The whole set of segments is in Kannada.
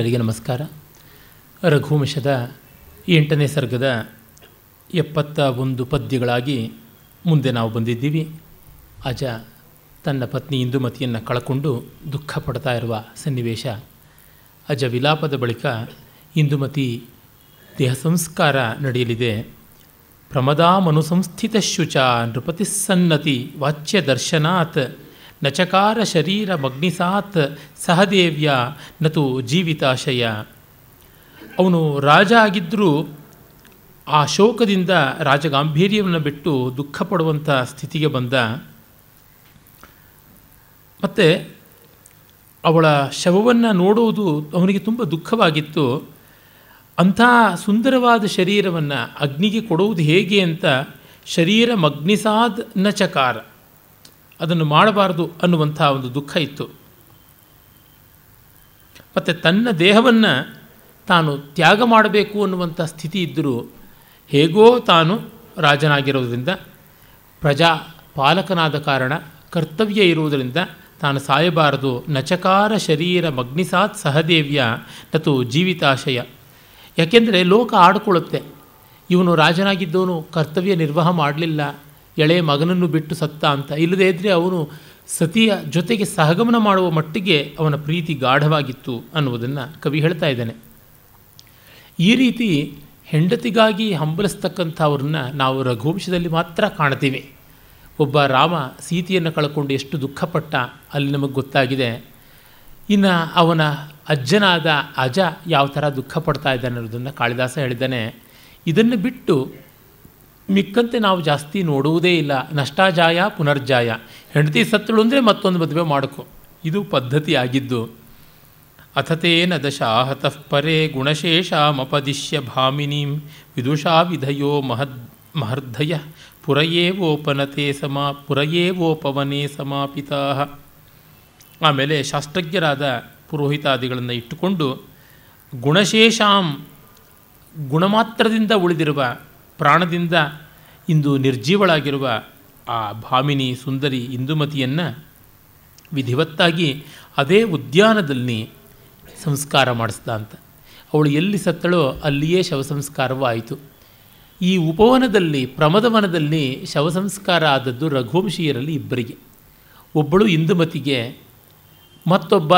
ಎಲ್ಲರಿಗೆ ನಮಸ್ಕಾರ ರಘುವಂಶದ ಎಂಟನೇ ಸರ್ಗದ ಎಪ್ಪತ್ತ ಒಂದು ಪದ್ಯಗಳಾಗಿ ಮುಂದೆ ನಾವು ಬಂದಿದ್ದೀವಿ ಅಜ ತನ್ನ ಪತ್ನಿ ಇಂದುಮತಿಯನ್ನು ಕಳಕೊಂಡು ದುಃಖ ಪಡ್ತಾ ಇರುವ ಸನ್ನಿವೇಶ ಅಜ ವಿಲಾಪದ ಬಳಿಕ ಇಂದುಮತಿ ದೇಹ ಸಂಸ್ಕಾರ ನಡೆಯಲಿದೆ ಪ್ರಮದಾ ಮನುಸಂಸ್ಥಿತ ಶುಚ ನೃಪತಿ ಸನ್ನತಿ ವಾಚ್ಯ ದರ್ಶನಾತ್ ನಚಕಾರ ಶರೀರ ಮಗ್ನಿಸಾತ್ ಸಹದೇವ್ಯ ನತು ಜೀವಿತಾಶಯ ಅವನು ರಾಜ ಆಗಿದ್ದರೂ ಆ ಶೋಕದಿಂದ ರಾಜಗಾಂಭೀರ್ಯವನ್ನು ಬಿಟ್ಟು ದುಃಖ ಪಡುವಂಥ ಸ್ಥಿತಿಗೆ ಬಂದ ಮತ್ತು ಅವಳ ಶವವನ್ನು ನೋಡುವುದು ಅವನಿಗೆ ತುಂಬ ದುಃಖವಾಗಿತ್ತು ಅಂಥ ಸುಂದರವಾದ ಶರೀರವನ್ನು ಅಗ್ನಿಗೆ ಕೊಡುವುದು ಹೇಗೆ ಅಂತ ಶರೀರ ಮಗ್ನಿಸಾದ್ ನಚಕಾರ ಅದನ್ನು ಮಾಡಬಾರದು ಅನ್ನುವಂಥ ಒಂದು ದುಃಖ ಇತ್ತು ಮತ್ತು ತನ್ನ ದೇಹವನ್ನು ತಾನು ತ್ಯಾಗ ಮಾಡಬೇಕು ಅನ್ನುವಂಥ ಸ್ಥಿತಿ ಇದ್ದರೂ ಹೇಗೋ ತಾನು ರಾಜನಾಗಿರೋದ್ರಿಂದ ಪ್ರಜಾ ಪಾಲಕನಾದ ಕಾರಣ ಕರ್ತವ್ಯ ಇರುವುದರಿಂದ ತಾನು ಸಾಯಬಾರದು ನಚಕಾರ ಶರೀರ ಮಗ್ನಿಸಾತ್ ಸಹದೇವ್ಯ ನತು ಜೀವಿತಾಶಯ ಯಾಕೆಂದರೆ ಲೋಕ ಆಡ್ಕೊಳ್ಳುತ್ತೆ ಇವನು ರಾಜನಾಗಿದ್ದವನು ಕರ್ತವ್ಯ ನಿರ್ವಾಹ ಮಾಡಲಿಲ್ಲ ಎಳೆ ಮಗನನ್ನು ಬಿಟ್ಟು ಸತ್ತ ಅಂತ ಇಲ್ಲದೇ ಇದ್ದರೆ ಅವನು ಸತಿಯ ಜೊತೆಗೆ ಸಹಗಮನ ಮಾಡುವ ಮಟ್ಟಿಗೆ ಅವನ ಪ್ರೀತಿ ಗಾಢವಾಗಿತ್ತು ಅನ್ನುವುದನ್ನು ಕವಿ ಹೇಳ್ತಾ ಇದ್ದಾನೆ ಈ ರೀತಿ ಹೆಂಡತಿಗಾಗಿ ಹಂಬಲಿಸ್ತಕ್ಕಂಥವ್ರನ್ನ ನಾವು ರಘುವಂಶದಲ್ಲಿ ಮಾತ್ರ ಕಾಣ್ತೀವಿ ಒಬ್ಬ ರಾಮ ಸೀತೆಯನ್ನು ಕಳ್ಕೊಂಡು ಎಷ್ಟು ದುಃಖಪಟ್ಟ ಅಲ್ಲಿ ನಮಗೆ ಗೊತ್ತಾಗಿದೆ ಇನ್ನು ಅವನ ಅಜ್ಜನಾದ ಅಜ ಯಾವ ಥರ ದುಃಖ ಪಡ್ತಾ ಇದ್ದಾನೆ ಅನ್ನೋದನ್ನು ಕಾಳಿದಾಸ ಹೇಳಿದ್ದಾನೆ ಇದನ್ನು ಬಿಟ್ಟು ಮಿಕ್ಕಂತೆ ನಾವು ಜಾಸ್ತಿ ನೋಡುವುದೇ ಇಲ್ಲ ನಷ್ಟಾಜಾಯ ಪುನರ್ಜಾಯ ಹೆಂಡತಿ ಸತ್ತಳು ಅಂದರೆ ಮತ್ತೊಂದು ಮದುವೆ ಮಾಡಿಕೊ ಇದು ಪದ್ಧತಿ ಆಗಿದ್ದು ಅಥತೇನ ದಶಾಹತಃ ಪರೇ ಗುಣಶೇಷಾಮಪದಿಶ್ಯ ಭಾಮಿನೀಂ ವಿದುಷಾ ವಿಧಯೋ ಮಹದ್ ಮಹರ್ಧಯ ಪುರಯೇವೋಪನತೆ ಸಮಾ ಪುರಯೇವೋಪವನೇ ಸಮಾಪಿತ ಆಮೇಲೆ ಶಾಸ್ತ್ರಜ್ಞರಾದ ಪುರೋಹಿತಾದಿಗಳನ್ನು ಇಟ್ಟುಕೊಂಡು ಗುಣಶೇಷಾಂ ಗುಣಮಾತ್ರದಿಂದ ಉಳಿದಿರುವ ಪ್ರಾಣದಿಂದ ಇಂದು ನಿರ್ಜೀವಳಾಗಿರುವ ಆ ಭಾಮಿನಿ ಸುಂದರಿ ಇಂದುಮತಿಯನ್ನು ವಿಧಿವತ್ತಾಗಿ ಅದೇ ಉದ್ಯಾನದಲ್ಲಿ ಸಂಸ್ಕಾರ ಮಾಡಿಸ್ದ ಅಂತ ಅವಳು ಎಲ್ಲಿ ಸತ್ತಳೋ ಅಲ್ಲಿಯೇ ಶವ ಸಂಸ್ಕಾರವೂ ಆಯಿತು ಈ ಉಪವನದಲ್ಲಿ ಪ್ರಮದವನದಲ್ಲಿ ಶವ ಸಂಸ್ಕಾರ ಆದದ್ದು ರಘುವಂಶೀಯರಲ್ಲಿ ಇಬ್ಬರಿಗೆ ಒಬ್ಬಳು ಇಂದುಮತಿಗೆ ಮತ್ತೊಬ್ಬ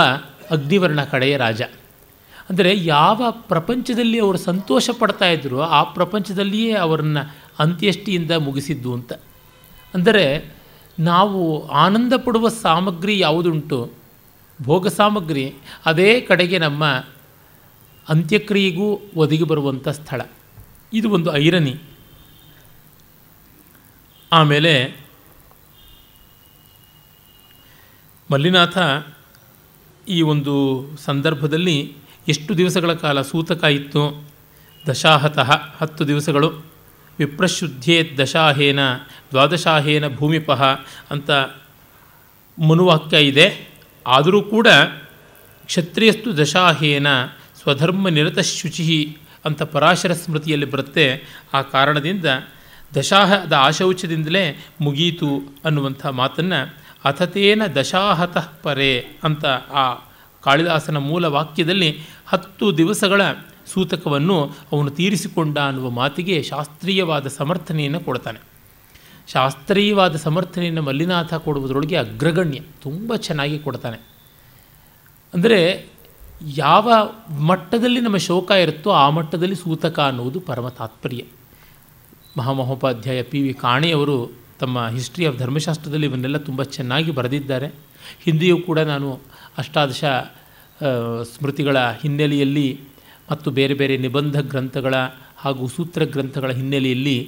ಅಗ್ನಿವರ್ಣ ಕಡೆಯ ರಾಜ ಅಂದರೆ ಯಾವ ಪ್ರಪಂಚದಲ್ಲಿ ಅವರು ಸಂತೋಷ ಪಡ್ತಾ ಇದ್ರು ಆ ಪ್ರಪಂಚದಲ್ಲಿಯೇ ಅವರನ್ನು ಅಂತ್ಯಷ್ಟಿಯಿಂದ ಮುಗಿಸಿದ್ದು ಅಂತ ಅಂದರೆ ನಾವು ಆನಂದ ಪಡುವ ಸಾಮಗ್ರಿ ಯಾವುದುಂಟು ಭೋಗ ಸಾಮಗ್ರಿ ಅದೇ ಕಡೆಗೆ ನಮ್ಮ ಅಂತ್ಯಕ್ರಿಯೆಗೂ ಒದಗಿ ಬರುವಂಥ ಸ್ಥಳ ಇದು ಒಂದು ಐರನಿ ಆಮೇಲೆ ಮಲ್ಲಿನಾಥ ಈ ಒಂದು ಸಂದರ್ಭದಲ್ಲಿ ಎಷ್ಟು ದಿವಸಗಳ ಕಾಲ ಸೂತಕ ಇತ್ತು ದಶಾಹತಃ ಹತ್ತು ದಿವಸಗಳು ವಿಪ್ರಶುದ್ಧೇ ದಶಾಹೇನ ದ್ವಾದಶಾಹೇನ ಭೂಮಿಪಃ ಅಂತ ಮನುವಾಕ್ಯ ಇದೆ ಆದರೂ ಕೂಡ ಕ್ಷತ್ರಿಯಸ್ತು ದಶಾಹೇನ ಸ್ವಧರ್ಮ ನಿರತ ಶುಚಿ ಅಂತ ಪರಾಶರ ಸ್ಮೃತಿಯಲ್ಲಿ ಬರುತ್ತೆ ಆ ಕಾರಣದಿಂದ ದಶಾಹದ ಆಶೌಚದಿಂದಲೇ ಮುಗೀತು ಅನ್ನುವಂಥ ಮಾತನ್ನು ಅಥತೇನ ದಶಾಹತಃ ಪರೇ ಅಂತ ಆ ಕಾಳಿದಾಸನ ಮೂಲ ವಾಕ್ಯದಲ್ಲಿ ಹತ್ತು ದಿವಸಗಳ ಸೂತಕವನ್ನು ಅವನು ತೀರಿಸಿಕೊಂಡ ಅನ್ನುವ ಮಾತಿಗೆ ಶಾಸ್ತ್ರೀಯವಾದ ಸಮರ್ಥನೆಯನ್ನು ಕೊಡ್ತಾನೆ ಶಾಸ್ತ್ರೀಯವಾದ ಸಮರ್ಥನೆಯನ್ನು ಮಲ್ಲಿನಾಥ ಕೊಡುವುದರೊಳಗೆ ಅಗ್ರಗಣ್ಯ ತುಂಬ ಚೆನ್ನಾಗಿ ಕೊಡ್ತಾನೆ ಅಂದರೆ ಯಾವ ಮಟ್ಟದಲ್ಲಿ ನಮ್ಮ ಶೋಕ ಇರುತ್ತೋ ಆ ಮಟ್ಟದಲ್ಲಿ ಸೂತಕ ಅನ್ನುವುದು ಪರಮ ತಾತ್ಪರ್ಯ ಮಹಾಮಹೋಪಾಧ್ಯಾಯ ಪಿ ವಿ ಕಾಣೆಯವರು ತಮ್ಮ ಹಿಸ್ಟ್ರಿ ಆಫ್ ಧರ್ಮಶಾಸ್ತ್ರದಲ್ಲಿ ಇವನ್ನೆಲ್ಲ ತುಂಬ ಚೆನ್ನಾಗಿ ಬರೆದಿದ್ದಾರೆ ಹಿಂದೆಯೂ ಕೂಡ ನಾನು ಅಷ್ಟಾದಶ ಸ್ಮೃತಿಗಳ ಹಿನ್ನೆಲೆಯಲ್ಲಿ ಮತ್ತು ಬೇರೆ ಬೇರೆ ನಿಬಂಧ ಗ್ರಂಥಗಳ ಹಾಗೂ ಸೂತ್ರ ಗ್ರಂಥಗಳ ಹಿನ್ನೆಲೆಯಲ್ಲಿ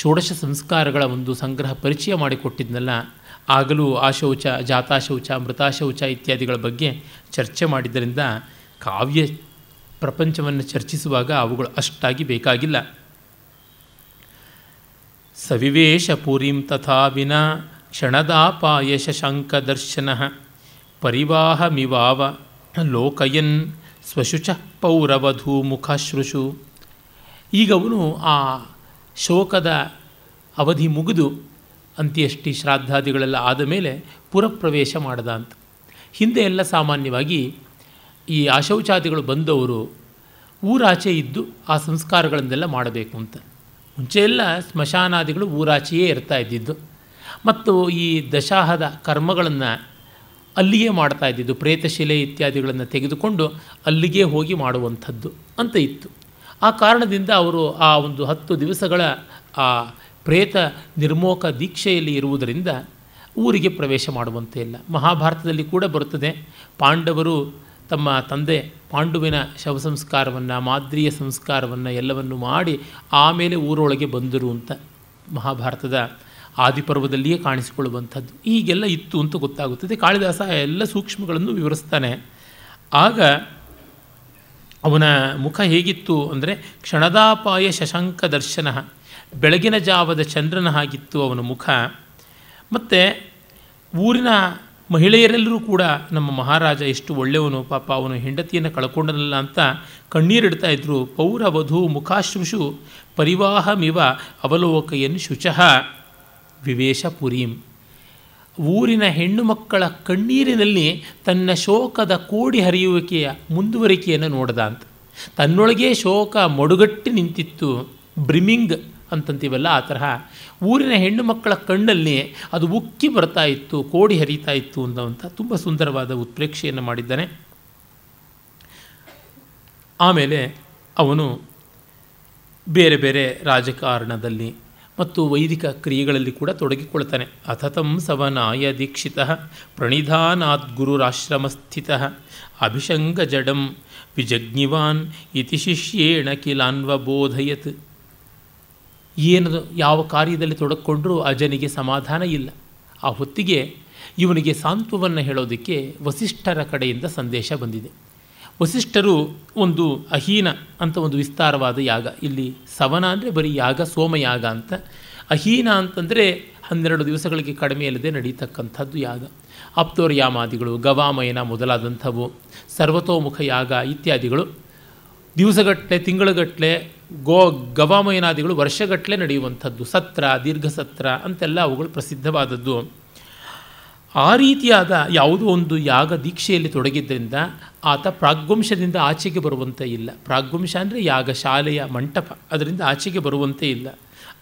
ಷೋಡಶ ಸಂಸ್ಕಾರಗಳ ಒಂದು ಸಂಗ್ರಹ ಪರಿಚಯ ಮಾಡಿಕೊಟ್ಟಿದ್ದನಲ್ಲ ಆಗಲೂ ಆಶೌಚ ಜಾತಾಶೌಚ ಮೃತಾಶೌಚ ಇತ್ಯಾದಿಗಳ ಬಗ್ಗೆ ಚರ್ಚೆ ಮಾಡಿದ್ದರಿಂದ ಕಾವ್ಯ ಪ್ರಪಂಚವನ್ನು ಚರ್ಚಿಸುವಾಗ ಅವುಗಳು ಅಷ್ಟಾಗಿ ಬೇಕಾಗಿಲ್ಲ ಸವಿವೇಶ ಪುರಿಂ ತಥಾ ವಿನ ಕ್ಷಣದಾಪಾಯ ಶಶಾಂಕ ದರ್ಶನ ಮಿವಾವ ಲೋಕಯನ್ ಸ್ವಶುಚ ಪೌರವಧೂ ಮುಖಶ್ರುಶು ಈಗ ಅವನು ಆ ಶೋಕದ ಅವಧಿ ಮುಗಿದು ಅಂತ್ಯಷ್ಟಿ ಶ್ರಾದ್ದಾದಿಗಳೆಲ್ಲ ಆದ ಮೇಲೆ ಪುರಪ್ರವೇಶ ಮಾಡದ ಅಂತ ಹಿಂದೆ ಎಲ್ಲ ಸಾಮಾನ್ಯವಾಗಿ ಈ ಆಶೌಚಾದಿಗಳು ಬಂದವರು ಊರಾಚೆ ಇದ್ದು ಆ ಸಂಸ್ಕಾರಗಳನ್ನೆಲ್ಲ ಮಾಡಬೇಕು ಅಂತ ಮುಂಚೆಯೆಲ್ಲ ಸ್ಮಶಾನಾದಿಗಳು ಊರಾಚೆಯೇ ಇರ್ತಾ ಇದ್ದಿದ್ದು ಮತ್ತು ಈ ದಶಾಹದ ಕರ್ಮಗಳನ್ನು ಅಲ್ಲಿಯೇ ಮಾಡ್ತಾ ಇದ್ದಿದ್ದು ಪ್ರೇತಶಿಲೆ ಇತ್ಯಾದಿಗಳನ್ನು ತೆಗೆದುಕೊಂಡು ಅಲ್ಲಿಗೆ ಹೋಗಿ ಮಾಡುವಂಥದ್ದು ಅಂತ ಇತ್ತು ಆ ಕಾರಣದಿಂದ ಅವರು ಆ ಒಂದು ಹತ್ತು ದಿವಸಗಳ ಆ ಪ್ರೇತ ನಿರ್ಮೋಕ ದೀಕ್ಷೆಯಲ್ಲಿ ಇರುವುದರಿಂದ ಊರಿಗೆ ಪ್ರವೇಶ ಮಾಡುವಂತೆ ಇಲ್ಲ ಮಹಾಭಾರತದಲ್ಲಿ ಕೂಡ ಬರುತ್ತದೆ ಪಾಂಡವರು ತಮ್ಮ ತಂದೆ ಪಾಂಡುವಿನ ಶವ ಸಂಸ್ಕಾರವನ್ನು ಮಾದ್ರಿಯ ಸಂಸ್ಕಾರವನ್ನು ಎಲ್ಲವನ್ನು ಮಾಡಿ ಆಮೇಲೆ ಊರೊಳಗೆ ಬಂದರು ಅಂತ ಮಹಾಭಾರತದ ಆದಿಪರ್ವದಲ್ಲಿಯೇ ಕಾಣಿಸಿಕೊಳ್ಳುವಂಥದ್ದು ಹೀಗೆಲ್ಲ ಇತ್ತು ಅಂತ ಗೊತ್ತಾಗುತ್ತದೆ ಕಾಳಿದಾಸ ಎಲ್ಲ ಸೂಕ್ಷ್ಮಗಳನ್ನು ವಿವರಿಸ್ತಾನೆ ಆಗ ಅವನ ಮುಖ ಹೇಗಿತ್ತು ಅಂದರೆ ಕ್ಷಣದಾಪಾಯ ಶಶಾಂಕ ದರ್ಶನ ಬೆಳಗಿನ ಜಾವದ ಚಂದ್ರನ ಹಾಗಿತ್ತು ಅವನ ಮುಖ ಮತ್ತು ಊರಿನ ಮಹಿಳೆಯರೆಲ್ಲರೂ ಕೂಡ ನಮ್ಮ ಮಹಾರಾಜ ಎಷ್ಟು ಒಳ್ಳೆಯವನು ಪಾಪ ಅವನು ಹೆಂಡತಿಯನ್ನು ಕಳ್ಕೊಂಡನಲ್ಲ ಅಂತ ಕಣ್ಣೀರಿಡ್ತಾ ಇದ್ದರು ಪೌರವಧು ಮುಖಾಶ್ರುಷು ಪರಿವಾಹಮಿವ ಅವಲೋಕಯನ್ ಶುಚಃ ವಿವೇಶಪುರೀಮ್ ಊರಿನ ಹೆಣ್ಣು ಮಕ್ಕಳ ಕಣ್ಣೀರಿನಲ್ಲಿ ತನ್ನ ಶೋಕದ ಕೋಡಿ ಹರಿಯುವಿಕೆಯ ಮುಂದುವರಿಕೆಯನ್ನು ನೋಡ್ದ ಅಂತ ತನ್ನೊಳಗೆ ಶೋಕ ಮಡುಗಟ್ಟಿ ನಿಂತಿತ್ತು ಬ್ರಿಮಿಂಗ್ ಅಂತಂತೀವಲ್ಲ ಆ ತರಹ ಊರಿನ ಹೆಣ್ಣು ಮಕ್ಕಳ ಕಣ್ಣಲ್ಲಿ ಅದು ಉಕ್ಕಿ ಬರ್ತಾ ಇತ್ತು ಕೋಡಿ ಹರಿತಾ ಇತ್ತು ಅಂತ ತುಂಬ ಸುಂದರವಾದ ಉತ್ಪ್ರೇಕ್ಷೆಯನ್ನು ಮಾಡಿದ್ದಾನೆ ಆಮೇಲೆ ಅವನು ಬೇರೆ ಬೇರೆ ರಾಜಕಾರಣದಲ್ಲಿ ಮತ್ತು ವೈದಿಕ ಕ್ರಿಯೆಗಳಲ್ಲಿ ಕೂಡ ತೊಡಗಿಕೊಳ್ತಾನೆ ಅಥತಂ ಸವನಾಯ ದೀಕ್ಷಿತ ಸ್ಥಿತ ಅಭಿಷಂಗ ಜಡಂ ವಿಜಜ್ಞಿವಾನ್ ಇತಿ ಶಿಷ್ಯೇಣ ಕಿಲಾನ್ವಬೋಧಯತ್ ಏನದು ಯಾವ ಕಾರ್ಯದಲ್ಲಿ ತೊಡಕೊಂಡರೂ ಅಜನಿಗೆ ಸಮಾಧಾನ ಇಲ್ಲ ಆ ಹೊತ್ತಿಗೆ ಇವನಿಗೆ ಸಾಂತ್ವವನ್ನು ಹೇಳೋದಕ್ಕೆ ವಸಿಷ್ಠರ ಕಡೆಯಿಂದ ಸಂದೇಶ ಬಂದಿದೆ ವಸಿಷ್ಠರು ಒಂದು ಅಹೀನ ಅಂತ ಒಂದು ವಿಸ್ತಾರವಾದ ಯಾಗ ಇಲ್ಲಿ ಸವನ ಅಂದರೆ ಬರೀ ಯಾಗ ಸೋಮಯಾಗ ಅಂತ ಅಹೀನ ಅಂತಂದರೆ ಹನ್ನೆರಡು ದಿವಸಗಳಿಗೆ ಕಡಿಮೆ ಇಲ್ಲದೆ ನಡೀತಕ್ಕಂಥದ್ದು ಯಾಗ ಆಪ್ತೋರ್ಯಾಮಾದಿಗಳು ಗವಾಮಯನ ಮೊದಲಾದಂಥವು ಸರ್ವತೋಮುಖ ಯಾಗ ಇತ್ಯಾದಿಗಳು ದಿವಸಗಟ್ಟಲೆ ತಿಂಗಳಗಟ್ಟಲೆ ಗೋ ಗವಾಮಯನಾದಿಗಳು ವರ್ಷಗಟ್ಟಲೆ ನಡೆಯುವಂಥದ್ದು ಸತ್ರ ದೀರ್ಘಸತ್ರ ಅಂತೆಲ್ಲ ಅವುಗಳು ಪ್ರಸಿದ್ಧವಾದದ್ದು ಆ ರೀತಿಯಾದ ಯಾವುದೋ ಒಂದು ಯಾಗ ದೀಕ್ಷೆಯಲ್ಲಿ ತೊಡಗಿದ್ದರಿಂದ ಆತ ಪ್ರಾಗ್ವಂಶದಿಂದ ಆಚೆಗೆ ಬರುವಂತೆ ಇಲ್ಲ ಪ್ರಾಗ್ವಂಶ ಅಂದರೆ ಯಾಗ ಶಾಲೆಯ ಮಂಟಪ ಅದರಿಂದ ಆಚೆಗೆ ಬರುವಂತೆ ಇಲ್ಲ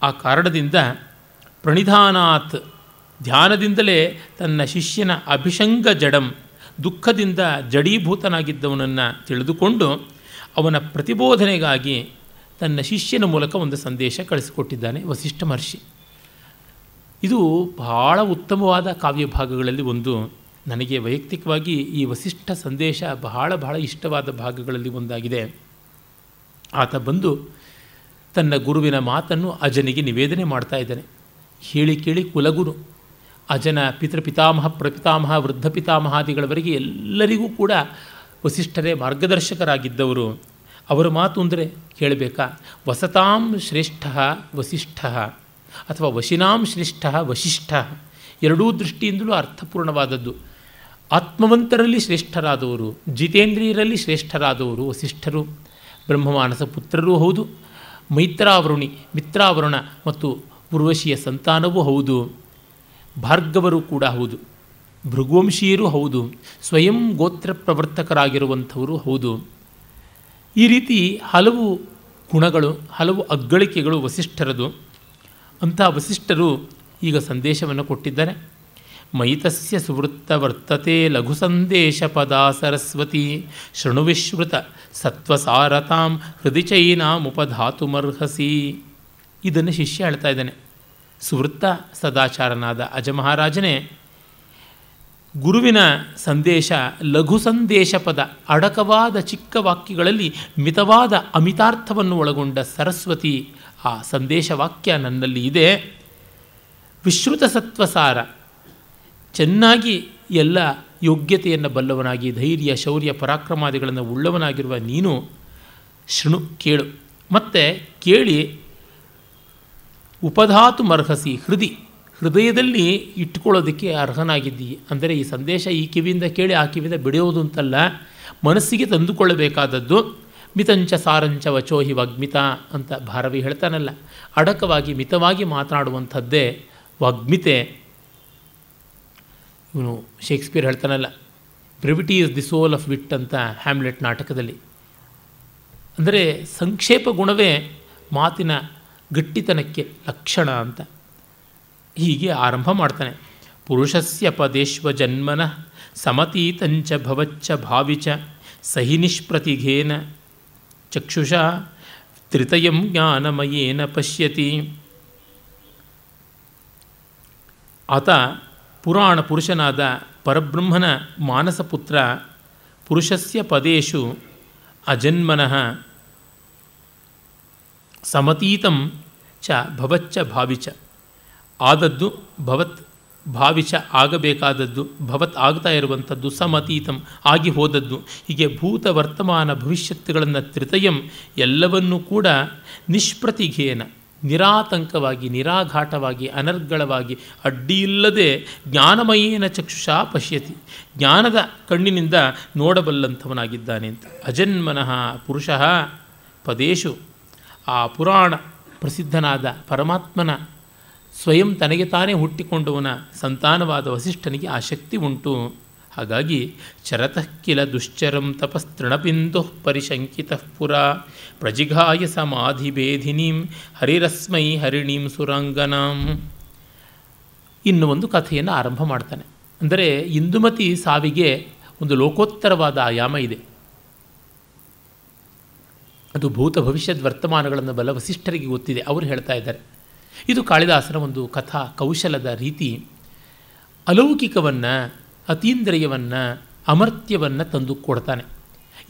ಆ ಕಾರಣದಿಂದ ಪ್ರಣಿಧಾನಾತ್ ಧ್ಯಾನದಿಂದಲೇ ತನ್ನ ಶಿಷ್ಯನ ಅಭಿಷಂಗ ಜಡಂ ದುಃಖದಿಂದ ಜಡೀಭೂತನಾಗಿದ್ದವನನ್ನು ತಿಳಿದುಕೊಂಡು ಅವನ ಪ್ರತಿಬೋಧನೆಗಾಗಿ ತನ್ನ ಶಿಷ್ಯನ ಮೂಲಕ ಒಂದು ಸಂದೇಶ ಕಳಿಸಿಕೊಟ್ಟಿದ್ದಾನೆ ವಸಿಷ್ಠ ಮಹರ್ಷಿ ಇದು ಬಹಳ ಉತ್ತಮವಾದ ಕಾವ್ಯ ಭಾಗಗಳಲ್ಲಿ ಒಂದು ನನಗೆ ವೈಯಕ್ತಿಕವಾಗಿ ಈ ವಸಿಷ್ಠ ಸಂದೇಶ ಬಹಳ ಬಹಳ ಇಷ್ಟವಾದ ಭಾಗಗಳಲ್ಲಿ ಒಂದಾಗಿದೆ ಆತ ಬಂದು ತನ್ನ ಗುರುವಿನ ಮಾತನ್ನು ಅಜನಿಗೆ ನಿವೇದನೆ ಮಾಡ್ತಾ ಇದ್ದಾನೆ ಹೇಳಿ ಕೇಳಿ ಕುಲಗುರು ಅಜನ ಪಿತೃಪಿತಾಮಹ ಪ್ರಪಿತಾಮಹ ವೃದ್ಧ ಪಿತಾಮಹಾದಿಗಳವರೆಗೆ ಎಲ್ಲರಿಗೂ ಕೂಡ ವಸಿಷ್ಠರೇ ಮಾರ್ಗದರ್ಶಕರಾಗಿದ್ದವರು ಅವರ ಮಾತು ಅಂದರೆ ಕೇಳಬೇಕಾ ವಸತಾಂ ಶ್ರೇಷ್ಠ ವಸಿಷ್ಠ ಅಥವಾ ವಶಿನಾಂ ಶ್ರೇಷ್ಠ ವಶಿಷ್ಠ ಎರಡೂ ದೃಷ್ಟಿಯಿಂದಲೂ ಅರ್ಥಪೂರ್ಣವಾದದ್ದು ಆತ್ಮವಂತರಲ್ಲಿ ಶ್ರೇಷ್ಠರಾದವರು ಜಿತೇಂದ್ರಿಯರಲ್ಲಿ ಶ್ರೇಷ್ಠರಾದವರು ವಸಿಷ್ಠರು ಬ್ರಹ್ಮಮಾನಸ ಪುತ್ರರೂ ಹೌದು ಮೈತ್ರಾವರುಣಿ ಮಿತ್ರಾವರುಣ ಮತ್ತು ಉರ್ವಶಿಯ ಸಂತಾನವೂ ಹೌದು ಭಾರ್ಗವರು ಕೂಡ ಹೌದು ಭೃಗುವಂಶೀಯರು ಹೌದು ಸ್ವಯಂ ಗೋತ್ರ ಪ್ರವರ್ತಕರಾಗಿರುವಂಥವರು ಹೌದು ಈ ರೀತಿ ಹಲವು ಗುಣಗಳು ಹಲವು ಅಗ್ಗಳಿಕೆಗಳು ವಸಿಷ್ಠರದು ಅಂಥ ವಸಿಷ್ಠರು ಈಗ ಸಂದೇಶವನ್ನು ಕೊಟ್ಟಿದ್ದಾರೆ ಮೈತಸ್ಯ ಸುವೃತ್ತ ವರ್ತತೆ ಲಘು ಸಂದೇಶ ಪದ ಸರಸ್ವತಿ ಶೃಣುವಿಶ್ವೃತ ಸತ್ವಸಾರತಾಂ ಅರ್ಹಸಿ ಇದನ್ನು ಶಿಷ್ಯ ಹೇಳ್ತಾ ಇದ್ದಾನೆ ಸುವೃತ್ತ ಸದಾಚಾರನಾದ ಅಜಮಹಾರಾಜನೇ ಗುರುವಿನ ಸಂದೇಶ ಲಘು ಸಂದೇಶ ಪದ ಅಡಕವಾದ ಚಿಕ್ಕ ವಾಕ್ಯಗಳಲ್ಲಿ ಮಿತವಾದ ಅಮಿತಾರ್ಥವನ್ನು ಒಳಗೊಂಡ ಸರಸ್ವತಿ ಆ ಸಂದೇಶವಾಕ್ಯ ನನ್ನಲ್ಲಿ ಇದೆ ವಿಶ್ರುತ ಸತ್ವಸಾರ ಚೆನ್ನಾಗಿ ಎಲ್ಲ ಯೋಗ್ಯತೆಯನ್ನು ಬಲ್ಲವನಾಗಿ ಧೈರ್ಯ ಶೌರ್ಯ ಪರಾಕ್ರಮಾದಿಗಳನ್ನು ಉಳ್ಳವನಾಗಿರುವ ನೀನು ಶೃಣು ಕೇಳು ಮತ್ತು ಕೇಳಿ ಉಪಧಾತು ಮರ್ಹಸಿ ಹೃದಿ ಹೃದಯದಲ್ಲಿ ಇಟ್ಟುಕೊಳ್ಳೋದಕ್ಕೆ ಅರ್ಹನಾಗಿದ್ದೀಯ ಅಂದರೆ ಈ ಸಂದೇಶ ಈ ಕಿವಿಯಿಂದ ಕೇಳಿ ಆ ಕಿವಿಯಿಂದ ಬಿಡೆಯೋದು ಅಂತಲ್ಲ ಮನಸ್ಸಿಗೆ ತಂದುಕೊಳ್ಳಬೇಕಾದದ್ದು ಮಿತಂಚ ಸಾರಂಚ ವಚೋಹಿ ಹಿ ವಗ್ಮಿತ ಅಂತ ಭಾರವಿ ಹೇಳ್ತಾನಲ್ಲ ಅಡಕವಾಗಿ ಮಿತವಾಗಿ ಮಾತನಾಡುವಂಥದ್ದೇ ವಗ್ಮಿತೆ ಇವನು ಶೇಕ್ಸ್ಪಿಯರ್ ಹೇಳ್ತಾನಲ್ಲ brevity is the soul of wit ಅಂತ ಹ್ಯಾಮ್ಲೆಟ್ ನಾಟಕದಲ್ಲಿ ಅಂದರೆ ಸಂಕ್ಷೇಪ ಗುಣವೇ ಮಾತಿನ ಗಟ್ಟಿತನಕ್ಕೆ ಲಕ್ಷಣ ಅಂತ ಹೀಗೆ ಆರಂಭ ಮಾಡ್ತಾನೆ ಪುರುಷಸ್ಯ ಪದೇಶ್ವ ಜನ್ಮನ ಸಮತೀತಂಚ ಭವಚ್ಚ ಭಾವಿಚ ಸಹಿ ನಿಷ್ಪ್ರತಿಘೇನ ಚಕ್ಷುಷಾ ತ್ರಿತಯಂ ಜ್ಞಾನಮಯೇನ ಪಶ್ಯತಿ ಆತ ಪುರಾಣ ಪುರುಷನಾದ ಪರಬ್ರಹ್ಮನ ಮಾನಸಪುತ್ರ ಪುರುಷಸ್ಯ ಪದೇಶು ಅಜನ್ಮನಃ ಸಮತೀತಂ ಚ ಭವಚ್ಚ ಭಾವಿಚ ಆದದ್ದು ಭವತ್ ಭಾವಿಷ ಆಗಬೇಕಾದದ್ದು ಭವತ್ ಆಗ್ತಾ ಇರುವಂಥದ್ದು ಸಮತೀತಂ ಆಗಿ ಹೋದದ್ದು ಹೀಗೆ ಭೂತ ವರ್ತಮಾನ ಭವಿಷ್ಯತ್ತುಗಳನ್ನು ತ್ರಿತಯಂ ಎಲ್ಲವನ್ನೂ ಕೂಡ ನಿಷ್ಪ್ರತಿಘೇನ ನಿರಾತಂಕವಾಗಿ ನಿರಾಘಾಟವಾಗಿ ಅನರ್ಗಳವಾಗಿ ಅಡ್ಡಿಯಿಲ್ಲದೆ ಜ್ಞಾನಮಯೇನ ಚಕ್ಷುಷ ಪಶ್ಯತಿ ಜ್ಞಾನದ ಕಣ್ಣಿನಿಂದ ನೋಡಬಲ್ಲಂಥವನಾಗಿದ್ದಾನೆ ಅಂತ ಅಜನ್ಮನಃ ಪುರುಷ ಪದೇಶು ಆ ಪುರಾಣ ಪ್ರಸಿದ್ಧನಾದ ಪರಮಾತ್ಮನ ಸ್ವಯಂ ತನಗೆ ತಾನೇ ಹುಟ್ಟಿಕೊಂಡವನ ಸಂತಾನವಾದ ವಸಿಷ್ಠನಿಗೆ ಆ ಶಕ್ತಿ ಉಂಟು ಹಾಗಾಗಿ ಚರತಃ ಕಿಲ ದುಶ್ಚರಂ ತಪಸ್ತೃಣಬಿಂದು ಪರಿಶಂಕಿತ ಪುರ ಪ್ರಜಿಘಾಯ ಸಮಾಧಿಬೇಧಿನೀಂ ಹರಿರಸ್ಮೈ ಹರಿಣೀಂ ಸುರಾಂಗನಾಂ ಇನ್ನು ಒಂದು ಕಥೆಯನ್ನು ಆರಂಭ ಮಾಡ್ತಾನೆ ಅಂದರೆ ಇಂದುಮತಿ ಸಾವಿಗೆ ಒಂದು ಲೋಕೋತ್ತರವಾದ ಆಯಾಮ ಇದೆ ಅದು ಭೂತ ಭವಿಷ್ಯದ ವರ್ತಮಾನಗಳನ್ನು ಬಲ ವಸಿಷ್ಠರಿಗೆ ಗೊತ್ತಿದೆ ಅವರು ಹೇಳ್ತಾ ಇದ್ದಾರೆ ಇದು ಕಾಳಿದಾಸನ ಒಂದು ಕಥಾ ಕೌಶಲದ ರೀತಿ ಅಲೌಕಿಕವನ್ನು ಅತೀಂದ್ರಿಯವನ್ನು ಅಮರ್ತ್ಯವನ್ನು ತಂದು ಕೊಡ್ತಾನೆ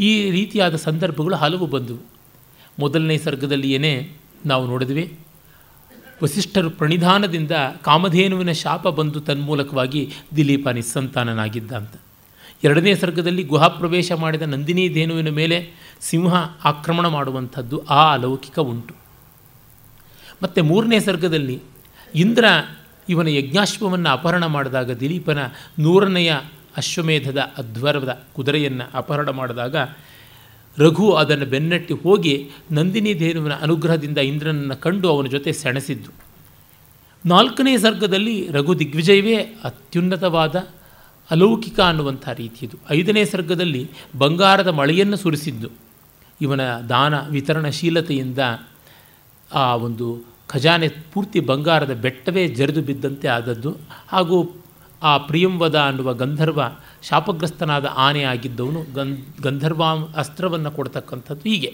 ಈ ರೀತಿಯಾದ ಸಂದರ್ಭಗಳು ಹಲವು ಬಂದವು ಮೊದಲನೇ ಏನೇ ನಾವು ನೋಡಿದ್ವಿ ವಸಿಷ್ಠರು ಪ್ರಣಿಧಾನದಿಂದ ಕಾಮಧೇನುವಿನ ಶಾಪ ಬಂದು ತನ್ಮೂಲಕವಾಗಿ ದಿಲೀಪ ನಿಸ್ಸಂತಾನನಾಗಿದ್ದ ಅಂತ ಎರಡನೇ ಸರ್ಗದಲ್ಲಿ ಗುಹಾ ಪ್ರವೇಶ ಮಾಡಿದ ನಂದಿನಿ ಧೇನುವಿನ ಮೇಲೆ ಸಿಂಹ ಆಕ್ರಮಣ ಮಾಡುವಂಥದ್ದು ಆ ಅಲೌಕಿಕ ಉಂಟು ಮತ್ತು ಮೂರನೇ ಸರ್ಗದಲ್ಲಿ ಇಂದ್ರ ಇವನ ಯಜ್ಞಾಶ್ವವನ್ನು ಅಪಹರಣ ಮಾಡಿದಾಗ ದಿಲೀಪನ ನೂರನೆಯ ಅಶ್ವಮೇಧದ ಅಧ್ವರ್ವದ ಕುದುರೆಯನ್ನು ಅಪಹರಣ ಮಾಡಿದಾಗ ರಘು ಅದನ್ನು ಬೆನ್ನಟ್ಟಿ ಹೋಗಿ ನಂದಿನಿ ದೇವನ ಅನುಗ್ರಹದಿಂದ ಇಂದ್ರನನ್ನು ಕಂಡು ಅವನ ಜೊತೆ ಸೆಣಸಿದ್ದು ನಾಲ್ಕನೇ ಸರ್ಗದಲ್ಲಿ ರಘು ದಿಗ್ವಿಜಯವೇ ಅತ್ಯುನ್ನತವಾದ ಅಲೌಕಿಕ ಅನ್ನುವಂಥ ರೀತಿಯದು ಐದನೇ ಸರ್ಗದಲ್ಲಿ ಬಂಗಾರದ ಮಳೆಯನ್ನು ಸುರಿಸಿದ್ದು ಇವನ ದಾನ ವಿತರಣಶೀಲತೆಯಿಂದ ಆ ಒಂದು ಖಜಾನೆ ಪೂರ್ತಿ ಬಂಗಾರದ ಬೆಟ್ಟವೇ ಜರಿದು ಬಿದ್ದಂತೆ ಆದದ್ದು ಹಾಗೂ ಆ ಪ್ರಿಯಂವದ ಅನ್ನುವ ಗಂಧರ್ವ ಶಾಪಗ್ರಸ್ತನಾದ ಆನೆ ಆಗಿದ್ದವನು ಗಂ ಗಂಧರ್ವ ಅಸ್ತ್ರವನ್ನು ಕೊಡ್ತಕ್ಕಂಥದ್ದು ಹೀಗೆ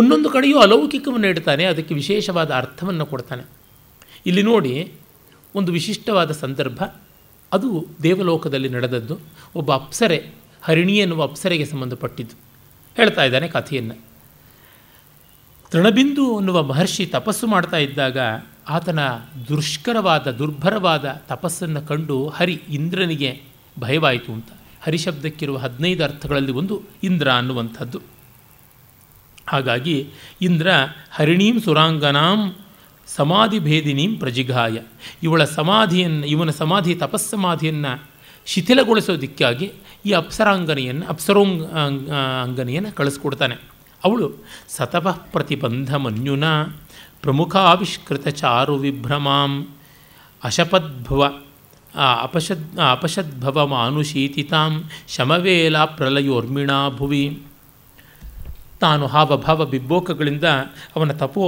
ಒಂದೊಂದು ಕಡೆಯೂ ಅಲೌಕಿಕವನ್ನು ಇಡ್ತಾನೆ ಅದಕ್ಕೆ ವಿಶೇಷವಾದ ಅರ್ಥವನ್ನು ಕೊಡ್ತಾನೆ ಇಲ್ಲಿ ನೋಡಿ ಒಂದು ವಿಶಿಷ್ಟವಾದ ಸಂದರ್ಭ ಅದು ದೇವಲೋಕದಲ್ಲಿ ನಡೆದದ್ದು ಒಬ್ಬ ಅಪ್ಸರೆ ಹರಿಣಿ ಎನ್ನುವ ಅಪ್ಸರೆಗೆ ಸಂಬಂಧಪಟ್ಟಿದ್ದು ಹೇಳ್ತಾ ಇದ್ದಾನೆ ಕಥೆಯನ್ನು ತೃಣಬಿಂದು ಅನ್ನುವ ಮಹರ್ಷಿ ತಪಸ್ಸು ಮಾಡ್ತಾ ಇದ್ದಾಗ ಆತನ ದುಷ್ಕರವಾದ ದುರ್ಭರವಾದ ತಪಸ್ಸನ್ನು ಕಂಡು ಹರಿ ಇಂದ್ರನಿಗೆ ಭಯವಾಯಿತು ಅಂತ ಹರಿಶಬ್ದಕ್ಕಿರುವ ಹದಿನೈದು ಅರ್ಥಗಳಲ್ಲಿ ಒಂದು ಇಂದ್ರ ಅನ್ನುವಂಥದ್ದು ಹಾಗಾಗಿ ಇಂದ್ರ ಹರಿಣೀಂ ಸುರಾಂಗನಾಂ ಸಮಾಧಿ ಭೇದಿನೀಂ ಪ್ರಜಿಗಾಯ ಇವಳ ಸಮಾಧಿಯನ್ನು ಇವನ ಸಮಾಧಿ ತಪಸ್ಸಮಾಧಿಯನ್ನು ಶಿಥಿಲಗೊಳಿಸೋದಿಕ್ಕಾಗಿ ಈ ಅಪ್ಸರಾಂಗನೆಯನ್ನು ಅಪ್ಸರೋಂಗ ಅಂಗನೆಯನ್ನು ಕಳಿಸ್ಕೊಡ್ತಾನೆ ಅವಳು ಸತಪಃ ಪ್ರತಿಬಂಧ ಮನ್ಯುನ ಪ್ರಮುಖ ಆವಿಷ್ಕೃತ ಚಾರು ವಿಭ್ರಮಾಂ ಅಶಪದ್ಭವ ಅಪಶದ್ ಅಪಶದ್ಭವ ಮಾನುಷೀತಿತಾಂ ಶಮವೇಲ ಪ್ರಲಯೋರ್ಮಿಣಾ ಭುವಿ ತಾನು ಹಾವಭಾವ ಬಿಬ್ಬೋಕಗಳಿಂದ ಅವನ ತಪೋ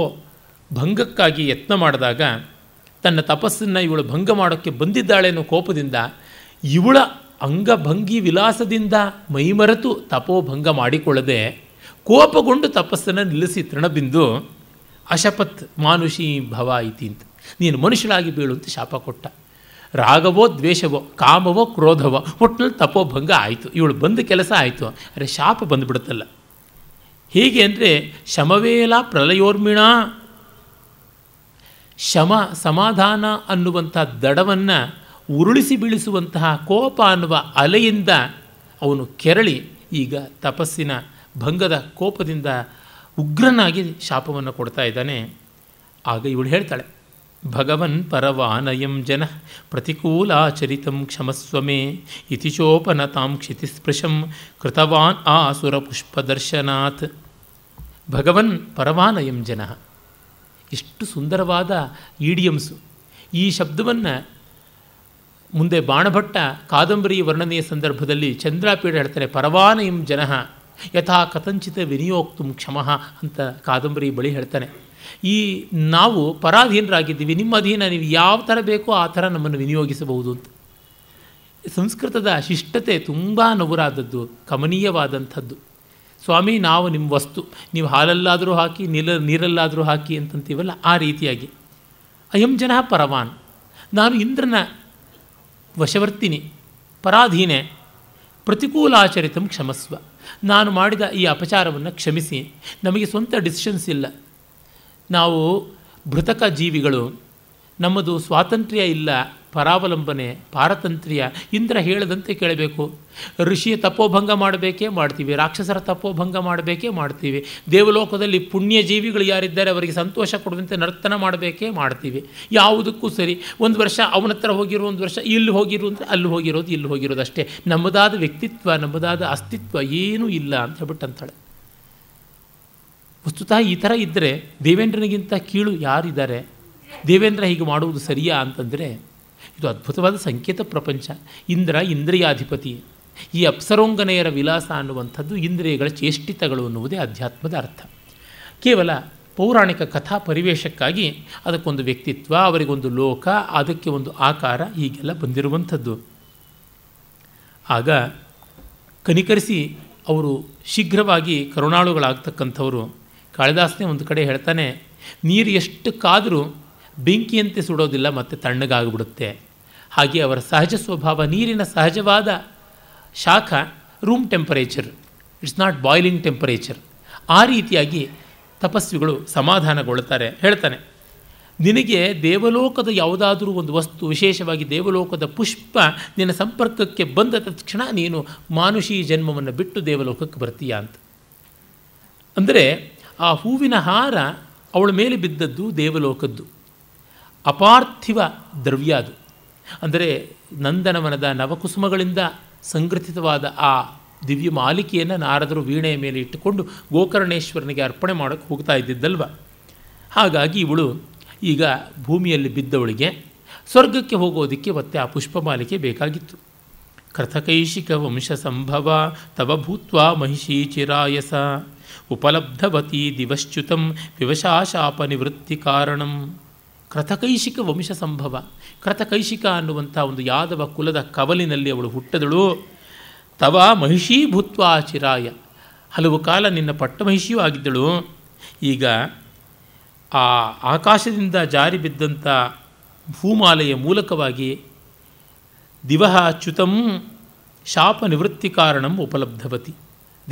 ಭಂಗಕ್ಕಾಗಿ ಯತ್ನ ಮಾಡಿದಾಗ ತನ್ನ ತಪಸ್ಸನ್ನು ಇವಳು ಭಂಗ ಮಾಡೋಕ್ಕೆ ಅನ್ನೋ ಕೋಪದಿಂದ ಇವಳ ಅಂಗಭಂಗಿ ವಿಲಾಸದಿಂದ ಮೈಮರೆತು ತಪೋಭಂಗ ಮಾಡಿಕೊಳ್ಳದೆ ಕೋಪಗೊಂಡು ತಪಸ್ಸನ್ನು ನಿಲ್ಲಿಸಿ ತೃಣಬಿಂದು ಅಶಪತ್ ಮಾನುಷಿ ಭವ ಐತಿ ಅಂತ ನೀನು ಮನುಷ್ಯನಾಗಿ ಬೀಳು ಅಂತ ಶಾಪ ಕೊಟ್ಟ ರಾಗವೋ ದ್ವೇಷವೋ ಕಾಮವೋ ಕ್ರೋಧವೋ ಒಟ್ಟಿನಲ್ಲಿ ಭಂಗ ಆಯಿತು ಇವಳು ಬಂದ ಕೆಲಸ ಆಯಿತು ಅರೆ ಶಾಪ ಬಂದುಬಿಡುತ್ತಲ್ಲ ಹೀಗೆ ಅಂದರೆ ಶಮವೇಲ ಪ್ರಲಯೋರ್ಮಿಣ ಶಮ ಸಮಾಧಾನ ಅನ್ನುವಂಥ ದಡವನ್ನು ಉರುಳಿಸಿ ಬೀಳಿಸುವಂತಹ ಕೋಪ ಅನ್ನುವ ಅಲೆಯಿಂದ ಅವನು ಕೆರಳಿ ಈಗ ತಪಸ್ಸಿನ ಭಂಗದ ಕೋಪದಿಂದ ಉಗ್ರನಾಗಿ ಶಾಪವನ್ನು ಕೊಡ್ತಾ ಇದ್ದಾನೆ ಆಗ ಇವಳು ಹೇಳ್ತಾಳೆ ಭಗವನ್ ಪರವಾನಯಂ ಜನ ಪ್ರತಿಕೂಲಾಚರಿತಂ ಕ್ಷಮಸ್ವಮೇ ಇತಿ ತಾಂ ಕ್ಷಿತಿಸ್ಪೃಶಂ ಕೃತವಾನ್ ಅಸುರ ಪುಷ್ಪದರ್ಶನಾತ್ ಭಗವನ್ ಪರವಾನಯಂ ಜನ ಎಷ್ಟು ಸುಂದರವಾದ ಈಡಿಯಮ್ಸು ಈ ಶಬ್ದವನ್ನು ಮುಂದೆ ಬಾಣಭಟ್ಟ ಕಾದಂಬರಿ ವರ್ಣನೆಯ ಸಂದರ್ಭದಲ್ಲಿ ಚಂದ್ರಾಪೀಡ ಹೇಳ್ತಾರೆ ಪರವಾನಯಂ ಜನಃ ಯಥಾ ಕಥಂಚಿತ ವಿನಿಯೋಕ್ತು ಕ್ಷಮ ಅಂತ ಕಾದಂಬರಿ ಬಳಿ ಹೇಳ್ತಾನೆ ಈ ನಾವು ಪರಾಧೀನರಾಗಿದ್ದೀವಿ ನಿಮ್ಮ ಅಧೀನ ನೀವು ಯಾವ ಥರ ಬೇಕೋ ಆ ಥರ ನಮ್ಮನ್ನು ವಿನಿಯೋಗಿಸಬಹುದು ಅಂತ ಸಂಸ್ಕೃತದ ಶಿಷ್ಟತೆ ತುಂಬ ನವರಾದದ್ದು ಕಮನೀಯವಾದಂಥದ್ದು ಸ್ವಾಮಿ ನಾವು ನಿಮ್ಮ ವಸ್ತು ನೀವು ಹಾಲಲ್ಲಾದರೂ ಹಾಕಿ ನೀಲ ನೀರಲ್ಲಾದರೂ ಹಾಕಿ ಅಂತಂತೀವಲ್ಲ ಆ ರೀತಿಯಾಗಿ ಅಯಂ ಜನ ಪರವಾನ್ ನಾನು ಇಂದ್ರನ ವಶವರ್ತಿನಿ ಪರಾಧೀನೆ ಪ್ರತಿಕೂಲಾಚರಿತಂ ಕ್ಷಮಸ್ವ ನಾನು ಮಾಡಿದ ಈ ಅಪಚಾರವನ್ನು ಕ್ಷಮಿಸಿ ನಮಗೆ ಸ್ವಂತ ಡಿಸಿಷನ್ಸ್ ಇಲ್ಲ ನಾವು ಮೃತಕ ಜೀವಿಗಳು ನಮ್ಮದು ಸ್ವಾತಂತ್ರ್ಯ ಇಲ್ಲ ಪರಾವಲಂಬನೆ ಪಾರತಂತ್ರ್ಯ ಇಂದ್ರ ಹೇಳದಂತೆ ಕೇಳಬೇಕು ಋಷಿಯ ತಪೋಭಂಗ ಮಾಡಬೇಕೇ ಮಾಡ್ತೀವಿ ರಾಕ್ಷಸರ ತಪೋಭಂಗ ಮಾಡಬೇಕೇ ಮಾಡ್ತೀವಿ ದೇವಲೋಕದಲ್ಲಿ ಪುಣ್ಯ ಜೀವಿಗಳು ಯಾರಿದ್ದಾರೆ ಅವರಿಗೆ ಸಂತೋಷ ಕೊಡುವಂತೆ ನರ್ತನ ಮಾಡಬೇಕೇ ಮಾಡ್ತೀವಿ ಯಾವುದಕ್ಕೂ ಸರಿ ಒಂದು ವರ್ಷ ಅವನ ಹತ್ರ ಹೋಗಿರೋ ಒಂದು ವರ್ಷ ಇಲ್ಲಿ ಹೋಗಿರು ಅಂದರೆ ಅಲ್ಲಿ ಹೋಗಿರೋದು ಇಲ್ಲಿ ಹೋಗಿರೋದು ಅಷ್ಟೇ ನಮ್ಮದಾದ ವ್ಯಕ್ತಿತ್ವ ನಮ್ಮದಾದ ಅಸ್ತಿತ್ವ ಏನೂ ಇಲ್ಲ ಅಂತ ಹೇಳ್ಬಿಟ್ಟು ಅಂತಾಳೆ ವಸ್ತುತಃ ಈ ಥರ ಇದ್ದರೆ ದೇವೇಂದ್ರನಿಗಿಂತ ಕೀಳು ಯಾರಿದ್ದಾರೆ ದೇವೇಂದ್ರ ಹೀಗೆ ಮಾಡುವುದು ಸರಿಯಾ ಅಂತಂದರೆ ಇದು ಅದ್ಭುತವಾದ ಸಂಕೇತ ಪ್ರಪಂಚ ಇಂದ್ರ ಇಂದ್ರಿಯಾಧಿಪತಿ ಈ ಅಪ್ಸರೋಂಗನೆಯರ ವಿಲಾಸ ಅನ್ನುವಂಥದ್ದು ಇಂದ್ರಿಯಗಳ ಚೇಷ್ಟಿತಗಳು ಅನ್ನುವುದೇ ಅಧ್ಯಾತ್ಮದ ಅರ್ಥ ಕೇವಲ ಪೌರಾಣಿಕ ಕಥಾ ಪರಿವೇಶಕ್ಕಾಗಿ ಅದಕ್ಕೊಂದು ವ್ಯಕ್ತಿತ್ವ ಅವರಿಗೊಂದು ಲೋಕ ಅದಕ್ಕೆ ಒಂದು ಆಕಾರ ಹೀಗೆಲ್ಲ ಬಂದಿರುವಂಥದ್ದು ಆಗ ಕನಿಕರಿಸಿ ಅವರು ಶೀಘ್ರವಾಗಿ ಕರುಣಾಳುಗಳಾಗ್ತಕ್ಕಂಥವರು ಕಾಳಿದಾಸನೇ ಒಂದು ಕಡೆ ಹೇಳ್ತಾನೆ ನೀರು ಎಷ್ಟು ಕಾದರೂ ಬೆಂಕಿಯಂತೆ ಸುಡೋದಿಲ್ಲ ಮತ್ತು ತಣ್ಣಗಾಗ್ಬಿಡುತ್ತೆ ಹಾಗೆ ಅವರ ಸಹಜ ಸ್ವಭಾವ ನೀರಿನ ಸಹಜವಾದ ಶಾಖ room temperature it's not boiling temperature ಆ ರೀತಿಯಾಗಿ ತಪಸ್ವಿಗಳು ಸಮಾಧಾನಗೊಳ್ಳುತ್ತಾರೆ ಹೇಳ್ತಾನೆ ನಿನಗೆ ದೇವಲೋಕದ ಯಾವುದಾದರೂ ಒಂದು ವಸ್ತು ವಿಶೇಷವಾಗಿ ದೇವಲೋಕದ ಪುಷ್ಪ ನಿನ್ನ ಸಂಪರ್ಕಕ್ಕೆ ಬಂದ ತಕ್ಷಣ ನೀನು ಮಾನುಷಿ ಜನ್ಮವನ್ನು ಬಿಟ್ಟು ದೇವಲೋಕಕ್ಕೆ ಬರ್ತೀಯ ಅಂತ ಅಂದರೆ ಆ ಹೂವಿನ ಹಾರ ಅವಳ ಮೇಲೆ ಬಿದ್ದದ್ದು ದೇವಲೋಕದ್ದು ಅಪಾರ್ಥಿವ ದ್ರವ್ಯ ಅದು ಅಂದರೆ ನಂದನವನದ ನವಕುಸುಮಗಳಿಂದ ಸಂಗ್ರಹಿತವಾದ ಆ ದಿವ್ಯ ಮಾಲಿಕೆಯನ್ನು ನಾರದರು ವೀಣೆಯ ಮೇಲೆ ಇಟ್ಟುಕೊಂಡು ಗೋಕರ್ಣೇಶ್ವರನಿಗೆ ಅರ್ಪಣೆ ಮಾಡೋಕ್ಕೆ ಹೋಗ್ತಾ ಇದ್ದಿದ್ದಲ್ವ ಹಾಗಾಗಿ ಇವಳು ಈಗ ಭೂಮಿಯಲ್ಲಿ ಬಿದ್ದವಳಿಗೆ ಸ್ವರ್ಗಕ್ಕೆ ಹೋಗೋದಕ್ಕೆ ಮತ್ತೆ ಆ ಮಾಲಿಕೆ ಬೇಕಾಗಿತ್ತು ಕೃತಕೈಶಿಕ ವಂಶ ಸಂಭವ ತವ ಭೂತ್ವ ಮಹಿಷಿ ಚಿರಾಯಸ ಉಪಲಬ್ಧವತಿ ದಿವಶ್ಚ್ಯುತಂ ವಿವಶಾಶಾಪ ನಿವೃತ್ತಿ ಕಾರಣಂ ಕೃತಕೈಶಿಕ ವಂಶ ಸಂಭವ ಕೃತಕೈಶಿಕ ಅನ್ನುವಂಥ ಒಂದು ಯಾದವ ಕುಲದ ಕವಲಿನಲ್ಲಿ ಅವಳು ಹುಟ್ಟದಳು ತವ ಮಹಿಷೀಭೂತ್ವ ಚಿರಾಯ ಹಲವು ಕಾಲ ನಿನ್ನ ಪಟ್ಟ ಮಹಿಷಿಯೂ ಆಗಿದ್ದಳು ಈಗ ಆ ಆಕಾಶದಿಂದ ಜಾರಿ ಬಿದ್ದಂಥ ಭೂಮಾಲೆಯ ಮೂಲಕವಾಗಿ ದಿವಹ ಅಚ್ಯುತಂ ಶಾಪ ನಿವೃತ್ತಿ ಕಾರಣಂ ಉಪಲಬ್ಧವತಿ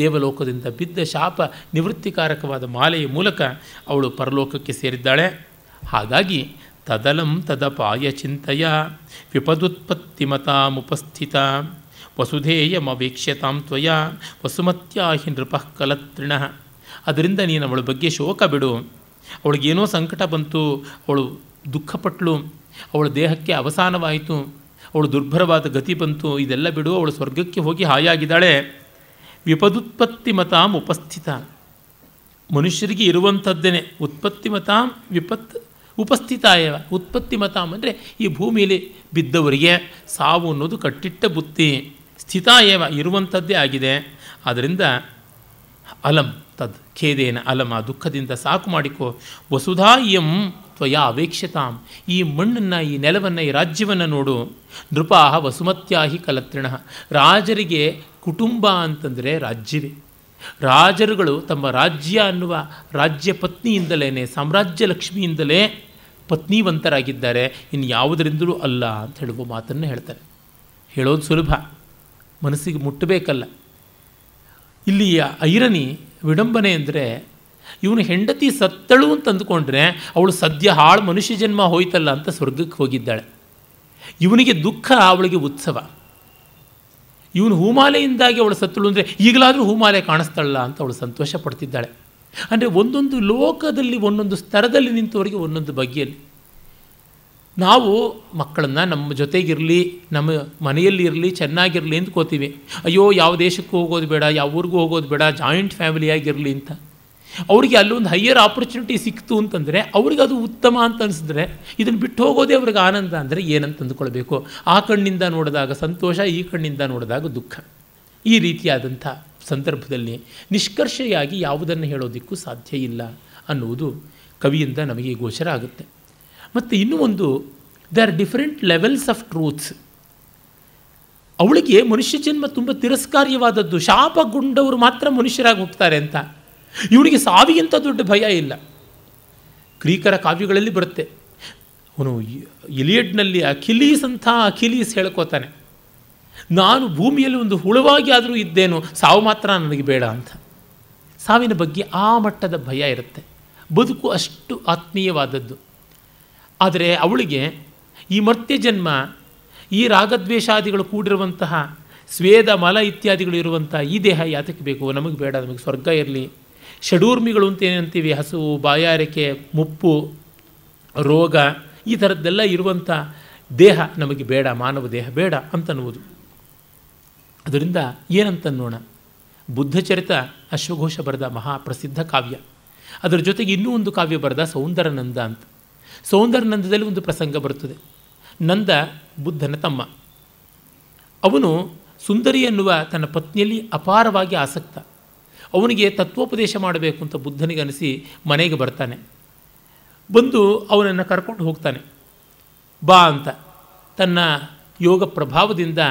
ದೇವಲೋಕದಿಂದ ಬಿದ್ದ ಶಾಪ ನಿವೃತ್ತಿಕಾರಕವಾದ ಮಾಲೆಯ ಮೂಲಕ ಅವಳು ಪರಲೋಕಕ್ಕೆ ಸೇರಿದ್ದಾಳೆ ಹಾಗಾಗಿ ತದಲಂ ತದಪಾಯ ಚಿಂತೆಯ ವಿಪದುತ್ಪತ್ತಿಮತಾಮುಪಸ್ಥಿತ ವಸುಧೇಯಮವೇಕ್ಷ್ಯತಾಂ ತ್ವಯ ವಸುಮತ್ಯಾ ಹಿ ನೃಪಃ ಅದರಿಂದ ನೀನು ಅವಳ ಬಗ್ಗೆ ಶೋಕ ಬಿಡು ಅವಳಿಗೇನೋ ಸಂಕಟ ಬಂತು ಅವಳು ದುಃಖಪಟ್ಟಳು ಅವಳ ದೇಹಕ್ಕೆ ಅವಸಾನವಾಯಿತು ಅವಳು ದುರ್ಭರವಾದ ಗತಿ ಬಂತು ಇದೆಲ್ಲ ಬಿಡು ಅವಳು ಸ್ವರ್ಗಕ್ಕೆ ಹೋಗಿ ಹಾಯಾಗಿದ್ದಾಳೆ ವಿಪದುತ್ಪತ್ತಿ ಮತಾಂ ಉಪಸ್ಥಿತ ಮನುಷ್ಯರಿಗೆ ಇರುವಂಥದ್ದೇನೆ ಉತ್ಪತ್ತಿ ಮತಾಂ ವಿಪತ್ ಉಪಸ್ಥಿತಾಯವ ಉತ್ಪತ್ತಿ ಮತಾಮ್ ಅಂದರೆ ಈ ಭೂಮಿಯಲ್ಲಿ ಬಿದ್ದವರಿಗೆ ಸಾವು ಅನ್ನೋದು ಕಟ್ಟಿಟ್ಟ ಬುತ್ತಿ ಸ್ಥಿತಾಯವ ಇರುವಂಥದ್ದೇ ಆಗಿದೆ ಆದ್ದರಿಂದ ಅಲಂ ತದ್ ಖೇದೇನ ಅಲಂ ಆ ದುಃಖದಿಂದ ಸಾಕು ಮಾಡಿಕೊ ವಸುಧಾ ಎಂ ತ್ವಯಾ ಅವೇಕ್ಷತಾಂ ಈ ಮಣ್ಣನ್ನು ಈ ನೆಲವನ್ನು ಈ ರಾಜ್ಯವನ್ನು ನೋಡು ನೃಪಾಹ ವಸುಮತ್ಯಾಹಿ ಕಲತ್ರಿಣ ರಾಜರಿಗೆ ಕುಟುಂಬ ಅಂತಂದರೆ ರಾಜ್ಯವೇ ರಾಜರುಗಳು ತಮ್ಮ ರಾಜ್ಯ ಅನ್ನುವ ರಾಜ್ಯ ಪತ್ನಿಯಿಂದಲೇ ಸಾಮ್ರಾಜ್ಯ ಲಕ್ಷ್ಮಿಯಿಂದಲೇ ಪತ್ನಿವಂತರಾಗಿದ್ದಾರೆ ಇನ್ನು ಯಾವುದರಿಂದಲೂ ಅಲ್ಲ ಅಂತ ಹೇಳುವ ಮಾತನ್ನು ಹೇಳ್ತಾರೆ ಹೇಳೋದು ಸುಲಭ ಮನಸ್ಸಿಗೆ ಮುಟ್ಟಬೇಕಲ್ಲ ಇಲ್ಲಿ ಐರನಿ ವಿಡಂಬನೆ ಅಂದರೆ ಇವನು ಹೆಂಡತಿ ಸತ್ತಳು ಅಂತ ಅಂದುಕೊಂಡ್ರೆ ಅವಳು ಸದ್ಯ ಹಾಳು ಮನುಷ್ಯ ಜನ್ಮ ಹೋಯ್ತಲ್ಲ ಅಂತ ಸ್ವರ್ಗಕ್ಕೆ ಹೋಗಿದ್ದಾಳೆ ಇವನಿಗೆ ದುಃಖ ಅವಳಿಗೆ ಉತ್ಸವ ಇವನು ಹೂಮಾಲೆಯಿಂದಾಗಿ ಅವಳು ಸತ್ತಳು ಅಂದರೆ ಈಗಲಾದರೂ ಹೂಮಾಲೆ ಕಾಣಿಸ್ತಾಳಲ್ಲ ಅಂತ ಅವಳು ಸಂತೋಷ ಪಡ್ತಿದ್ದಾಳೆ ಅಂದರೆ ಒಂದೊಂದು ಲೋಕದಲ್ಲಿ ಒಂದೊಂದು ಸ್ತರದಲ್ಲಿ ನಿಂತವರಿಗೆ ಒಂದೊಂದು ಬಗೆಯಲ್ಲಿ ನಾವು ಮಕ್ಕಳನ್ನು ನಮ್ಮ ಜೊತೆಗಿರಲಿ ನಮ್ಮ ಮನೆಯಲ್ಲಿರಲಿ ಚೆನ್ನಾಗಿರಲಿ ಅಂತ ಕೋತೀವಿ ಅಯ್ಯೋ ಯಾವ ದೇಶಕ್ಕೂ ಹೋಗೋದು ಬೇಡ ಯಾವ ಊರಿಗೂ ಹೋಗೋದು ಬೇಡ ಜಾಯಿಂಟ್ ಫ್ಯಾಮಿಲಿಯಾಗಿರಲಿ ಅಂತ ಅವರಿಗೆ ಅಲ್ಲೊಂದು ಹೈಯರ್ ಆಪರ್ಚುನಿಟಿ ಸಿಕ್ತು ಅಂತಂದರೆ ಅವ್ರಿಗೆ ಅದು ಉತ್ತಮ ಅಂತ ಅನಿಸಿದ್ರೆ ಇದನ್ನು ಬಿಟ್ಟು ಹೋಗೋದೇ ಅವ್ರಿಗೆ ಆನಂದ ಅಂದರೆ ಏನಂತ ಅಂದುಕೊಳ್ಬೇಕು ಆ ಕಣ್ಣಿಂದ ನೋಡಿದಾಗ ಸಂತೋಷ ಈ ಕಣ್ಣಿಂದ ನೋಡಿದಾಗ ದುಃಖ ಈ ರೀತಿಯಾದಂಥ ಸಂದರ್ಭದಲ್ಲಿ ನಿಷ್ಕರ್ಷೆಯಾಗಿ ಯಾವುದನ್ನು ಹೇಳೋದಕ್ಕೂ ಸಾಧ್ಯ ಇಲ್ಲ ಅನ್ನುವುದು ಕವಿಯಿಂದ ನಮಗೆ ಗೋಚರ ಆಗುತ್ತೆ ಮತ್ತು ಇನ್ನೂ ಒಂದು they are different levels of truths ಅವಳಿಗೆ ಮನುಷ್ಯ ಜನ್ಮ ತುಂಬ ತಿರಸ್ಕಾರ್ಯವಾದದ್ದು ಶಾಪಗೊಂಡವರು ಮಾತ್ರ ಮನುಷ್ಯರಾಗಿ ಹೋಗ್ತಾರೆ ಅಂತ ಇವನಿಗೆ ಸಾವಿಗಿಂತ ದೊಡ್ಡ ಭಯ ಇಲ್ಲ ಕ್ರೀಕರ ಕಾವ್ಯಗಳಲ್ಲಿ ಬರುತ್ತೆ ಅವನು ಇಲಿಯಡ್ನಲ್ಲಿ ಅಖಿಲೀಸ್ ಅಂತ ಅಖಿಲೀಸ್ ಹೇಳ್ಕೋತಾನೆ ನಾನು ಭೂಮಿಯಲ್ಲಿ ಒಂದು ಹುಳವಾಗಿ ಆದರೂ ಇದ್ದೇನೋ ಸಾವು ಮಾತ್ರ ನನಗೆ ಬೇಡ ಅಂತ ಸಾವಿನ ಬಗ್ಗೆ ಆ ಮಟ್ಟದ ಭಯ ಇರುತ್ತೆ ಬದುಕು ಅಷ್ಟು ಆತ್ಮೀಯವಾದದ್ದು ಆದರೆ ಅವಳಿಗೆ ಈ ಮರ್ತ್ಯ ಜನ್ಮ ಈ ರಾಗದ್ವೇಷಾದಿಗಳು ಕೂಡಿರುವಂತಹ ಸ್ವೇದ ಮಲ ಇತ್ಯಾದಿಗಳು ಇರುವಂಥ ಈ ದೇಹ ಯಾತಕ್ಕೆ ಬೇಕು ನಮಗೆ ಬೇಡ ನಮಗೆ ಸ್ವರ್ಗ ಇರಲಿ ಷಡೂರ್ಮಿಗಳು ಅಂತ ಏನಂತೀವಿ ಹಸು ಬಾಯಾರಿಕೆ ಮುಪ್ಪು ರೋಗ ಈ ಥರದ್ದೆಲ್ಲ ಇರುವಂಥ ದೇಹ ನಮಗೆ ಬೇಡ ಮಾನವ ದೇಹ ಬೇಡ ಅಂತನ್ನುವುದು ಅದರಿಂದ ಏನಂತ ನೋಡೋಣ ಬುದ್ಧಚರಿತ ಅಶ್ವಘೋಷ ಬರೆದ ಮಹಾಪ್ರಸಿದ್ಧ ಕಾವ್ಯ ಅದರ ಜೊತೆಗೆ ಇನ್ನೂ ಒಂದು ಕಾವ್ಯ ಬರೆದ ಸೌಂದರನಂದ ಅಂತ ಸೌಂದರನಂದದಲ್ಲಿ ಒಂದು ಪ್ರಸಂಗ ಬರುತ್ತದೆ ನಂದ ಬುದ್ಧನ ತಮ್ಮ ಅವನು ಸುಂದರಿ ಎನ್ನುವ ತನ್ನ ಪತ್ನಿಯಲ್ಲಿ ಅಪಾರವಾಗಿ ಆಸಕ್ತ ಅವನಿಗೆ ತತ್ವೋಪದೇಶ ಮಾಡಬೇಕು ಅಂತ ಬುದ್ಧನಿಗೆ ಅನಿಸಿ ಮನೆಗೆ ಬರ್ತಾನೆ ಬಂದು ಅವನನ್ನು ಕರ್ಕೊಂಡು ಹೋಗ್ತಾನೆ ಬಾ ಅಂತ ತನ್ನ ಯೋಗ ಪ್ರಭಾವದಿಂದ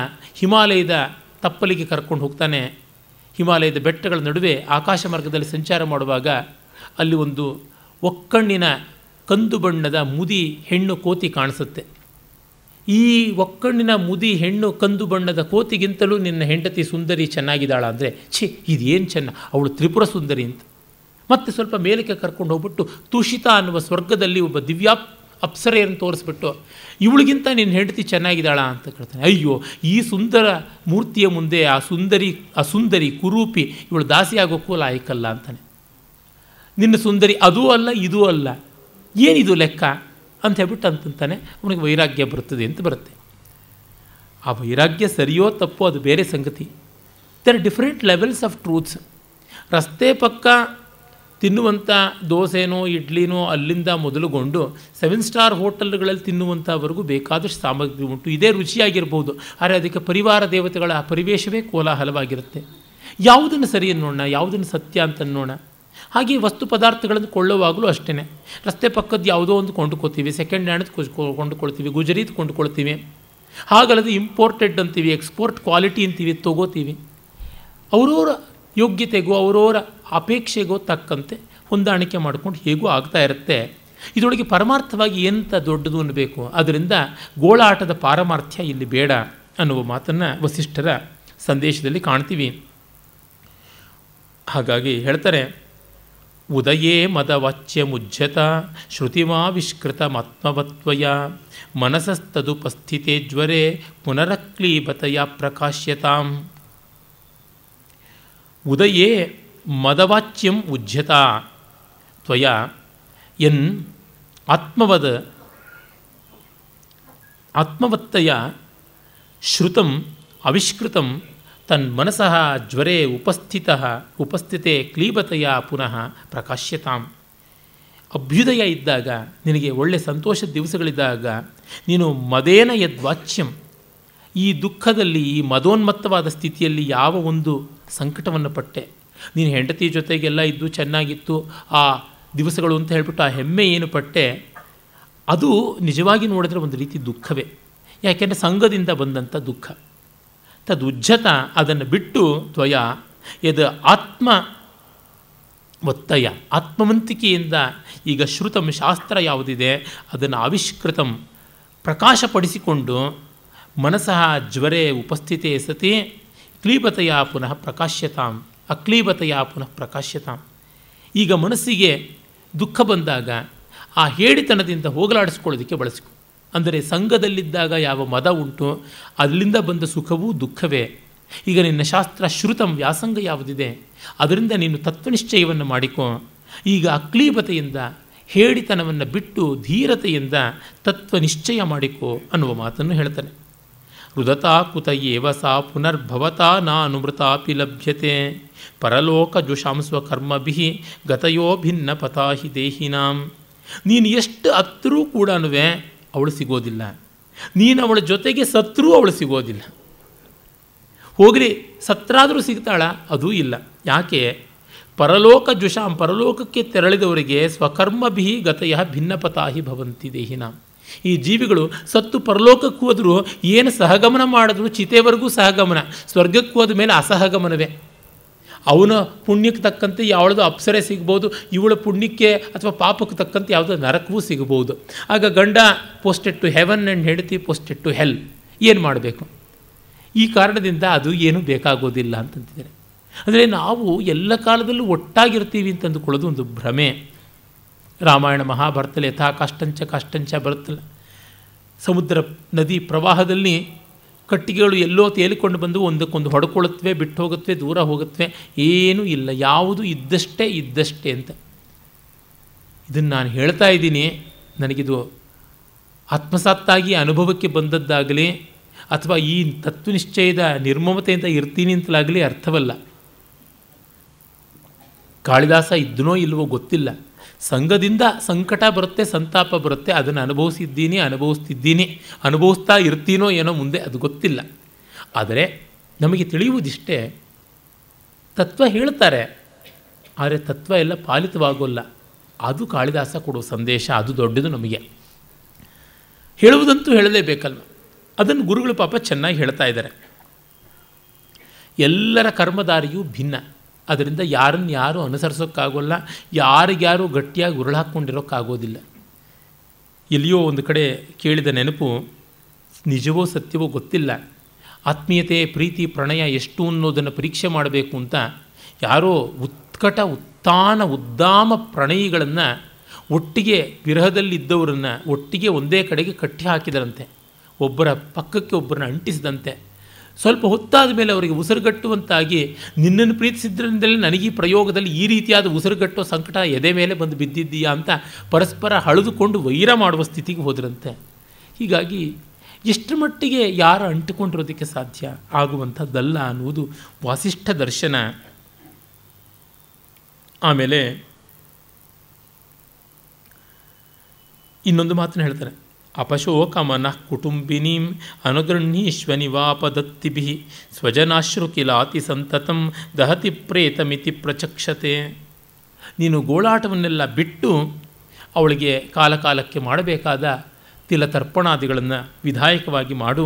ಹಿಮಾಲಯದ ತಪ್ಪಲಿಗೆ ಕರ್ಕೊಂಡು ಹೋಗ್ತಾನೆ ಹಿಮಾಲಯದ ಬೆಟ್ಟಗಳ ನಡುವೆ ಆಕಾಶ ಮಾರ್ಗದಲ್ಲಿ ಸಂಚಾರ ಮಾಡುವಾಗ ಅಲ್ಲಿ ಒಂದು ಒಕ್ಕಣ್ಣಿನ ಕಂದು ಬಣ್ಣದ ಮುದಿ ಹೆಣ್ಣು ಕೋತಿ ಕಾಣಿಸುತ್ತೆ ಈ ಒಕ್ಕಣ್ಣಿನ ಮುದಿ ಹೆಣ್ಣು ಕಂದು ಬಣ್ಣದ ಕೋತಿಗಿಂತಲೂ ನಿನ್ನ ಹೆಂಡತಿ ಸುಂದರಿ ಚೆನ್ನಾಗಿದ್ದಾಳ ಅಂದರೆ ಛೇ ಇದೇನು ಚೆನ್ನ ಅವಳು ತ್ರಿಪುರ ಸುಂದರಿ ಅಂತ ಮತ್ತೆ ಸ್ವಲ್ಪ ಮೇಲಕ್ಕೆ ಕರ್ಕೊಂಡು ಹೋಗ್ಬಿಟ್ಟು ತುಷಿತ ಅನ್ನುವ ಸ್ವರ್ಗದಲ್ಲಿ ಒಬ್ಬ ದಿವ್ಯಾ ಅಪ್ಸರೆಯನ್ನು ತೋರಿಸ್ಬಿಟ್ಟು ಇವಳಿಗಿಂತ ನಿನ್ನ ಹೆಂಡತಿ ಚೆನ್ನಾಗಿದ್ದಾಳ ಅಂತ ಕೇಳ್ತಾನೆ ಅಯ್ಯೋ ಈ ಸುಂದರ ಮೂರ್ತಿಯ ಮುಂದೆ ಆ ಸುಂದರಿ ಸುಂದರಿ ಕುರೂಪಿ ಇವಳು ದಾಸಿ ಆಗೋಕ್ಕೂ ಲಾಯಕ್ಕಲ್ಲ ಅಂತಾನೆ ನಿನ್ನ ಸುಂದರಿ ಅದೂ ಅಲ್ಲ ಇದೂ ಅಲ್ಲ ಏನಿದು ಲೆಕ್ಕ ಅಂತ ಹೇಳ್ಬಿಟ್ಟು ಅಂತಂತಾನೆ ಅವನಿಗೆ ವೈರಾಗ್ಯ ಬರ್ತದೆ ಅಂತ ಬರುತ್ತೆ ಆ ವೈರಾಗ್ಯ ಸರಿಯೋ ತಪ್ಪೋ ಅದು ಬೇರೆ ಸಂಗತಿ there different levels of truths ರಸ್ತೆ ಪಕ್ಕ ತಿನ್ನುವಂಥ ದೋಸೆನೋ ಇಡ್ಲಿನೋ ಅಲ್ಲಿಂದ ಮೊದಲುಗೊಂಡು ಸೆವೆನ್ ಸ್ಟಾರ್ ಹೋಟೆಲ್ಗಳಲ್ಲಿ ತಿನ್ನುವಂಥವರೆಗೂ ಬೇಕಾದಷ್ಟು ಸಾಮಗ್ರಿ ಉಂಟು ಇದೇ ರುಚಿಯಾಗಿರ್ಬೋದು ಆದರೆ ಅದಕ್ಕೆ ಪರಿವಾರ ದೇವತೆಗಳ ಪರಿವೇಶವೇ ಕೋಲಾಹಲವಾಗಿರುತ್ತೆ ಯಾವುದನ್ನು ಸರಿ ಅನ್ನೋಣ ಯಾವುದನ್ನು ಸತ್ಯ ಅಂತ ಅನ್ನೋಣ ಹಾಗೆ ವಸ್ತು ಪದಾರ್ಥಗಳನ್ನು ಕೊಳ್ಳುವಾಗಲೂ ಅಷ್ಟೇ ರಸ್ತೆ ಪಕ್ಕದ ಯಾವುದೋ ಒಂದು ಕೊಂಡ್ಕೊಳ್ತೀವಿ ಸೆಕೆಂಡ್ ಹ್ಯಾಂಡ್ ಕೊಂಡುಕೊಳ್ತೀವಿ ಗುಜರೀತ್ ಕೊಂಡುಕೊಳ್ತೀವಿ ಹಾಗಲ್ಲದೆ ಇಂಪೋರ್ಟೆಡ್ ಅಂತೀವಿ ಎಕ್ಸ್ಪೋರ್ಟ್ ಕ್ವಾಲಿಟಿ ಅಂತೀವಿ ತೊಗೋತೀವಿ ಅವರವರ ಯೋಗ್ಯತೆಗೋ ಅವರವರ ಅಪೇಕ್ಷೆಗೋ ತಕ್ಕಂತೆ ಹೊಂದಾಣಿಕೆ ಮಾಡಿಕೊಂಡು ಹೇಗೂ ಆಗ್ತಾ ಇರುತ್ತೆ ಇದರೊಳಗೆ ಪರಮಾರ್ಥವಾಗಿ ಎಂಥ ದೊಡ್ಡದು ಅನ್ನಬೇಕು ಅದರಿಂದ ಗೋಳಾಟದ ಪಾರಮಾರ್ಥ್ಯ ಇಲ್ಲಿ ಬೇಡ ಅನ್ನುವ ಮಾತನ್ನು ವಸಿಷ್ಠರ ಸಂದೇಶದಲ್ಲಿ ಕಾಣ್ತೀವಿ ಹಾಗಾಗಿ ಹೇಳ್ತಾರೆ ಉದಯೇ ಮದವಾಚ್ಯ ಮುಜ್ಜತ ಶ್ರುತಿಮಾವಿಷ್ಕೃತ ಮಾತ್ಮವತ್ವಯ ಮನಸಸ್ತದುಪಸ್ಥಿತೆ ಜ್ವರೇ ಪುನರಕ್ಲೀಬತೆಯ ಪ್ರಕಾಶ್ಯತಾಂ ಉದಯೇ ಮದವಾಚ್ಯಂ ಉಜ್ಯತ ತ್ವಯ ಎನ್ ಆತ್ಮವದ ಆತ್ಮವತ್ತಯ ಶ್ರುತಂ ಅವಿಷ್ಕೃತಂ ಮನಸಃ ಜ್ವರೇ ಉಪಸ್ಥಿತ ಉಪಸ್ಥಿತೆ ಕ್ಲೀಬತೆಯ ಪುನಃ ಪ್ರಕಾಶ್ಯತಾಂ ಅಭ್ಯುದಯ ಇದ್ದಾಗ ನಿನಗೆ ಒಳ್ಳೆ ಸಂತೋಷದ ದಿವಸಗಳಿದ್ದಾಗ ನೀನು ಮದೇನ ಯದ್ವಾಚ್ಯಂ ಈ ದುಃಖದಲ್ಲಿ ಈ ಮದೋನ್ಮತ್ತವಾದ ಸ್ಥಿತಿಯಲ್ಲಿ ಯಾವ ಒಂದು ಸಂಕಟವನ್ನು ಪಟ್ಟೆ ನೀನು ಹೆಂಡತಿ ಜೊತೆಗೆಲ್ಲ ಇದ್ದು ಚೆನ್ನಾಗಿತ್ತು ಆ ದಿವಸಗಳು ಅಂತ ಹೇಳ್ಬಿಟ್ಟು ಆ ಹೆಮ್ಮೆ ಏನು ಪಟ್ಟೆ ಅದು ನಿಜವಾಗಿ ನೋಡಿದ್ರೆ ಒಂದು ರೀತಿ ದುಃಖವೇ ಯಾಕೆಂದರೆ ಸಂಘದಿಂದ ಬಂದಂಥ ದುಃಖ ತದುಜ್ಜತ ಅದನ್ನು ಬಿಟ್ಟು ತ್ವಯ ಎದು ಆತ್ಮ ಒತ್ತಯ ಆತ್ಮವಂತಿಕೆಯಿಂದ ಈಗ ಶ್ರುತಂ ಶಾಸ್ತ್ರ ಯಾವುದಿದೆ ಅದನ್ನು ಆವಿಷ್ಕೃತಂ ಪ್ರಕಾಶಪಡಿಸಿಕೊಂಡು ಮನಸ್ಸ ಜ್ವರೇ ಉಪಸ್ಥಿತಿ ಸತಿ ಕ್ಲೀಬತೆಯ ಪುನಃ ಪ್ರಕಾಶ್ಯತಾಂ ಅಕ್ಲೀಬತೆಯ ಪುನಃ ಪ್ರಕಾಶ್ಯತಾಂ ಈಗ ಮನಸ್ಸಿಗೆ ದುಃಖ ಬಂದಾಗ ಆ ಹೇಳಿತನದಿಂದ ಹೋಗಲಾಡಿಸ್ಕೊಳ್ಳೋದಕ್ಕೆ ಬಳಸಿಕೊ ಅಂದರೆ ಸಂಘದಲ್ಲಿದ್ದಾಗ ಯಾವ ಮದ ಉಂಟು ಅಲ್ಲಿಂದ ಬಂದ ಸುಖವೂ ದುಃಖವೇ ಈಗ ನಿನ್ನ ಶಾಸ್ತ್ರ ಶ್ರುತಂ ವ್ಯಾಸಂಗ ಯಾವುದಿದೆ ಅದರಿಂದ ನೀನು ತತ್ವನಿಶ್ಚಯವನ್ನು ಮಾಡಿಕೊ ಈಗ ಅಕ್ಲೀಬತೆಯಿಂದ ಹೇಳಿತನವನ್ನು ಬಿಟ್ಟು ಧೀರತೆಯಿಂದ ತತ್ವ ನಿಶ್ಚಯ ಮಾಡಿಕೊ ಅನ್ನುವ ಮಾತನ್ನು ಹೇಳ್ತಾನೆ ಕುತ ಏವ ಸಾ ಪುನರ್ಭವತಾ ನಾನುಮೃತಾಪಿ ಲಭ್ಯತೆ ಪರಲೋಕ ಪರಲೋಕಜುಷಾಂಸ್ವಕರ್ಮಭಿ ಗತಯೋ ಭಿನ್ನ ಪತಾಹಿ ದೇಹಿನಾಂ ನೀನು ಎಷ್ಟು ಅತ್ರೂ ಕೂಡ ಅವಳು ಸಿಗೋದಿಲ್ಲ ನೀನು ಅವಳ ಜೊತೆಗೆ ಸತ್ರೂ ಅವಳು ಸಿಗೋದಿಲ್ಲ ಹೋಗ್ರಿ ಸತ್ರಾದರೂ ಸಿಗ್ತಾಳ ಅದೂ ಇಲ್ಲ ಯಾಕೆ ಪರಲೋಕ ಜುಷಾಂ ಪರಲೋಕಕ್ಕೆ ತೆರಳಿದವರಿಗೆ ಸ್ವಕರ್ಮಭಿ ಗತಯ ಭಿನ್ನಪತಾಹಿ ಭವಂತಿ ದೇಹಿನಾಂ ಈ ಜೀವಿಗಳು ಸತ್ತು ಪರಲೋಕಕ್ಕೆ ಹೋದರೂ ಏನು ಸಹಗಮನ ಮಾಡಿದ್ರು ಚಿತೆವರೆಗೂ ಸಹಗಮನ ಸ್ವರ್ಗಕ್ಕೆ ಹೋದ ಮೇಲೆ ಅಸಹಗಮನವೇ ಅವನ ಪುಣ್ಯಕ್ಕೆ ತಕ್ಕಂತೆ ಯಾವಳದು ಅಪ್ಸರೆ ಸಿಗ್ಬೋದು ಇವಳ ಪುಣ್ಯಕ್ಕೆ ಅಥವಾ ಪಾಪಕ್ಕೆ ತಕ್ಕಂತೆ ಯಾವುದೋ ನರಕವೂ ಸಿಗ್ಬೋದು ಆಗ ಗಂಡ ಪೋಸ್ಟೆಡ್ ಟು ಹೆವನ್ ಆ್ಯಂಡ್ ಹೆಂಡತಿ ಪೋಸ್ಟೆಡ್ ಟು ಹೆಲ್ ಏನು ಮಾಡಬೇಕು ಈ ಕಾರಣದಿಂದ ಅದು ಏನೂ ಬೇಕಾಗೋದಿಲ್ಲ ಅಂತಂತಿದ್ದಾರೆ ಅಂದರೆ ನಾವು ಎಲ್ಲ ಕಾಲದಲ್ಲೂ ಒಟ್ಟಾಗಿರ್ತೀವಿ ಅಂತಂದುಕೊಳ್ಳೋದು ಒಂದು ಭ್ರಮೆ ರಾಮಾಯಣ ಮಹಾಭಾರತದಲ್ಲಿ ಯಥಾ ಕಷ್ಟಂಚ ಕಷ್ಟಂಚ ಬರುತ್ತಲ್ಲ ಸಮುದ್ರ ನದಿ ಪ್ರವಾಹದಲ್ಲಿ ಕಟ್ಟಿಗೆಗಳು ಎಲ್ಲೋ ತೇಲಿಕೊಂಡು ಬಂದು ಒಂದಕ್ಕೊಂದು ಹೊಡ್ಕೊಳ್ಳುತ್ತವೆ ಬಿಟ್ಟು ಹೋಗುತ್ತವೆ ದೂರ ಹೋಗುತ್ತವೆ ಏನೂ ಇಲ್ಲ ಯಾವುದು ಇದ್ದಷ್ಟೇ ಇದ್ದಷ್ಟೇ ಅಂತ ಇದನ್ನು ನಾನು ಹೇಳ್ತಾ ಇದ್ದೀನಿ ನನಗಿದು ಆತ್ಮಸಾತ್ತಾಗಿ ಅನುಭವಕ್ಕೆ ಬಂದದ್ದಾಗಲಿ ಅಥವಾ ಈ ತತ್ವನಿಶ್ಚಯದ ನಿರ್ಮಮತೆಯಿಂದ ಇರ್ತೀನಿ ಅಂತಲಾಗಲಿ ಅರ್ಥವಲ್ಲ ಕಾಳಿದಾಸ ಇದ್ದನೋ ಇಲ್ವೋ ಗೊತ್ತಿಲ್ಲ ಸಂಘದಿಂದ ಸಂಕಟ ಬರುತ್ತೆ ಸಂತಾಪ ಬರುತ್ತೆ ಅದನ್ನು ಅನುಭವಿಸಿದ್ದೀನಿ ಅನುಭವಿಸ್ತಿದ್ದೀನಿ ಅನುಭವಿಸ್ತಾ ಇರ್ತೀನೋ ಏನೋ ಮುಂದೆ ಅದು ಗೊತ್ತಿಲ್ಲ ಆದರೆ ನಮಗೆ ತಿಳಿಯುವುದಿಷ್ಟೇ ತತ್ವ ಹೇಳ್ತಾರೆ ಆದರೆ ತತ್ವ ಎಲ್ಲ ಪಾಲಿತವಾಗೋಲ್ಲ ಅದು ಕಾಳಿದಾಸ ಕೊಡುವ ಸಂದೇಶ ಅದು ದೊಡ್ಡದು ನಮಗೆ ಹೇಳುವುದಂತೂ ಹೇಳಲೇಬೇಕಲ್ವ ಅದನ್ನು ಗುರುಗಳು ಪಾಪ ಚೆನ್ನಾಗಿ ಹೇಳ್ತಾ ಇದ್ದಾರೆ ಎಲ್ಲರ ಕರ್ಮದಾರಿಯೂ ಭಿನ್ನ ಅದರಿಂದ ಯಾರನ್ನು ಯಾರೂ ಅನುಸರಿಸೋಕ್ಕಾಗೋಲ್ಲ ಯಾರಿಗ್ಯಾರೂ ಗಟ್ಟಿಯಾಗಿ ಉರುಳಾಕ್ಕೊಂಡಿರೋಕ್ಕಾಗೋದಿಲ್ಲ ಎಲ್ಲಿಯೋ ಒಂದು ಕಡೆ ಕೇಳಿದ ನೆನಪು ನಿಜವೋ ಸತ್ಯವೋ ಗೊತ್ತಿಲ್ಲ ಆತ್ಮೀಯತೆ ಪ್ರೀತಿ ಪ್ರಣಯ ಎಷ್ಟು ಅನ್ನೋದನ್ನು ಪರೀಕ್ಷೆ ಮಾಡಬೇಕು ಅಂತ ಯಾರೋ ಉತ್ಕಟ ಉತ್ತಾನ ಉದ್ದಾಮ ಪ್ರಣಯಿಗಳನ್ನು ಒಟ್ಟಿಗೆ ವಿರಹದಲ್ಲಿದ್ದವರನ್ನು ಒಟ್ಟಿಗೆ ಒಂದೇ ಕಡೆಗೆ ಕಟ್ಟಿ ಹಾಕಿದರಂತೆ ಒಬ್ಬರ ಪಕ್ಕಕ್ಕೆ ಒಬ್ಬರನ್ನ ಅಂಟಿಸಿದಂತೆ ಸ್ವಲ್ಪ ಹೊತ್ತಾದ ಮೇಲೆ ಅವರಿಗೆ ಉಸಿರುಗಟ್ಟುವಂತಾಗಿ ನಿನ್ನನ್ನು ಪ್ರೀತಿಸಿದ್ರಿಂದಲೇ ನನಗೆ ಈ ಪ್ರಯೋಗದಲ್ಲಿ ಈ ರೀತಿಯಾದ ಉಸಿರುಗಟ್ಟೋ ಸಂಕಟ ಎದೆ ಮೇಲೆ ಬಂದು ಬಿದ್ದಿದ್ದೀಯಾ ಅಂತ ಪರಸ್ಪರ ಹಳೆದುಕೊಂಡು ವೈರ ಮಾಡುವ ಸ್ಥಿತಿಗೆ ಹೋದ್ರಂತೆ ಹೀಗಾಗಿ ಎಷ್ಟು ಮಟ್ಟಿಗೆ ಯಾರು ಅಂಟಿಕೊಂಡಿರೋದಕ್ಕೆ ಸಾಧ್ಯ ಆಗುವಂಥದ್ದಲ್ಲ ಅನ್ನುವುದು ವಾಸಿಷ್ಠ ದರ್ಶನ ಆಮೇಲೆ ಇನ್ನೊಂದು ಮಾತನ್ನು ಹೇಳ್ತಾರೆ ಅಪಶೋಕಮನಃ ಕುಟುಂಬಿನೀಂ ಅನುಗೃಹೀಶ್ವನಿವಾಪದತ್ತಿಭಿ ಸ್ವಜನಾಶ್ರುಕಿಲಾತಿ ಸಂತತಂ ದಹತಿ ಪ್ರೇತಮಿತಿ ಪ್ರಚಕ್ಷತೆ ನೀನು ಗೋಳಾಟವನ್ನೆಲ್ಲ ಬಿಟ್ಟು ಅವಳಿಗೆ ಕಾಲಕಾಲಕ್ಕೆ ಮಾಡಬೇಕಾದ ತಿಲತರ್ಪಣಾದಿಗಳನ್ನು ವಿಧಾಯಕವಾಗಿ ಮಾಡು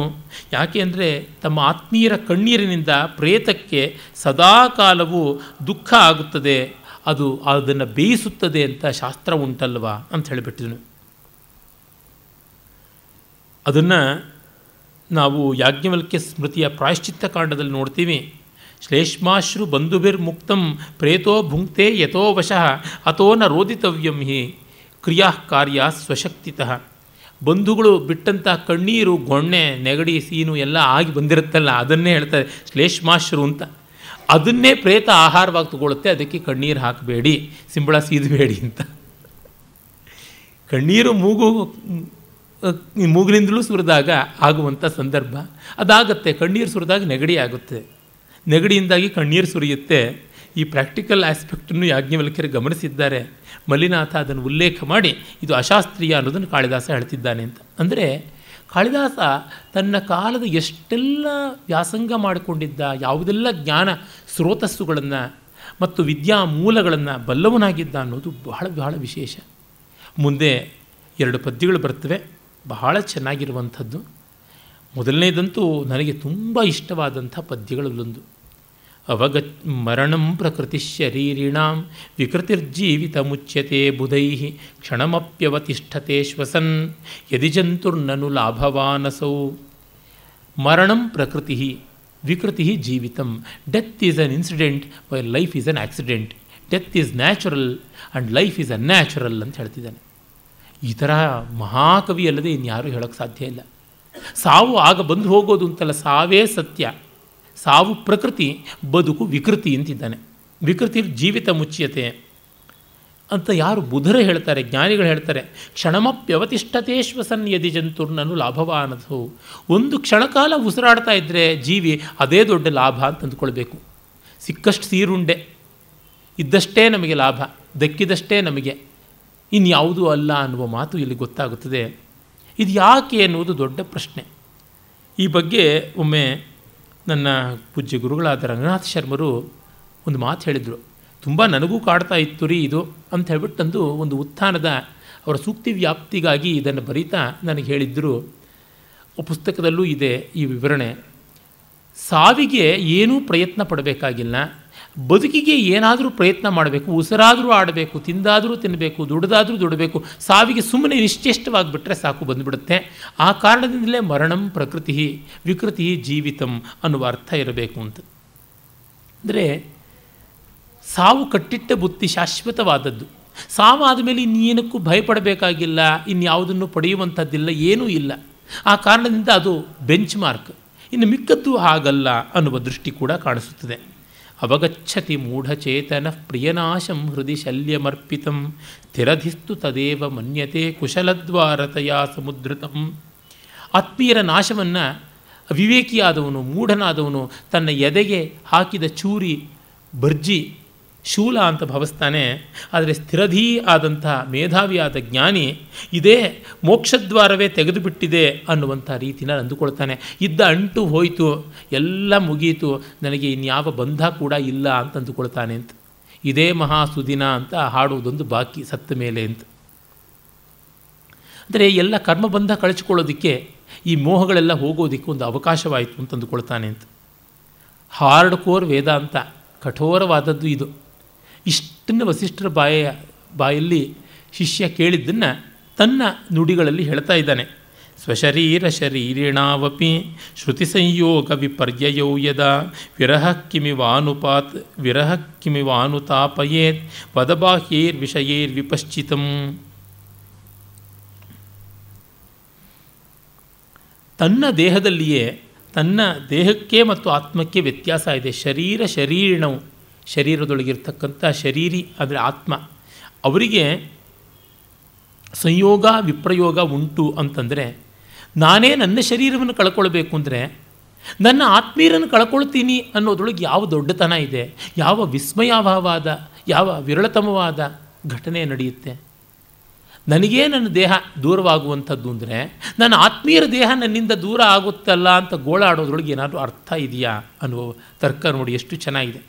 ಅಂದರೆ ತಮ್ಮ ಆತ್ಮೀಯರ ಕಣ್ಣೀರಿನಿಂದ ಪ್ರೇತಕ್ಕೆ ಸದಾ ದುಃಖ ಆಗುತ್ತದೆ ಅದು ಅದನ್ನು ಬೇಯಿಸುತ್ತದೆ ಅಂತ ಶಾಸ್ತ್ರ ಉಂಟಲ್ವಾ ಅಂತ ಹೇಳಿಬಿಟ್ಟಿದನು ಅದನ್ನು ನಾವು ಯಾಜ್ಞವಲ್ಕ್ಯ ಸ್ಮೃತಿಯ ಪ್ರಾಯಶ್ಚಿತ್ತ ಕಾಂಡದಲ್ಲಿ ನೋಡ್ತೀವಿ ಶ್ಲೇಷ್ಮಾಶ್ರು ಬಂಧುಭಿರ್ಮುಕ್ತಂ ಪ್ರೇತೋ ಭುಂಕ್ತೆ ಯಥೋ ವಶಃ ಅಥೋ ನ ರೋದಿತವ್ಯಂ ಹಿ ಕ್ರಿಯಾ ಕಾರ್ಯ ಸ್ವಶಕ್ತಿತಃ ಬಂಧುಗಳು ಬಿಟ್ಟಂತಹ ಕಣ್ಣೀರು ಗೊಣ್ಣೆ ನೆಗಡಿ ಸೀನು ಎಲ್ಲ ಆಗಿ ಬಂದಿರುತ್ತಲ್ಲ ಅದನ್ನೇ ಹೇಳ್ತಾರೆ ಶ್ಲೇಷ್ಮಾಶ್ರು ಅಂತ ಅದನ್ನೇ ಪ್ರೇತ ಆಹಾರವಾಗಿ ತಗೊಳ್ಳುತ್ತೆ ಅದಕ್ಕೆ ಕಣ್ಣೀರು ಹಾಕಬೇಡಿ ಸಿಂಬಳ ಸೀದಬೇಡಿ ಅಂತ ಕಣ್ಣೀರು ಮೂಗು ಮೂಗಿನಿಂದಲೂ ಸುರಿದಾಗ ಆಗುವಂಥ ಸಂದರ್ಭ ಅದಾಗುತ್ತೆ ಕಣ್ಣೀರು ಸುರಿದಾಗ ನೆಗಡಿ ಆಗುತ್ತೆ ನೆಗಡಿಯಿಂದಾಗಿ ಕಣ್ಣೀರು ಸುರಿಯುತ್ತೆ ಈ ಪ್ರಾಕ್ಟಿಕಲ್ ಆಸ್ಪೆಕ್ಟನ್ನು ಯಾಜ್ಞವಲ್ಕ್ಯರು ಗಮನಿಸಿದ್ದಾರೆ ಮಲ್ಲಿನಾಥ ಅದನ್ನು ಉಲ್ಲೇಖ ಮಾಡಿ ಇದು ಅಶಾಸ್ತ್ರೀಯ ಅನ್ನೋದನ್ನು ಕಾಳಿದಾಸ ಹೇಳ್ತಿದ್ದಾನೆ ಅಂತ ಅಂದರೆ ಕಾಳಿದಾಸ ತನ್ನ ಕಾಲದ ಎಷ್ಟೆಲ್ಲ ವ್ಯಾಸಂಗ ಮಾಡಿಕೊಂಡಿದ್ದ ಯಾವುದೆಲ್ಲ ಜ್ಞಾನ ಸ್ರೋತಸ್ಸುಗಳನ್ನು ಮತ್ತು ವಿದ್ಯಾ ಮೂಲಗಳನ್ನು ಬಲ್ಲವನಾಗಿದ್ದ ಅನ್ನೋದು ಬಹಳ ಬಹಳ ವಿಶೇಷ ಮುಂದೆ ಎರಡು ಪದ್ಯಗಳು ಬರ್ತವೆ ಬಹಳ ಚೆನ್ನಾಗಿರುವಂಥದ್ದು ಮೊದಲನೇದಂತೂ ನನಗೆ ತುಂಬ ಇಷ್ಟವಾದಂಥ ಪದ್ಯಗಳಲ್ಲೊಂದು ಅವಗತ್ ಮರಣಂ ಪ್ರಕೃತಿ ಶರೀರಿಣಾಂ ವಿಕೃತಿರ್ಜೀವಿತ ಮುಚ್ಯತೆ ಬುಧೈ ಕ್ಷಣಮಪ್ಯವತಿಷ್ಠತೆ ಶ್ವಸನ್ ಯದಿ ಜಂತುರ್ನನು ಲಾಭವಾನಸೌ ಮರಣಂ ಪ್ರಕೃತಿ ವಿಕೃತಿ ಜೀವಿತಂ death is an incident why life is an accident death is natural and life is natural ಅಂತ ಹೇಳ್ತಿದ್ದಾನೆ ಈ ಥರ ಮಹಾಕವಿ ಅಲ್ಲದೆ ಇನ್ಯಾರೂ ಹೇಳೋಕ್ಕೆ ಸಾಧ್ಯ ಇಲ್ಲ ಸಾವು ಆಗ ಬಂದು ಹೋಗೋದು ಅಂತಲ್ಲ ಸಾವೇ ಸತ್ಯ ಸಾವು ಪ್ರಕೃತಿ ಬದುಕು ವಿಕೃತಿ ಅಂತಿದ್ದಾನೆ ವಿಕೃತಿ ಜೀವಿತ ಮುಚ್ಚ್ಯತೆ ಅಂತ ಯಾರು ಬುಧರು ಹೇಳ್ತಾರೆ ಜ್ಞಾನಿಗಳು ಹೇಳ್ತಾರೆ ಕ್ಷಣಮಪ್ಯವತಿಷ್ಠತೆ ಯದಿ ಲಾಭವ ಲಾಭವಾನದು ಒಂದು ಕ್ಷಣಕಾಲ ಉಸಿರಾಡ್ತಾ ಇದ್ದರೆ ಜೀವಿ ಅದೇ ದೊಡ್ಡ ಲಾಭ ಅಂತ ಅಂದ್ಕೊಳ್ಬೇಕು ಸಿಕ್ಕಷ್ಟು ಸೀರುಂಡೆ ಇದ್ದಷ್ಟೇ ನಮಗೆ ಲಾಭ ದಕ್ಕಿದಷ್ಟೇ ನಮಗೆ ಇನ್ಯಾವುದೂ ಅಲ್ಲ ಅನ್ನುವ ಮಾತು ಇಲ್ಲಿ ಗೊತ್ತಾಗುತ್ತದೆ ಇದು ಯಾಕೆ ಅನ್ನುವುದು ದೊಡ್ಡ ಪ್ರಶ್ನೆ ಈ ಬಗ್ಗೆ ಒಮ್ಮೆ ನನ್ನ ಪೂಜ್ಯ ಗುರುಗಳಾದ ರಂಗನಾಥ ಶರ್ಮರು ಒಂದು ಮಾತು ಹೇಳಿದರು ತುಂಬ ನನಗೂ ಕಾಡ್ತಾ ಇತ್ತು ರೀ ಇದು ಅಂತ ಹೇಳ್ಬಿಟ್ಟು ಒಂದು ಉತ್ಥಾನದ ಅವರ ಸೂಕ್ತಿ ವ್ಯಾಪ್ತಿಗಾಗಿ ಇದನ್ನು ಬರೀತಾ ನನಗೆ ಹೇಳಿದ್ದರು ಪುಸ್ತಕದಲ್ಲೂ ಇದೆ ಈ ವಿವರಣೆ ಸಾವಿಗೆ ಏನೂ ಪ್ರಯತ್ನ ಪಡಬೇಕಾಗಿಲ್ಲ ಬದುಕಿಗೆ ಏನಾದರೂ ಪ್ರಯತ್ನ ಮಾಡಬೇಕು ಉಸಿರಾದರೂ ಆಡಬೇಕು ತಿಂದಾದರೂ ತಿನ್ನಬೇಕು ದುಡ್ದಾದರೂ ದುಡಬೇಕು ಸಾವಿಗೆ ಸುಮ್ಮನೆ ನಿಶ್ಚೇಷ್ಟವಾಗಿಬಿಟ್ರೆ ಸಾಕು ಬಂದುಬಿಡುತ್ತೆ ಆ ಕಾರಣದಿಂದಲೇ ಮರಣಂ ಪ್ರಕೃತಿ ವಿಕೃತಿ ಜೀವಿತಂ ಅನ್ನುವ ಅರ್ಥ ಇರಬೇಕು ಅಂತ ಅಂದರೆ ಸಾವು ಕಟ್ಟಿಟ್ಟ ಬುತ್ತಿ ಶಾಶ್ವತವಾದದ್ದು ಸಾವು ಆದಮೇಲೆ ಇನ್ನೇನಕ್ಕೂ ಭಯಪಡಬೇಕಾಗಿಲ್ಲ ಇನ್ಯಾವುದನ್ನು ಪಡೆಯುವಂಥದ್ದಿಲ್ಲ ಏನೂ ಇಲ್ಲ ಆ ಕಾರಣದಿಂದ ಅದು ಬೆಂಚ್ ಮಾರ್ಕ್ ಇನ್ನು ಮಿಕ್ಕದ್ದು ಹಾಗಲ್ಲ ಅನ್ನುವ ದೃಷ್ಟಿ ಕೂಡ ಕಾಣಿಸುತ್ತದೆ ಅವಗಚ್ಚತಿ ಮೂಢಚೇತನ ಪ್ರಿಯನಾಶಂ ಹೃದಯ ಶಲ್ಯಮರ್ಪಿತ ತಿರಧಿಸ್ತು ತದೇವ ಮನ್ಯತೆ ಕುಶಲದ್ವಾರತೆಯ ಸಮುದ್ರತಂ ಆತ್ಮೀಯರ ನಾಶವನ್ನು ವಿವೇಕಿಯಾದವನು ಮೂಢನಾದವನು ತನ್ನ ಎದೆಗೆ ಹಾಕಿದ ಚೂರಿ ಭರ್ಜಿ ಶೂಲ ಅಂತ ಭಾವಿಸ್ತಾನೆ ಆದರೆ ಸ್ಥಿರಧೀ ಆದಂಥ ಮೇಧಾವಿಯಾದ ಜ್ಞಾನಿ ಇದೇ ಮೋಕ್ಷದ್ವಾರವೇ ತೆಗೆದುಬಿಟ್ಟಿದೆ ಅನ್ನುವಂಥ ರೀತಿನ ಅಂದುಕೊಳ್ತಾನೆ ಇದ್ದ ಅಂಟು ಹೋಯಿತು ಎಲ್ಲ ಮುಗಿಯಿತು ನನಗೆ ಇನ್ಯಾವ ಬಂಧ ಕೂಡ ಇಲ್ಲ ಅಂತ ಅಂದುಕೊಳ್ತಾನೆ ಅಂತ ಇದೇ ಮಹಾ ಸುದಿನ ಅಂತ ಹಾಡುವುದೊಂದು ಬಾಕಿ ಸತ್ತ ಮೇಲೆ ಅಂತ ಅಂದರೆ ಎಲ್ಲ ಕರ್ಮಬಂಧ ಕಳಚಿಕೊಳ್ಳೋದಕ್ಕೆ ಈ ಮೋಹಗಳೆಲ್ಲ ಹೋಗೋದಕ್ಕೆ ಒಂದು ಅವಕಾಶವಾಯಿತು ಅಂತ ಅಂದುಕೊಳ್ತಾನೆ ಅಂತ ಹಾರ್ಡ್ ಕೋರ್ ವೇದಾಂತ ಕಠೋರವಾದದ್ದು ಇದು ಇಷ್ಟನ್ನು ವಸಿಷ್ಠರ ಬಾಯ ಬಾಯಲ್ಲಿ ಶಿಷ್ಯ ಕೇಳಿದ್ದನ್ನು ತನ್ನ ನುಡಿಗಳಲ್ಲಿ ಹೇಳ್ತಾ ಇದ್ದಾನೆ ಸ್ವಶರೀರ ಶರೀರಿಣಾವಪಿ ಶ್ರುತಿ ಸಂಯೋಗ ವಿಪರ್ಯಯೋ ವಾನುಪಾತ್ ವಿರಹ ಕಿಮಿವಾನುಪಾತ್ ವಿರಹ ವಿಷಯೇರ್ ವಿಪಶ್ಚಿತಂ ತನ್ನ ದೇಹದಲ್ಲಿಯೇ ತನ್ನ ದೇಹಕ್ಕೆ ಮತ್ತು ಆತ್ಮಕ್ಕೆ ವ್ಯತ್ಯಾಸ ಇದೆ ಶರೀರ ಶರೀರಿಣವು ಶರೀರದೊಳಗಿರ್ತಕ್ಕಂಥ ಶರೀರಿ ಅಂದರೆ ಆತ್ಮ ಅವರಿಗೆ ಸಂಯೋಗ ವಿಪ್ರಯೋಗ ಉಂಟು ಅಂತಂದರೆ ನಾನೇ ನನ್ನ ಶರೀರವನ್ನು ಕಳ್ಕೊಳ್ಬೇಕು ಅಂದರೆ ನನ್ನ ಆತ್ಮೀಯರನ್ನು ಕಳ್ಕೊಳ್ತೀನಿ ಅನ್ನೋದ್ರೊಳಗೆ ಯಾವ ದೊಡ್ಡತನ ಇದೆ ಯಾವ ವಿಸ್ಮಯಾಭಾವಾದ ಯಾವ ವಿರಳತಮವಾದ ಘಟನೆ ನಡೆಯುತ್ತೆ ನನಗೇ ನನ್ನ ದೇಹ ದೂರವಾಗುವಂಥದ್ದು ಅಂದರೆ ನನ್ನ ಆತ್ಮೀಯರ ದೇಹ ನನ್ನಿಂದ ದೂರ ಆಗುತ್ತಲ್ಲ ಅಂತ ಗೋಳಾಡೋದ್ರೊಳಗೆ ಏನಾದರೂ ಅರ್ಥ ಇದೆಯಾ ಅನ್ನುವ ತರ್ಕ ನೋಡಿ ಎಷ್ಟು ಚೆನ್ನಾಗಿದೆ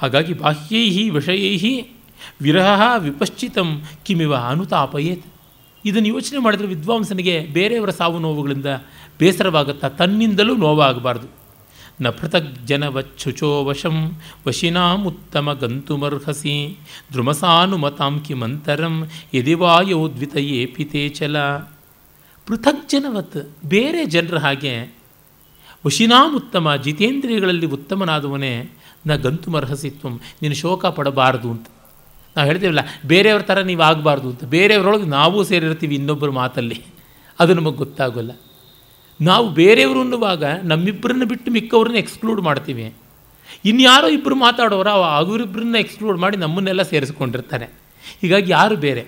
ಹಾಗಾಗಿ ಬಾಹ್ಯೈ ವಿಷಯೈ ವಿರಹ ವಿಪಶ್ಚಿತಂ ಕಿಮಿವ ಅನುತಾಪಯೇತ್ ಇದನ್ನು ಯೋಚನೆ ಮಾಡಿದರೆ ವಿದ್ವಾಂಸನಿಗೆ ಬೇರೆಯವರ ಸಾವು ನೋವುಗಳಿಂದ ಬೇಸರವಾಗುತ್ತಾ ತನ್ನಿಂದಲೂ ನೋವಾಗಬಾರ್ದು ನ ಪೃಥಕ್ ಜನವಚ್ಛುಚೋ ವಶಂ ವಶಿನಾಮುತ್ತಮ ಗಂತುಮರ್ಹಸಿ ದ್ರುಮಸಾನುಮತಾಂ ಕಿಮಂತರಂ ಯದಿವಾಯೋ ದ್ವಿತಯೇ ಪಿತೇಚಲ ಪೃಥಕ್ ಜನವತ್ ಬೇರೆ ಜನರ ಹಾಗೆ ವಶಿನಾಮುತ್ತಮ ಜಿತೇಂದ್ರಿಯಗಳಲ್ಲಿ ಉತ್ತಮನಾದವನೇ ನ ಗಂತು ಅರ್ಹಸಿತ್ವ ನೀನು ಶೋಕ ಪಡಬಾರ್ದು ಅಂತ ನಾವು ಹೇಳ್ತೀವಲ್ಲ ಬೇರೆಯವ್ರ ಥರ ನೀವು ಆಗಬಾರ್ದು ಅಂತ ಬೇರೆಯವರೊಳಗೆ ನಾವು ಸೇರಿರ್ತೀವಿ ಇನ್ನೊಬ್ಬರ ಮಾತಲ್ಲಿ ಅದು ನಮಗೆ ಗೊತ್ತಾಗೋಲ್ಲ ನಾವು ಬೇರೆಯವರು ಅನ್ನುವಾಗ ನಮ್ಮಿಬ್ಬರನ್ನ ಬಿಟ್ಟು ಮಿಕ್ಕವ್ರನ್ನ ಎಕ್ಸ್ಕ್ಲೂಡ್ ಮಾಡ್ತೀವಿ ಇನ್ಯಾರೋ ಇಬ್ಬರು ಮಾತಾಡೋರು ಅವರಿಬ್ಬರನ್ನ ಎಕ್ಸ್ಕ್ಲೂಡ್ ಮಾಡಿ ನಮ್ಮನ್ನೆಲ್ಲ ಸೇರಿಸ್ಕೊಂಡಿರ್ತಾರೆ ಹೀಗಾಗಿ ಯಾರು ಬೇರೆ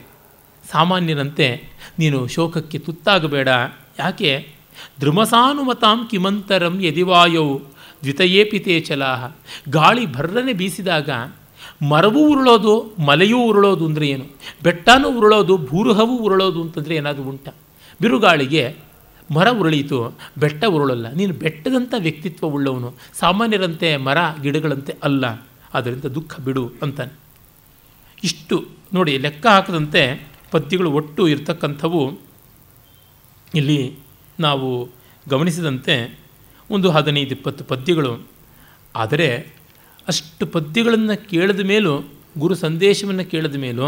ಸಾಮಾನ್ಯರಂತೆ ನೀನು ಶೋಕಕ್ಕೆ ತುತ್ತಾಗಬೇಡ ಯಾಕೆ ಧ್ರುಮಸಾನುಮತಾಂ ಕಿಮಂತರಂ ಯದಿವಾಯೋ ದ್ವಿತಯೇ ಪಿತೇ ಚಲಾಹ ಗಾಳಿ ಭರ್ರನೆ ಬೀಸಿದಾಗ ಮರವೂ ಉರುಳೋದು ಮಲೆಯೂ ಉರುಳೋದು ಅಂದರೆ ಏನು ಬೆಟ್ಟನೂ ಉರುಳೋದು ಭೂರುಹವೂ ಉರುಳೋದು ಅಂತಂದರೆ ಏನಾದರೂ ಉಂಟ ಬಿರುಗಾಳಿಗೆ ಮರ ಉರುಳೀತು ಬೆಟ್ಟ ಉರುಳಲ್ಲ ನೀನು ಬೆಟ್ಟದಂಥ ವ್ಯಕ್ತಿತ್ವ ಉಳ್ಳವನು ಸಾಮಾನ್ಯರಂತೆ ಮರ ಗಿಡಗಳಂತೆ ಅಲ್ಲ ಆದ್ದರಿಂದ ದುಃಖ ಬಿಡು ಅಂತಾನೆ ಇಷ್ಟು ನೋಡಿ ಲೆಕ್ಕ ಹಾಕದಂತೆ ಪದ್ಯಗಳು ಒಟ್ಟು ಇರ್ತಕ್ಕಂಥವು ಇಲ್ಲಿ ನಾವು ಗಮನಿಸಿದಂತೆ ಒಂದು ಹದಿನೈದು ಇಪ್ಪತ್ತು ಪದ್ಯಗಳು ಆದರೆ ಅಷ್ಟು ಪದ್ಯಗಳನ್ನು ಕೇಳಿದ ಮೇಲೂ ಗುರು ಸಂದೇಶವನ್ನು ಕೇಳಿದ ಮೇಲೂ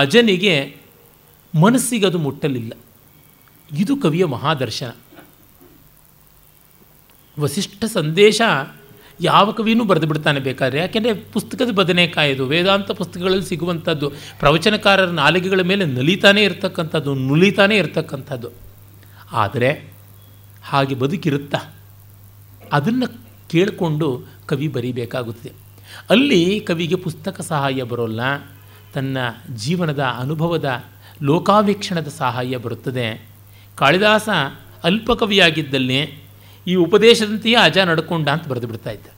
ಅಜನಿಗೆ ಮನಸ್ಸಿಗೆ ಅದು ಮುಟ್ಟಲಿಲ್ಲ ಇದು ಕವಿಯ ಮಹಾದರ್ಶನ ವಸಿಷ್ಠ ಸಂದೇಶ ಯಾವ ಕವಿಯೂ ಬರೆದು ಬಿಡ್ತಾನೆ ಬೇಕಾದ್ರೆ ಯಾಕೆಂದರೆ ಪುಸ್ತಕದ ಬದನೆಕಾಯದು ವೇದಾಂತ ಪುಸ್ತಕಗಳಲ್ಲಿ ಸಿಗುವಂಥದ್ದು ಪ್ರವಚನಕಾರರ ನಾಲಿಗೆಗಳ ಮೇಲೆ ನಲಿತಾನೇ ಇರತಕ್ಕಂಥದ್ದು ನುಲಿತಾನೇ ಇರತಕ್ಕಂಥದ್ದು ಆದರೆ ಹಾಗೆ ಬದುಕಿರುತ್ತಾ ಅದನ್ನು ಕೇಳಿಕೊಂಡು ಕವಿ ಬರೀಬೇಕಾಗುತ್ತದೆ ಅಲ್ಲಿ ಕವಿಗೆ ಪುಸ್ತಕ ಸಹಾಯ ಬರೋಲ್ಲ ತನ್ನ ಜೀವನದ ಅನುಭವದ ಲೋಕಾವೇಕ್ಷಣದ ಸಹಾಯ ಬರುತ್ತದೆ ಕಾಳಿದಾಸ ಅಲ್ಪಕವಿಯಾಗಿದ್ದಲ್ಲಿ ಈ ಉಪದೇಶದಂತೆಯೇ ಅಜ ನಡ್ಕೊಂಡ ಅಂತ ಬರೆದು ಬಿಡ್ತಾ ಇದ್ದ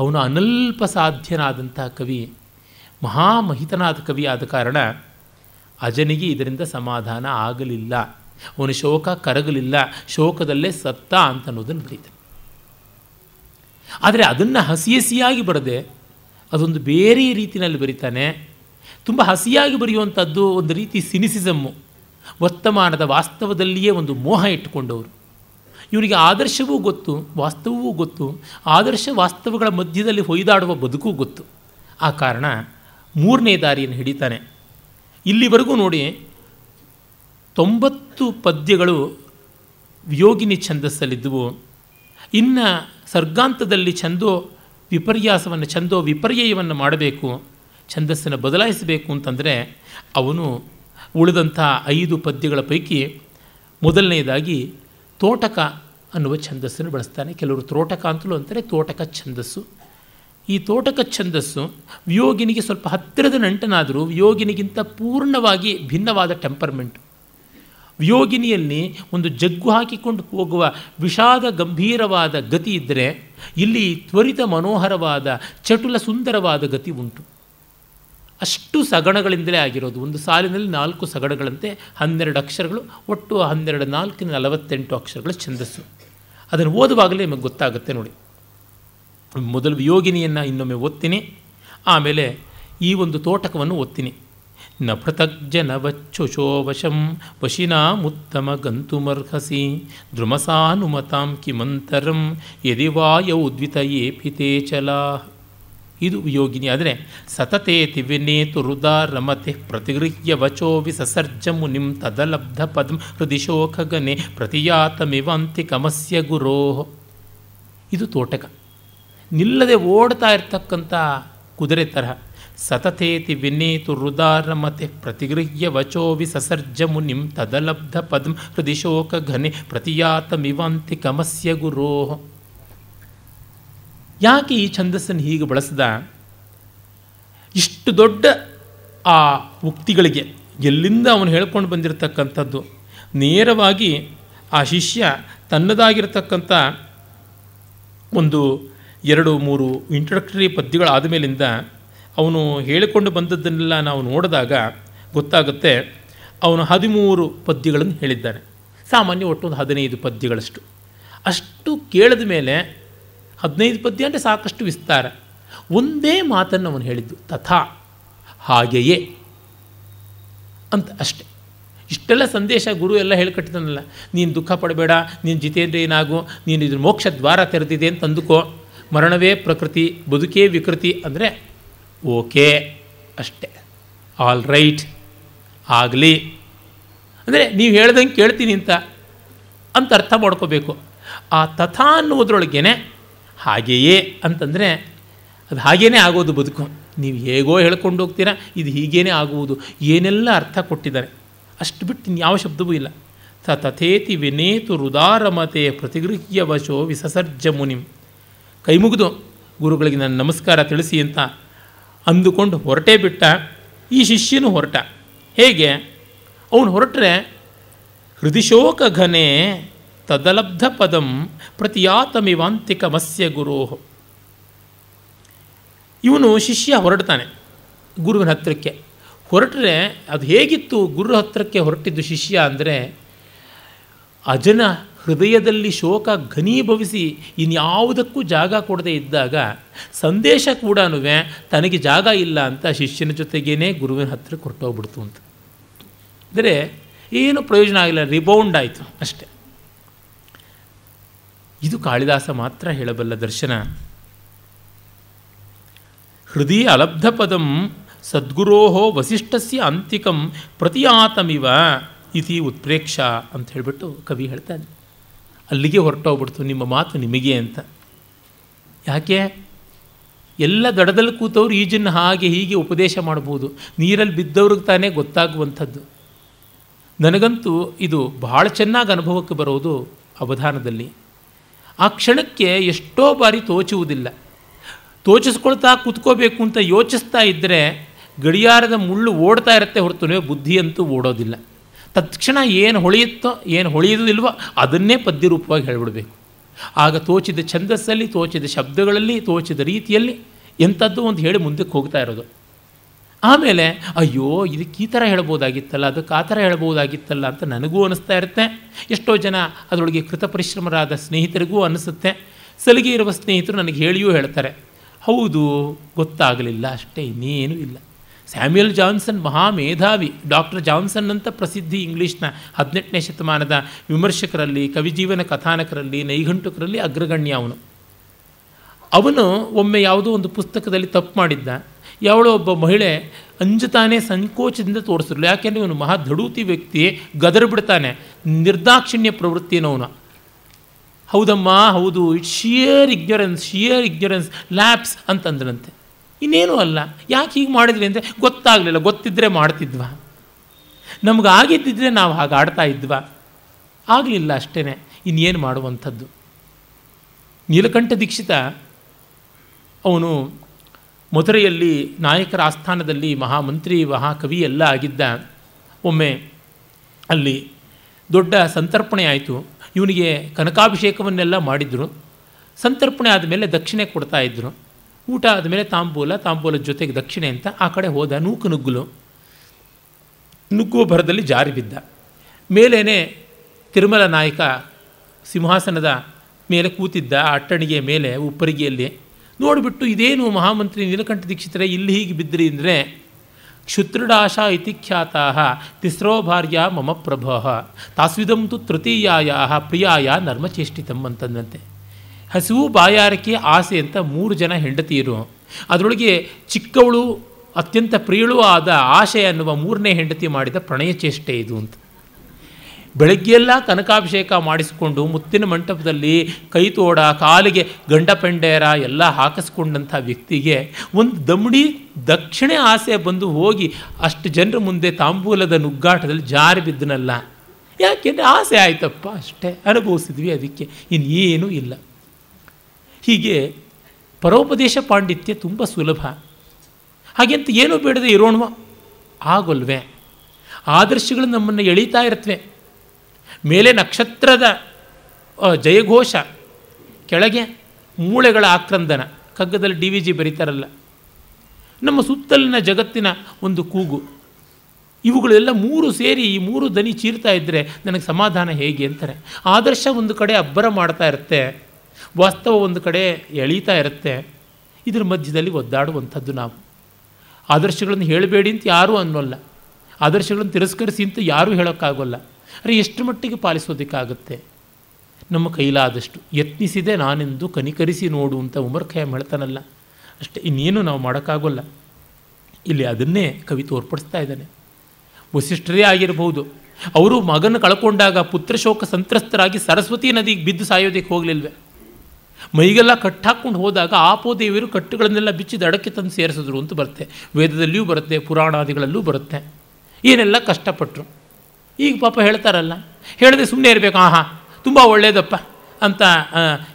ಅವನು ಅನಲ್ಪ ಸಾಧ್ಯನಾದಂಥ ಕವಿ ಮಹಾಮಹಿತನಾದ ಕವಿ ಆದ ಕಾರಣ ಅಜನಿಗೆ ಇದರಿಂದ ಸಮಾಧಾನ ಆಗಲಿಲ್ಲ ಅವನ ಶೋಕ ಕರಗಲಿಲ್ಲ ಶೋಕದಲ್ಲೇ ಸತ್ತ ಅಂತ ಅನ್ನೋದನ್ನು ಬರೀತಾನೆ ಆದರೆ ಅದನ್ನು ಹಸಿ ಹಸಿಯಾಗಿ ಬರದೆ ಅದೊಂದು ಬೇರೆ ರೀತಿಯಲ್ಲಿ ಬರೀತಾನೆ ತುಂಬ ಹಸಿಯಾಗಿ ಬರೆಯುವಂಥದ್ದು ಒಂದು ರೀತಿ ಸಿನಿಸಿಸಮ್ಮು ವರ್ತಮಾನದ ವಾಸ್ತವದಲ್ಲಿಯೇ ಒಂದು ಮೋಹ ಇಟ್ಟುಕೊಂಡವರು ಇವರಿಗೆ ಆದರ್ಶವೂ ಗೊತ್ತು ವಾಸ್ತವವೂ ಗೊತ್ತು ಆದರ್ಶ ವಾಸ್ತವಗಳ ಮಧ್ಯದಲ್ಲಿ ಹೊಯ್ದಾಡುವ ಬದುಕೂ ಗೊತ್ತು ಆ ಕಾರಣ ಮೂರನೇ ದಾರಿಯನ್ನು ಹಿಡಿತಾನೆ ಇಲ್ಲಿವರೆಗೂ ನೋಡಿ ತೊಂಬತ್ತು ಪದ್ಯಗಳು ಯೋಗಿನಿ ಛಂದಸ್ಸಲ್ಲಿದ್ದವು ಇನ್ನು ಸರ್ಗಾಂತದಲ್ಲಿ ಛಂದೋ ವಿಪರ್ಯಾಸವನ್ನು ಛಂದೋ ವಿಪರ್ಯಯವನ್ನು ಮಾಡಬೇಕು ಛಂದಸ್ಸನ್ನು ಬದಲಾಯಿಸಬೇಕು ಅಂತಂದರೆ ಅವನು ಉಳಿದಂಥ ಐದು ಪದ್ಯಗಳ ಪೈಕಿ ಮೊದಲನೆಯದಾಗಿ ತೋಟಕ ಅನ್ನುವ ಛಂದಸ್ಸನ್ನು ಬಳಸ್ತಾನೆ ಕೆಲವರು ತೋಟಕ ಅಂತಲೂ ಅಂತಾರೆ ತೋಟಕ ಛಂದಸ್ಸು ಈ ತೋಟಕ ಛಂದಸ್ಸು ವಿಯೋಗಿನಿಗೆ ಸ್ವಲ್ಪ ಹತ್ತಿರದ ನಂಟನಾದರೂ ವಿಯೋಗಿನಿಗಿಂತ ಪೂರ್ಣವಾಗಿ ಭಿನ್ನವಾದ ಟೆಂಪರ್ಮೆಂಟು ವಿಯೋಗಿನಿಯಲ್ಲಿ ಒಂದು ಜಗ್ಗು ಹಾಕಿಕೊಂಡು ಹೋಗುವ ವಿಷಾದ ಗಂಭೀರವಾದ ಗತಿ ಇದ್ದರೆ ಇಲ್ಲಿ ತ್ವರಿತ ಮನೋಹರವಾದ ಚಟುಲ ಸುಂದರವಾದ ಗತಿ ಉಂಟು ಅಷ್ಟು ಸಗಣಗಳಿಂದಲೇ ಆಗಿರೋದು ಒಂದು ಸಾಲಿನಲ್ಲಿ ನಾಲ್ಕು ಸಗಣಗಳಂತೆ ಹನ್ನೆರಡು ಅಕ್ಷರಗಳು ಒಟ್ಟು ಹನ್ನೆರಡು ನಾಲ್ಕಿನ ನಲವತ್ತೆಂಟು ಅಕ್ಷರಗಳ ಛಂದಸ್ಸು ಅದನ್ನು ಓದುವಾಗಲೇ ನಿಮಗೆ ಗೊತ್ತಾಗುತ್ತೆ ನೋಡಿ ಮೊದಲು ವಿಯೋಗಿನಿಯನ್ನು ಇನ್ನೊಮ್ಮೆ ಓದ್ತೀನಿ ಆಮೇಲೆ ಈ ಒಂದು ತೋಟಕವನ್ನು ಓದ್ತೀನಿ ನ ವಶಿನಾಮುತ್ತಮ ಗಂತುಮರ್ಹಸಿ ದ್ರುಮಸಾನುಮತಾಂ ಕಿಮಂತರಂ ಯದಿ ವಾಯೌದ್ವಿತಯೇಪಿ ತೇ ಚಲಾ ಇದು ಯೋಗಿನಿ ಆದರೆ ಸತತೆ ತಿವಿನೇತು ಹೃದಾ ರಮತೆ ಪ್ರತಿಗೃಹ್ಯ ವಚೋ ವಿಸಸರ್ಜ ಮುನಿಂ ತದಲಬ್ಧ ಪದಂ ಹೃದಿ ಶೋಕಗನೆ ಪ್ರತಿಯಾತಮಿವಂತಿ ಕಮಸ್ಯ ಗುರೋ ಇದು ತೋಟಕ ನಿಲ್ಲದೆ ಓಡ್ತಾ ಇರ್ತಕ್ಕಂಥ ಕುದುರೆ ತರಹ ಸತತೇತಿ ವಿನೇತು ಹೃದಾರಮತೆ ಪ್ರತಿಗೃಹ್ಯ ವಚೋ ಸಸರ್ಜ ಮುನಿಂ ತದಲಬ್ಧ ಪದ್ಮ ಹೃದಿ ಶೋಕ ಘನೆ ಪ್ರತಿಯಾತಮಿವಂತಿ ಕಮಸ್ಯ ಗುರೋ ಯಾಕೆ ಈ ಛಂದಸ್ಸನ್ನು ಹೀಗೆ ಬಳಸದ ಇಷ್ಟು ದೊಡ್ಡ ಆ ಉಕ್ತಿಗಳಿಗೆ ಎಲ್ಲಿಂದ ಅವನು ಹೇಳ್ಕೊಂಡು ಬಂದಿರತಕ್ಕಂಥದ್ದು ನೇರವಾಗಿ ಆ ಶಿಷ್ಯ ತನ್ನದಾಗಿರ್ತಕ್ಕಂಥ ಒಂದು ಎರಡು ಮೂರು ಇಂಟ್ರಡಕ್ಟರಿ ಪದ್ಯಗಳಾದ ಮೇಲಿಂದ ಅವನು ಹೇಳಿಕೊಂಡು ಬಂದದ್ದನ್ನೆಲ್ಲ ನಾವು ನೋಡಿದಾಗ ಗೊತ್ತಾಗುತ್ತೆ ಅವನು ಹದಿಮೂರು ಪದ್ಯಗಳನ್ನು ಹೇಳಿದ್ದಾನೆ ಸಾಮಾನ್ಯ ಒಟ್ಟೊಂದು ಹದಿನೈದು ಪದ್ಯಗಳಷ್ಟು ಅಷ್ಟು ಕೇಳಿದ ಮೇಲೆ ಹದಿನೈದು ಪದ್ಯ ಅಂದರೆ ಸಾಕಷ್ಟು ವಿಸ್ತಾರ ಒಂದೇ ಮಾತನ್ನು ಅವನು ಹೇಳಿದ್ದು ತಥಾ ಹಾಗೆಯೇ ಅಂತ ಅಷ್ಟೆ ಇಷ್ಟೆಲ್ಲ ಸಂದೇಶ ಗುರು ಎಲ್ಲ ಹೇಳಿಕಟ್ಟಿದನಲ್ಲ ನೀನು ದುಃಖ ಪಡಬೇಡ ನೀನು ಜಿತೇಂದ್ರ ಏನಾಗು ನೀನು ಇದ್ರ ಮೋಕ್ಷ ದ್ವಾರ ತೆರೆದಿದೆ ಅಂತ ಮರಣವೇ ಪ್ರಕೃತಿ ಬದುಕೇ ವಿಕೃತಿ ಅಂದರೆ ಓಕೆ ಅಷ್ಟೆ ಆಲ್ ರೈಟ್ ಆಗಲಿ ಅಂದರೆ ನೀವು ಹೇಳ್ದಂಗೆ ಕೇಳ್ತೀನಿ ಅಂತ ಅಂತ ಅರ್ಥ ಮಾಡ್ಕೋಬೇಕು ಆ ತಥಾ ಅನ್ನುವುದ್ರೊಳಗೇನೆ ಹಾಗೆಯೇ ಅಂತಂದರೆ ಅದು ಹಾಗೇ ಆಗೋದು ಬದುಕು ನೀವು ಹೇಗೋ ಹೇಳ್ಕೊಂಡು ಹೋಗ್ತೀರಾ ಇದು ಹೀಗೇನೆ ಆಗುವುದು ಏನೆಲ್ಲ ಅರ್ಥ ಕೊಟ್ಟಿದ್ದಾರೆ ಅಷ್ಟು ಬಿಟ್ಟು ಯಾವ ಶಬ್ದವೂ ಇಲ್ಲ ಸ ತಥೇತಿ ವಿನೇತು ರುದಾರಮತೆ ಪ್ರತಿಗೃಹ್ಯ ವಶೋ ವಿಸಸರ್ಜ ಮುನಿಂ ಕೈಮುಗಿದು ಗುರುಗಳಿಗೆ ನನ್ನ ನಮಸ್ಕಾರ ತಿಳಿಸಿ ಅಂತ ಅಂದುಕೊಂಡು ಹೊರಟೇ ಬಿಟ್ಟ ಈ ಶಿಷ್ಯನು ಹೊರಟ ಹೇಗೆ ಅವನು ಹೊರಟ್ರೆ ಘನೆ ತದಲಬ್ಧ ಪದಂ ಪ್ರತಿಯಾತಮಿವಾಂತಿಕ ಮತ್ಸ್ಯ ಗುರೋ ಇವನು ಶಿಷ್ಯ ಹೊರಡ್ತಾನೆ ಗುರುವಿನ ಹತ್ತಿರಕ್ಕೆ ಹೊರಟ್ರೆ ಅದು ಹೇಗಿತ್ತು ಗುರು ಹತ್ತಿರಕ್ಕೆ ಹೊರಟಿದ್ದು ಶಿಷ್ಯ ಅಂದರೆ ಅಜನ ಹೃದಯದಲ್ಲಿ ಶೋಕ ಘನೀಭವಿಸಿ ಇನ್ಯಾವುದಕ್ಕೂ ಜಾಗ ಕೊಡದೇ ಇದ್ದಾಗ ಸಂದೇಶ ಕೂಡ ತನಗೆ ಜಾಗ ಇಲ್ಲ ಅಂತ ಶಿಷ್ಯನ ಜೊತೆಗೇನೆ ಗುರುವಿನ ಹತ್ತಿರ ಕೊಟ್ಟೋಗ್ಬಿಡ್ತು ಅಂತ ಅಂದರೆ ಏನು ಪ್ರಯೋಜನ ಆಗಿಲ್ಲ ರಿಬೌಂಡ್ ಆಯಿತು ಅಷ್ಟೆ ಇದು ಕಾಳಿದಾಸ ಮಾತ್ರ ಹೇಳಬಲ್ಲ ದರ್ಶನ ಹೃದಯ ಅಲಬ್ಧ ಪದಂ ಸದ್ಗುರೋಹೋ ವಸಿಷ್ಠಸ್ಯ ಅಂತಿಕಂ ಪ್ರತಿಯಾತಮಿವ ಇತಿ ಉತ್ಪ್ರೇಕ್ಷ ಅಂತ ಹೇಳಿಬಿಟ್ಟು ಕವಿ ಹೇಳ್ತಾನೆ ಅಲ್ಲಿಗೆ ಹೊರಟೋಗ್ಬಿಡ್ತು ನಿಮ್ಮ ಮಾತು ನಿಮಗೆ ಅಂತ ಯಾಕೆ ಎಲ್ಲ ದಡದಲ್ಲಿ ಕೂತವ್ರು ಈಜನ್ನು ಹಾಗೆ ಹೀಗೆ ಉಪದೇಶ ಮಾಡ್ಬೋದು ನೀರಲ್ಲಿ ಬಿದ್ದವ್ರಿಗೆ ತಾನೇ ಗೊತ್ತಾಗುವಂಥದ್ದು ನನಗಂತೂ ಇದು ಭಾಳ ಚೆನ್ನಾಗಿ ಅನುಭವಕ್ಕೆ ಬರೋದು ಅವಧಾನದಲ್ಲಿ ಆ ಕ್ಷಣಕ್ಕೆ ಎಷ್ಟೋ ಬಾರಿ ತೋಚುವುದಿಲ್ಲ ತೋಚಿಸ್ಕೊಳ್ತಾ ಕೂತ್ಕೋಬೇಕು ಅಂತ ಯೋಚಿಸ್ತಾ ಇದ್ದರೆ ಗಡಿಯಾರದ ಮುಳ್ಳು ಓಡ್ತಾ ಇರುತ್ತೆ ಹೊರತು ಬುದ್ಧಿಯಂತೂ ಓಡೋದಿಲ್ಲ ತತ್ಕ್ಷಣ ಏನು ಹೊಳೆಯುತ್ತೋ ಏನು ಹೊಳೆಯುವುದಿಲ್ವೋ ಅದನ್ನೇ ಪದ್ಯರೂಪವಾಗಿ ಹೇಳಿಬಿಡಬೇಕು ಆಗ ತೋಚಿದ ಛಂದಸ್ಸಲ್ಲಿ ತೋಚಿದ ಶಬ್ದಗಳಲ್ಲಿ ತೋಚಿದ ರೀತಿಯಲ್ಲಿ ಎಂಥದ್ದು ಒಂದು ಹೇಳಿ ಮುಂದಕ್ಕೆ ಹೋಗ್ತಾ ಇರೋದು ಆಮೇಲೆ ಅಯ್ಯೋ ಇದಕ್ಕೆ ಈ ಥರ ಹೇಳ್ಬೋದಾಗಿತ್ತಲ್ಲ ಅದಕ್ಕೆ ಆ ಥರ ಹೇಳ್ಬೋದಾಗಿತ್ತಲ್ಲ ಅಂತ ನನಗೂ ಅನಿಸ್ತಾ ಇರುತ್ತೆ ಎಷ್ಟೋ ಜನ ಅದರೊಳಗೆ ಕೃತಪರಿಶ್ರಮರಾದ ಸ್ನೇಹಿತರಿಗೂ ಅನಿಸುತ್ತೆ ಸಲಿಗೆ ಇರುವ ಸ್ನೇಹಿತರು ನನಗೆ ಹೇಳಿಯೂ ಹೇಳ್ತಾರೆ ಹೌದು ಗೊತ್ತಾಗಲಿಲ್ಲ ಅಷ್ಟೇ ಇನ್ನೇನೂ ಇಲ್ಲ ಸ್ಯಾಮ್ಯುಯಲ್ ಜಾನ್ಸನ್ ಮಹಾ ಮೇಧಾವಿ ಡಾಕ್ಟರ್ ಜಾನ್ಸನ್ ಅಂತ ಪ್ರಸಿದ್ಧಿ ಇಂಗ್ಲೀಷ್ನ ಹದಿನೆಂಟನೇ ಶತಮಾನದ ವಿಮರ್ಶಕರಲ್ಲಿ ಕವಿಜೀವನ ಕಥಾನಕರಲ್ಲಿ ನೈಘಂಟುಕರಲ್ಲಿ ಅಗ್ರಗಣ್ಯ ಅವನು ಅವನು ಒಮ್ಮೆ ಯಾವುದೋ ಒಂದು ಪುಸ್ತಕದಲ್ಲಿ ತಪ್ಪು ಮಾಡಿದ್ದ ಯಾವಳೋ ಒಬ್ಬ ಮಹಿಳೆ ಅಂಜುತಾನೇ ಸಂಕೋಚದಿಂದ ತೋರಿಸಿದ್ರು ಯಾಕೆಂದರೆ ಇವನು ಮಹಾ ದಡೂತಿ ವ್ಯಕ್ತಿ ಗದರ್ ಬಿಡ್ತಾನೆ ನಿರ್ದಾಕ್ಷಿಣ್ಯ ಪ್ರವೃತ್ತಿನವನು ಹೌದಮ್ಮ ಹೌದು it sheer ignorance sheer ignorance lapse ಅಂತಂದ್ರಂತೆ ಇನ್ನೇನೂ ಅಲ್ಲ ಯಾಕೆ ಹೀಗೆ ಮಾಡಿದ್ವಿ ಅಂದರೆ ಗೊತ್ತಾಗಲಿಲ್ಲ ಗೊತ್ತಿದ್ದರೆ ಮಾಡ್ತಿದ್ವಾ ನಮ್ಗೆ ಆಗಿದ್ದಿದ್ರೆ ನಾವು ಹಾಗೆ ಆಡ್ತಾ ಇದ್ವಾ ಆಗಲಿಲ್ಲ ಅಷ್ಟೇ ಇನ್ನೇನು ಮಾಡುವಂಥದ್ದು ನೀಲಕಂಠ ದೀಕ್ಷಿತ ಅವನು ಮಧುರೆಯಲ್ಲಿ ನಾಯಕರ ಆಸ್ಥಾನದಲ್ಲಿ ಮಹಾಮಂತ್ರಿ ಮಹಾಕವಿ ಎಲ್ಲ ಆಗಿದ್ದ ಒಮ್ಮೆ ಅಲ್ಲಿ ದೊಡ್ಡ ಸಂತರ್ಪಣೆ ಆಯಿತು ಇವನಿಗೆ ಕನಕಾಭಿಷೇಕವನ್ನೆಲ್ಲ ಮಾಡಿದರು ಸಂತರ್ಪಣೆ ಆದಮೇಲೆ ದಕ್ಷಿಣೆ ಕೊಡ್ತಾ ಇದ್ದರು ಊಟ ಆದಮೇಲೆ ತಾಂಬೂಲ ತಾಂಬೂಲದ ಜೊತೆಗೆ ದಕ್ಷಿಣೆ ಅಂತ ಆ ಕಡೆ ಹೋದ ನೂಕು ನುಗ್ಗಲು ನುಗ್ಗುವ ಭರದಲ್ಲಿ ಜಾರಿ ಬಿದ್ದ ಮೇಲೇ ತಿರುಮಲ ನಾಯಕ ಸಿಂಹಾಸನದ ಮೇಲೆ ಕೂತಿದ್ದ ಅಟ್ಟಣಿಗೆ ಮೇಲೆ ಉಪ್ಪರಿಗೆಯಲ್ಲಿ ನೋಡಿಬಿಟ್ಟು ಇದೇನು ಮಹಾಮಂತ್ರಿ ನೀಲಕಂಠ ದೀಕ್ಷಿತರೆ ಇಲ್ಲಿ ಹೀಗೆ ಬಿದ್ದ್ರಿ ಅಂದರೆ ಕ್ಷುತ್ರಡಾಶಾ ಇತಿ ಖ್ಯಾತಾ ತಿಸ್ರೋ ಭಾರ್ಯ ಮಮ ಪ್ರಭ ತಾಸ್ವಿದಂ ತು ತೃತೀಯಾಯ ಪ್ರಿಯಾಯ ನರ್ಮಚೇಷ್ಟಿತಂ ಅಂತಂದಂತೆ ಹಸಿವು ಬಾಯಾರಿಕೆ ಆಸೆ ಅಂತ ಮೂರು ಜನ ಹೆಂಡತಿಯರು ಅದರೊಳಗೆ ಚಿಕ್ಕವಳು ಅತ್ಯಂತ ಪ್ರಿಯಳೂ ಆದ ಆಶೆ ಅನ್ನುವ ಮೂರನೇ ಹೆಂಡತಿ ಮಾಡಿದ ಪ್ರಣಯ ಚೇಷ್ಟೆ ಇದು ಅಂತ ಬೆಳಗ್ಗೆಯೆಲ್ಲ ಕನಕಾಭಿಷೇಕ ಮಾಡಿಸಿಕೊಂಡು ಮುತ್ತಿನ ಮಂಟಪದಲ್ಲಿ ಕೈ ತೋಡ ಕಾಲಿಗೆ ಗಂಡ ಪೆಂಡೇರ ಎಲ್ಲ ಹಾಕಿಸ್ಕೊಂಡಂಥ ವ್ಯಕ್ತಿಗೆ ಒಂದು ದಮ್ಡಿ ದಕ್ಷಿಣೆ ಆಸೆ ಬಂದು ಹೋಗಿ ಅಷ್ಟು ಜನರ ಮುಂದೆ ತಾಂಬೂಲದ ನುಗ್ಗಾಟದಲ್ಲಿ ಜಾರಿ ಬಿದ್ದನಲ್ಲ ಯಾಕೆಂದರೆ ಆಸೆ ಆಯ್ತಪ್ಪ ಅಷ್ಟೇ ಅನುಭವಿಸಿದ್ವಿ ಅದಕ್ಕೆ ಇನ್ನೇನೂ ಇಲ್ಲ ಹೀಗೆ ಪರೋಪದೇಶ ಪಾಂಡಿತ್ಯ ತುಂಬ ಸುಲಭ ಹಾಗೆಂತ ಏನೂ ಬೇಡದೆ ಇರೋಣವ ಆಗೊಲ್ವೆ ಆದರ್ಶಗಳು ನಮ್ಮನ್ನು ಎಳೀತಾ ಇರ್ತವೆ ಮೇಲೆ ನಕ್ಷತ್ರದ ಜಯಘೋಷ ಕೆಳಗೆ ಮೂಳೆಗಳ ಆಕ್ರಂದನ ಕಗ್ಗದಲ್ಲಿ ಡಿ ವಿ ಜಿ ಬರೀತಾರಲ್ಲ ನಮ್ಮ ಸುತ್ತಲಿನ ಜಗತ್ತಿನ ಒಂದು ಕೂಗು ಇವುಗಳೆಲ್ಲ ಮೂರು ಸೇರಿ ಈ ಮೂರು ದನಿ ಚೀರ್ತಾ ಇದ್ದರೆ ನನಗೆ ಸಮಾಧಾನ ಹೇಗೆ ಅಂತಾರೆ ಆದರ್ಶ ಒಂದು ಕಡೆ ಅಬ್ಬರ ಮಾಡ್ತಾ ಇರುತ್ತೆ ವಾಸ್ತವ ಒಂದು ಕಡೆ ಎಳೀತಾ ಇರುತ್ತೆ ಇದ್ರ ಮಧ್ಯದಲ್ಲಿ ಒದ್ದಾಡುವಂಥದ್ದು ನಾವು ಆದರ್ಶಗಳನ್ನು ಹೇಳಬೇಡಿ ಅಂತ ಯಾರೂ ಅನ್ನೋಲ್ಲ ಆದರ್ಶಗಳನ್ನು ತಿರಸ್ಕರಿಸಿ ಅಂತ ಯಾರೂ ಹೇಳೋಕ್ಕಾಗೋಲ್ಲ ಅರೆ ಎಷ್ಟು ಮಟ್ಟಿಗೆ ಪಾಲಿಸೋದಕ್ಕಾಗುತ್ತೆ ನಮ್ಮ ಕೈಲಾದಷ್ಟು ಯತ್ನಿಸಿದೆ ನಾನೆಂದು ಕನಿಕರಿಸಿ ನೋಡು ಅಂತ ಉಮರ್ ಖಯಾಮ್ ಹೇಳ್ತಾನಲ್ಲ ಅಷ್ಟೇ ಇನ್ನೇನು ನಾವು ಮಾಡೋಕ್ಕಾಗೋಲ್ಲ ಇಲ್ಲಿ ಅದನ್ನೇ ಕವಿ ತೋರ್ಪಡಿಸ್ತಾ ಇದ್ದಾನೆ ವಸಿಷ್ಠರೇ ಆಗಿರಬಹುದು ಅವರು ಮಗನ ಕಳ್ಕೊಂಡಾಗ ಪುತ್ರಶೋಕ ಸಂತ್ರಸ್ತರಾಗಿ ಸರಸ್ವತಿ ನದಿಗೆ ಬಿದ್ದು ಸಾಯೋದಕ್ಕೆ ಹೋಗಲಿಲ್ವೇ ಮೈಗೆಲ್ಲ ಕಟ್ಟಾಕ್ಕೊಂಡು ಹಾಕ್ಕೊಂಡು ಹೋದಾಗ ಆಪೋದೇವಿಯರು ಕಟ್ಟುಗಳನ್ನೆಲ್ಲ ಬಿಚ್ಚಿ ದಡಕ್ಕೆ ತಂದು ಸೇರಿಸಿದ್ರು ಅಂತ ಬರುತ್ತೆ ವೇದದಲ್ಲಿಯೂ ಬರುತ್ತೆ ಪುರಾಣಾದಿಗಳಲ್ಲೂ ಬರುತ್ತೆ ಏನೆಲ್ಲ ಕಷ್ಟಪಟ್ಟರು ಈಗ ಪಾಪ ಹೇಳ್ತಾರಲ್ಲ ಹೇಳದೆ ಸುಮ್ಮನೆ ಇರಬೇಕು ಆಹಾ ತುಂಬ ಒಳ್ಳೇದಪ್ಪ ಅಂತ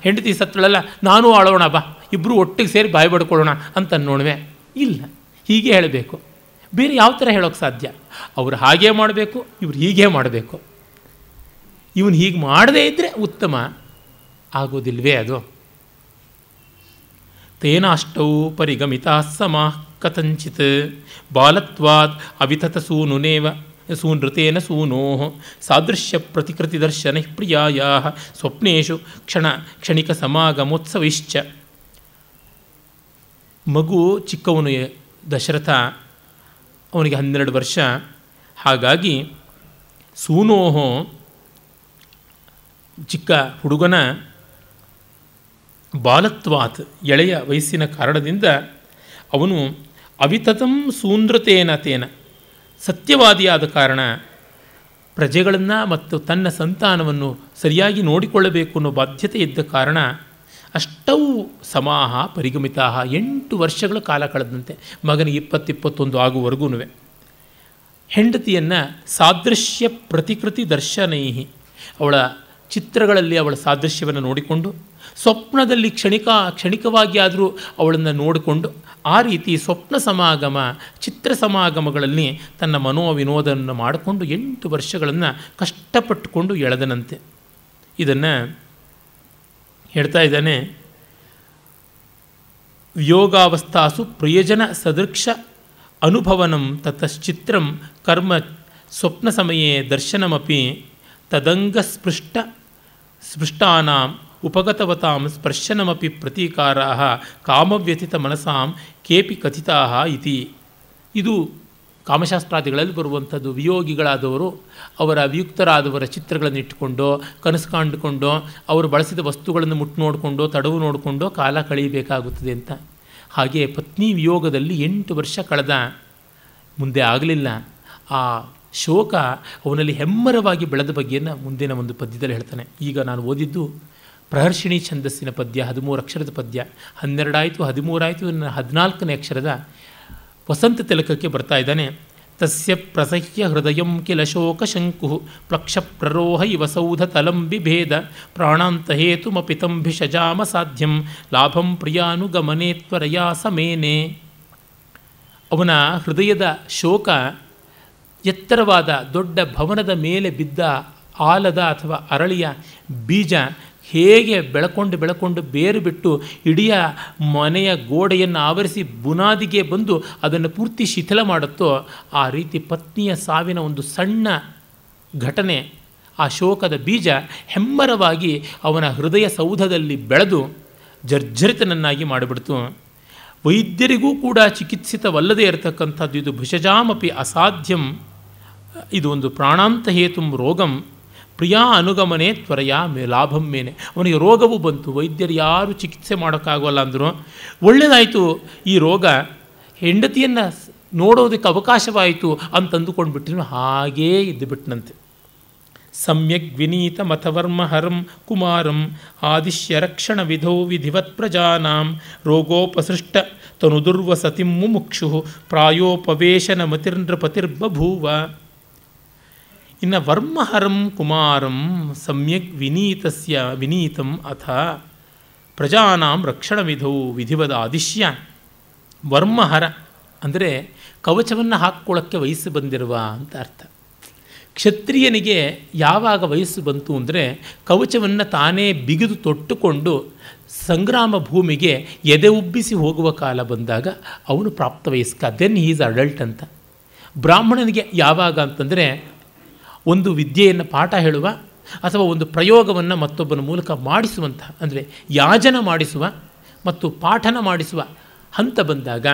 ಹೆಂಡತಿ ಸತ್ತಳೆಲ್ಲ ನಾನೂ ಆಳೋಣ ಬಾ ಇಬ್ಬರು ಒಟ್ಟಿಗೆ ಸೇರಿ ಬಾಯಿ ಬಡ್ಕೊಳ್ಳೋಣ ಅಂತ ನೋಡುವೆ ಇಲ್ಲ ಹೀಗೆ ಹೇಳಬೇಕು ಬೇರೆ ಯಾವ ಥರ ಹೇಳೋಕ್ಕೆ ಸಾಧ್ಯ ಅವರು ಹಾಗೇ ಮಾಡಬೇಕು ಇವ್ರು ಹೀಗೇ ಮಾಡಬೇಕು ಇವನು ಹೀಗೆ ಮಾಡದೇ ಇದ್ದರೆ ಉತ್ತಮ ಆಗೋದಿಲ್ವೇ ಅದು ತೇನಾಷ್ಟೌ ಪರಿಗಮಿತ ಸಮ ಕಥಂಚಿತ್ ಬಾಲತ್ವಾದ ಅವಿತತ ಸೂನುನೇವ ಸೂನೃತೇನ ಸೂನೋ ಸಾದೃಶ್ಯ ದರ್ಶನ ಪ್ರಿಯಾಯ ಸ್ವಪ್ನೇಶು ಕ್ಷಣ ಕ್ಷಣಿಕ ಸಮಾಗಮೋತ್ಸವಿಶ್ಚ ಮಗು ಚಿಕ್ಕವನು ದಶರಥ ಅವನಿಗೆ ಹನ್ನೆರಡು ವರ್ಷ ಹಾಗಾಗಿ ಸೂನೋಹೋ ಚಿಕ್ಕ ಹುಡುಗನ ಬಾಲತ್ವಾತ್ ಎಳೆಯ ವಯಸ್ಸಿನ ಕಾರಣದಿಂದ ಅವನು ಅವಿತತಂ ಸೂಂದ್ರತೇನ ತೇನ ಸತ್ಯವಾದಿಯಾದ ಕಾರಣ ಪ್ರಜೆಗಳನ್ನು ಮತ್ತು ತನ್ನ ಸಂತಾನವನ್ನು ಸರಿಯಾಗಿ ನೋಡಿಕೊಳ್ಳಬೇಕು ಅನ್ನೋ ಬಾಧ್ಯತೆ ಇದ್ದ ಕಾರಣ ಅಷ್ಟೌ ಸಮಾಹ ಪರಿಗಮಿತಾ ಎಂಟು ವರ್ಷಗಳ ಕಾಲ ಕಳೆದಂತೆ ಮಗನಿಗೆ ಇಪ್ಪತ್ತಿಪ್ಪತ್ತೊಂದು ಆಗುವವರೆಗೂ ಹೆಂಡತಿಯನ್ನು ಸಾದೃಶ್ಯ ಪ್ರತಿಕೃತಿ ದರ್ಶನೈಹಿ ಅವಳ ಚಿತ್ರಗಳಲ್ಲಿ ಅವಳ ಸಾದೃಶ್ಯವನ್ನು ನೋಡಿಕೊಂಡು ಸ್ವಪ್ನದಲ್ಲಿ ಕ್ಷಣಿಕ ಕ್ಷಣಿಕವಾಗಿ ಆದರೂ ಅವಳನ್ನು ನೋಡಿಕೊಂಡು ಆ ರೀತಿ ಸ್ವಪ್ನ ಸಮಾಗಮ ಚಿತ್ರ ಸಮಾಗಮಗಳಲ್ಲಿ ತನ್ನ ಮನೋವಿನೋದವನ್ನು ಮಾಡಿಕೊಂಡು ಎಂಟು ವರ್ಷಗಳನ್ನು ಕಷ್ಟಪಟ್ಟುಕೊಂಡು ಎಳೆದನಂತೆ ಇದನ್ನು ಹೇಳ್ತಾ ಇದ್ದಾನೆ ಯೋಗಾವಸ್ಥಾಸು ಪ್ರಯೋಜನ ಸದೃಕ್ಷ ಅನುಭವನಂ ತತಶ್ಚಿತ್ರಂ ಕರ್ಮ ಸ್ವಪ್ನ ಸಮಯೇ ದರ್ಶನಮಿ ತದಂಗಸ್ಪೃಷ್ಟ ಸ್ಪೃಷ್ಟಾನಾಂ ಉಪಗತವತಾಂ ಸ್ಪರ್ಶನಮಿ ಪ್ರತೀಕಾರ ಕಾಮವ್ಯಥಿತ ಮನಸಾಂ ಕೇಪಿ ಕಥಿತಾ ಇತಿ ಇದು ಕಾಮಶಾಸ್ತ್ರಾದಿಗಳಲ್ಲಿ ಬರುವಂಥದ್ದು ವಿಯೋಗಿಗಳಾದವರು ಅವರ ವಿಯುಕ್ತರಾದವರ ಚಿತ್ರಗಳನ್ನು ಇಟ್ಟುಕೊಂಡು ಕನಸು ಕಂಡುಕೊಂಡು ಅವರು ಬಳಸಿದ ವಸ್ತುಗಳನ್ನು ಮುಟ್ಟು ನೋಡಿಕೊಂಡು ತಡವು ನೋಡಿಕೊಂಡು ಕಾಲ ಕಳೆಯಬೇಕಾಗುತ್ತದೆ ಅಂತ ಹಾಗೆ ಪತ್ನಿ ವಿಯೋಗದಲ್ಲಿ ಎಂಟು ವರ್ಷ ಕಳೆದ ಮುಂದೆ ಆಗಲಿಲ್ಲ ಆ ಶೋಕ ಅವನಲ್ಲಿ ಹೆಮ್ಮರವಾಗಿ ಬೆಳೆದ ಬಗ್ಗೆಯನ್ನು ಮುಂದಿನ ಒಂದು ಪದ್ಯದಲ್ಲಿ ಹೇಳ್ತಾನೆ ಈಗ ನಾನು ಓದಿದ್ದು ಪ್ರಹರ್ಷಿಣಿ ಛಂದಸ್ಸಿನ ಪದ್ಯ ಹದಿಮೂರು ಅಕ್ಷರದ ಪದ್ಯ ಹನ್ನೆರಡಾಯಿತು ಹದಿಮೂರಾಯಿತು ಹದಿನಾಲ್ಕನೇ ಅಕ್ಷರದ ವಸಂತ ತಿಲಕಕ್ಕೆ ಬರ್ತಾ ಇದ್ದಾನೆ ತಸ್ಯ ಪ್ರಸಹ್ಯ ಹೃದಯ ಕಿಲ ಶೋಕ ಶಂಕು ಪ್ಲಕ್ಷ ಪ್ರರೋಹ ಇವ ಸೌಧ ತಲಂ ಬಿಭೇದ ಶಜಾಮ ಸಾಧ್ಯಂ ಲಾಭಂ ಪ್ರಿಯಾನುಗಮನೆ ತ್ವರಯಾ ಸಮೇನೆ ಅವನ ಹೃದಯದ ಶೋಕ ಎತ್ತರವಾದ ದೊಡ್ಡ ಭವನದ ಮೇಲೆ ಬಿದ್ದ ಆಲದ ಅಥವಾ ಅರಳಿಯ ಬೀಜ ಹೇಗೆ ಬೆಳಕೊಂಡು ಬೆಳಕೊಂಡು ಬೇರು ಬಿಟ್ಟು ಇಡೀ ಮನೆಯ ಗೋಡೆಯನ್ನು ಆವರಿಸಿ ಬುನಾದಿಗೆ ಬಂದು ಅದನ್ನು ಪೂರ್ತಿ ಶಿಥಿಲ ಮಾಡುತ್ತೋ ಆ ರೀತಿ ಪತ್ನಿಯ ಸಾವಿನ ಒಂದು ಸಣ್ಣ ಘಟನೆ ಆ ಶೋಕದ ಬೀಜ ಹೆಮ್ಮರವಾಗಿ ಅವನ ಹೃದಯ ಸೌಧದಲ್ಲಿ ಬೆಳೆದು ಜರ್ಜರಿತನನ್ನಾಗಿ ಮಾಡಿಬಿಡ್ತು ವೈದ್ಯರಿಗೂ ಕೂಡ ಚಿಕಿತ್ಸಿತವಲ್ಲದೆ ಇರತಕ್ಕಂಥದ್ದು ಇದು ಭುಷಜಾಮಪಿ ಅಸಾಧ್ಯಂ ಇದು ಒಂದು ಪ್ರಾಣಾಂತ ರೋಗಂ ಪ್ರಿಯಾ ಅನುಗಮನೆ ತ್ವರೆಯ ಮೇ ಲಾಭಂ ಮೇನೆ ಅವನಿಗೆ ರೋಗವೂ ಬಂತು ವೈದ್ಯರು ಯಾರು ಚಿಕಿತ್ಸೆ ಮಾಡೋಕ್ಕಾಗೋಲ್ಲ ಅಂದರು ಒಳ್ಳೆಯದಾಯಿತು ಈ ರೋಗ ಹೆಂಡತಿಯನ್ನು ನೋಡೋದಕ್ಕೆ ಅವಕಾಶವಾಯಿತು ಅಂತಂದುಕೊಂಡು ಬಿಟ್ಟಿನ ಹಾಗೇ ಇದ್ದು ಬಿಟ್ಟನಂತೆ ಸಮ್ಯಕ್ ವಿನೀತ ಮಥವರ್ಮ ಹರಂ ಕುಮಾರಂ ಆದಿಶ್ಯ ರಕ್ಷಣ ವಿಧೋ ವಿಧಿವತ್ ಪ್ರಜಾನಾಂ ರೋಗೋಪಸೃಷ್ಟ ತನುದುರ್ವಸತಿಂ ಮುಮುಕ್ಷು ಪ್ರಾಯೋಪವೇಶನ ಮತಿರ್ನೃಪತಿರ್ಬಭೂವ ಇನ್ನು ವರ್ಮಹರಂ ಕುಮಾರಂ ಸಮ್ಯಕ್ ವಿನೀತಸ್ಯ ವಿನೀತಂ ಅಥ ಪ್ರಜಾನಾಂ ರಕ್ಷಣ ವಿಧೌ ವಿಧಿವದ ಆದಿಶ್ಯ ವರ್ಮಹರ ಅಂದರೆ ಕವಚವನ್ನು ಹಾಕ್ಕೊಳ್ಳೋಕ್ಕೆ ವಯಸ್ಸು ಬಂದಿರುವ ಅಂತ ಅರ್ಥ ಕ್ಷತ್ರಿಯನಿಗೆ ಯಾವಾಗ ವಯಸ್ಸು ಬಂತು ಅಂದರೆ ಕವಚವನ್ನು ತಾನೇ ಬಿಗಿದು ತೊಟ್ಟುಕೊಂಡು ಸಂಗ್ರಾಮ ಭೂಮಿಗೆ ಎದೆ ಉಬ್ಬಿಸಿ ಹೋಗುವ ಕಾಲ ಬಂದಾಗ ಅವನು ಪ್ರಾಪ್ತ ವಯಸ್ಕ ದೆನ್ ಈಸ್ ಅಡಲ್ಟ್ ಅಂತ ಬ್ರಾಹ್ಮಣನಿಗೆ ಯಾವಾಗ ಅಂತಂದರೆ ಒಂದು ವಿದ್ಯೆಯನ್ನು ಪಾಠ ಹೇಳುವ ಅಥವಾ ಒಂದು ಪ್ರಯೋಗವನ್ನು ಮತ್ತೊಬ್ಬನ ಮೂಲಕ ಮಾಡಿಸುವಂತಹ ಅಂದರೆ ಯಾಜನ ಮಾಡಿಸುವ ಮತ್ತು ಪಾಠನ ಮಾಡಿಸುವ ಹಂತ ಬಂದಾಗ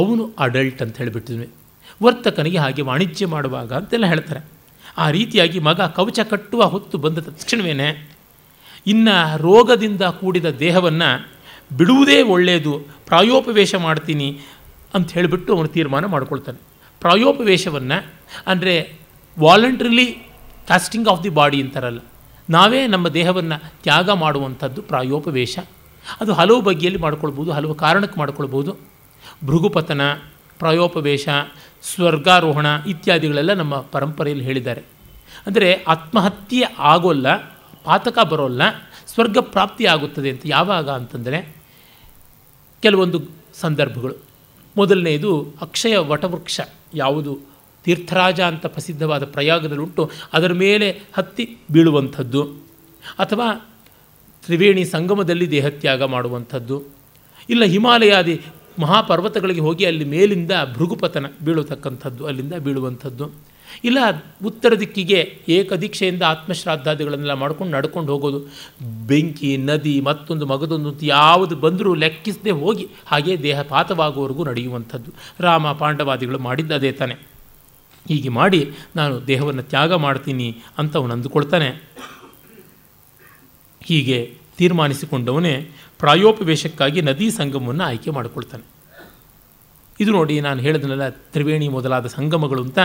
ಅವನು ಅಡಲ್ಟ್ ಅಂತ ಹೇಳಿಬಿಟ್ಟಿದ್ವಿ ವರ್ತಕನಿಗೆ ಹಾಗೆ ವಾಣಿಜ್ಯ ಮಾಡುವಾಗ ಅಂತೆಲ್ಲ ಹೇಳ್ತಾರೆ ಆ ರೀತಿಯಾಗಿ ಮಗ ಕವಚ ಕಟ್ಟುವ ಹೊತ್ತು ಬಂದ ತಕ್ಷಣವೇ ಇನ್ನು ರೋಗದಿಂದ ಕೂಡಿದ ದೇಹವನ್ನು ಬಿಡುವುದೇ ಒಳ್ಳೆಯದು ಪ್ರಾಯೋಪವೇಶ ಮಾಡ್ತೀನಿ ಅಂತ ಹೇಳಿಬಿಟ್ಟು ಅವನು ತೀರ್ಮಾನ ಮಾಡಿಕೊಳ್ತಾನೆ ಪ್ರಾಯೋಪವೇಶವನ್ನು ಅಂದರೆ voluntarily casting off the body ಅಂತಾರಲ್ಲ ನಾವೇ ನಮ್ಮ ದೇಹವನ್ನು ತ್ಯಾಗ ಮಾಡುವಂಥದ್ದು ಪ್ರಾಯೋಪವೇಶ ಅದು ಹಲವು ಬಗೆಯಲ್ಲಿ ಮಾಡ್ಕೊಳ್ಬೋದು ಹಲವು ಕಾರಣಕ್ಕೆ ಮಾಡ್ಕೊಳ್ಬೋದು ಭೃಗುಪತನ ಪ್ರಾಯೋಪವೇಶ ಸ್ವರ್ಗಾರೋಹಣ ಇತ್ಯಾದಿಗಳೆಲ್ಲ ನಮ್ಮ ಪರಂಪರೆಯಲ್ಲಿ ಹೇಳಿದ್ದಾರೆ ಅಂದರೆ ಆತ್ಮಹತ್ಯೆ ಆಗೋಲ್ಲ ಪಾತಕ ಬರೋಲ್ಲ ಸ್ವರ್ಗ ಪ್ರಾಪ್ತಿ ಆಗುತ್ತದೆ ಅಂತ ಯಾವಾಗ ಅಂತಂದರೆ ಕೆಲವೊಂದು ಸಂದರ್ಭಗಳು ಮೊದಲನೆಯದು ಅಕ್ಷಯ ವಟವೃಕ್ಷ ಯಾವುದು ತೀರ್ಥರಾಜ ಅಂತ ಪ್ರಸಿದ್ಧವಾದ ಉಂಟು ಅದರ ಮೇಲೆ ಹತ್ತಿ ಬೀಳುವಂಥದ್ದು ಅಥವಾ ತ್ರಿವೇಣಿ ಸಂಗಮದಲ್ಲಿ ದೇಹತ್ಯಾಗ ಮಾಡುವಂಥದ್ದು ಇಲ್ಲ ಹಿಮಾಲಯಾದಿ ಮಹಾಪರ್ವತಗಳಿಗೆ ಹೋಗಿ ಅಲ್ಲಿ ಮೇಲಿಂದ ಭೃಗುಪತನ ಬೀಳತಕ್ಕಂಥದ್ದು ಅಲ್ಲಿಂದ ಬೀಳುವಂಥದ್ದು ಇಲ್ಲ ಉತ್ತರ ದಿಕ್ಕಿಗೆ ಏಕದೀಕ್ಷೆಯಿಂದ ಆತ್ಮಶ್ರಾದ್ದಾದಿಗಳನ್ನೆಲ್ಲ ಮಾಡ್ಕೊಂಡು ನಡ್ಕೊಂಡು ಹೋಗೋದು ಬೆಂಕಿ ನದಿ ಮತ್ತೊಂದು ಮಗದೊಂದು ಯಾವುದು ಬಂದರೂ ಲೆಕ್ಕಿಸದೆ ಹೋಗಿ ಹಾಗೆ ದೇಹ ಪಾತವಾಗುವವರೆಗೂ ನಡೆಯುವಂಥದ್ದು ರಾಮ ಪಾಂಡವಾದಿಗಳು ಮಾಡಿದ್ದ ಅದೇ ತಾನೆ ಹೀಗೆ ಮಾಡಿ ನಾನು ದೇಹವನ್ನು ತ್ಯಾಗ ಮಾಡ್ತೀನಿ ಅಂತ ಅವನು ಅಂದುಕೊಳ್ತಾನೆ ಹೀಗೆ ತೀರ್ಮಾನಿಸಿಕೊಂಡವನೇ ಪ್ರಾಯೋಪವೇಶಕ್ಕಾಗಿ ನದಿ ಸಂಗಮವನ್ನು ಆಯ್ಕೆ ಮಾಡಿಕೊಳ್ತಾನೆ ಇದು ನೋಡಿ ನಾನು ಹೇಳಿದ್ನಲ್ಲ ತ್ರಿವೇಣಿ ಮೊದಲಾದ ಸಂಗಮಗಳು ಅಂತ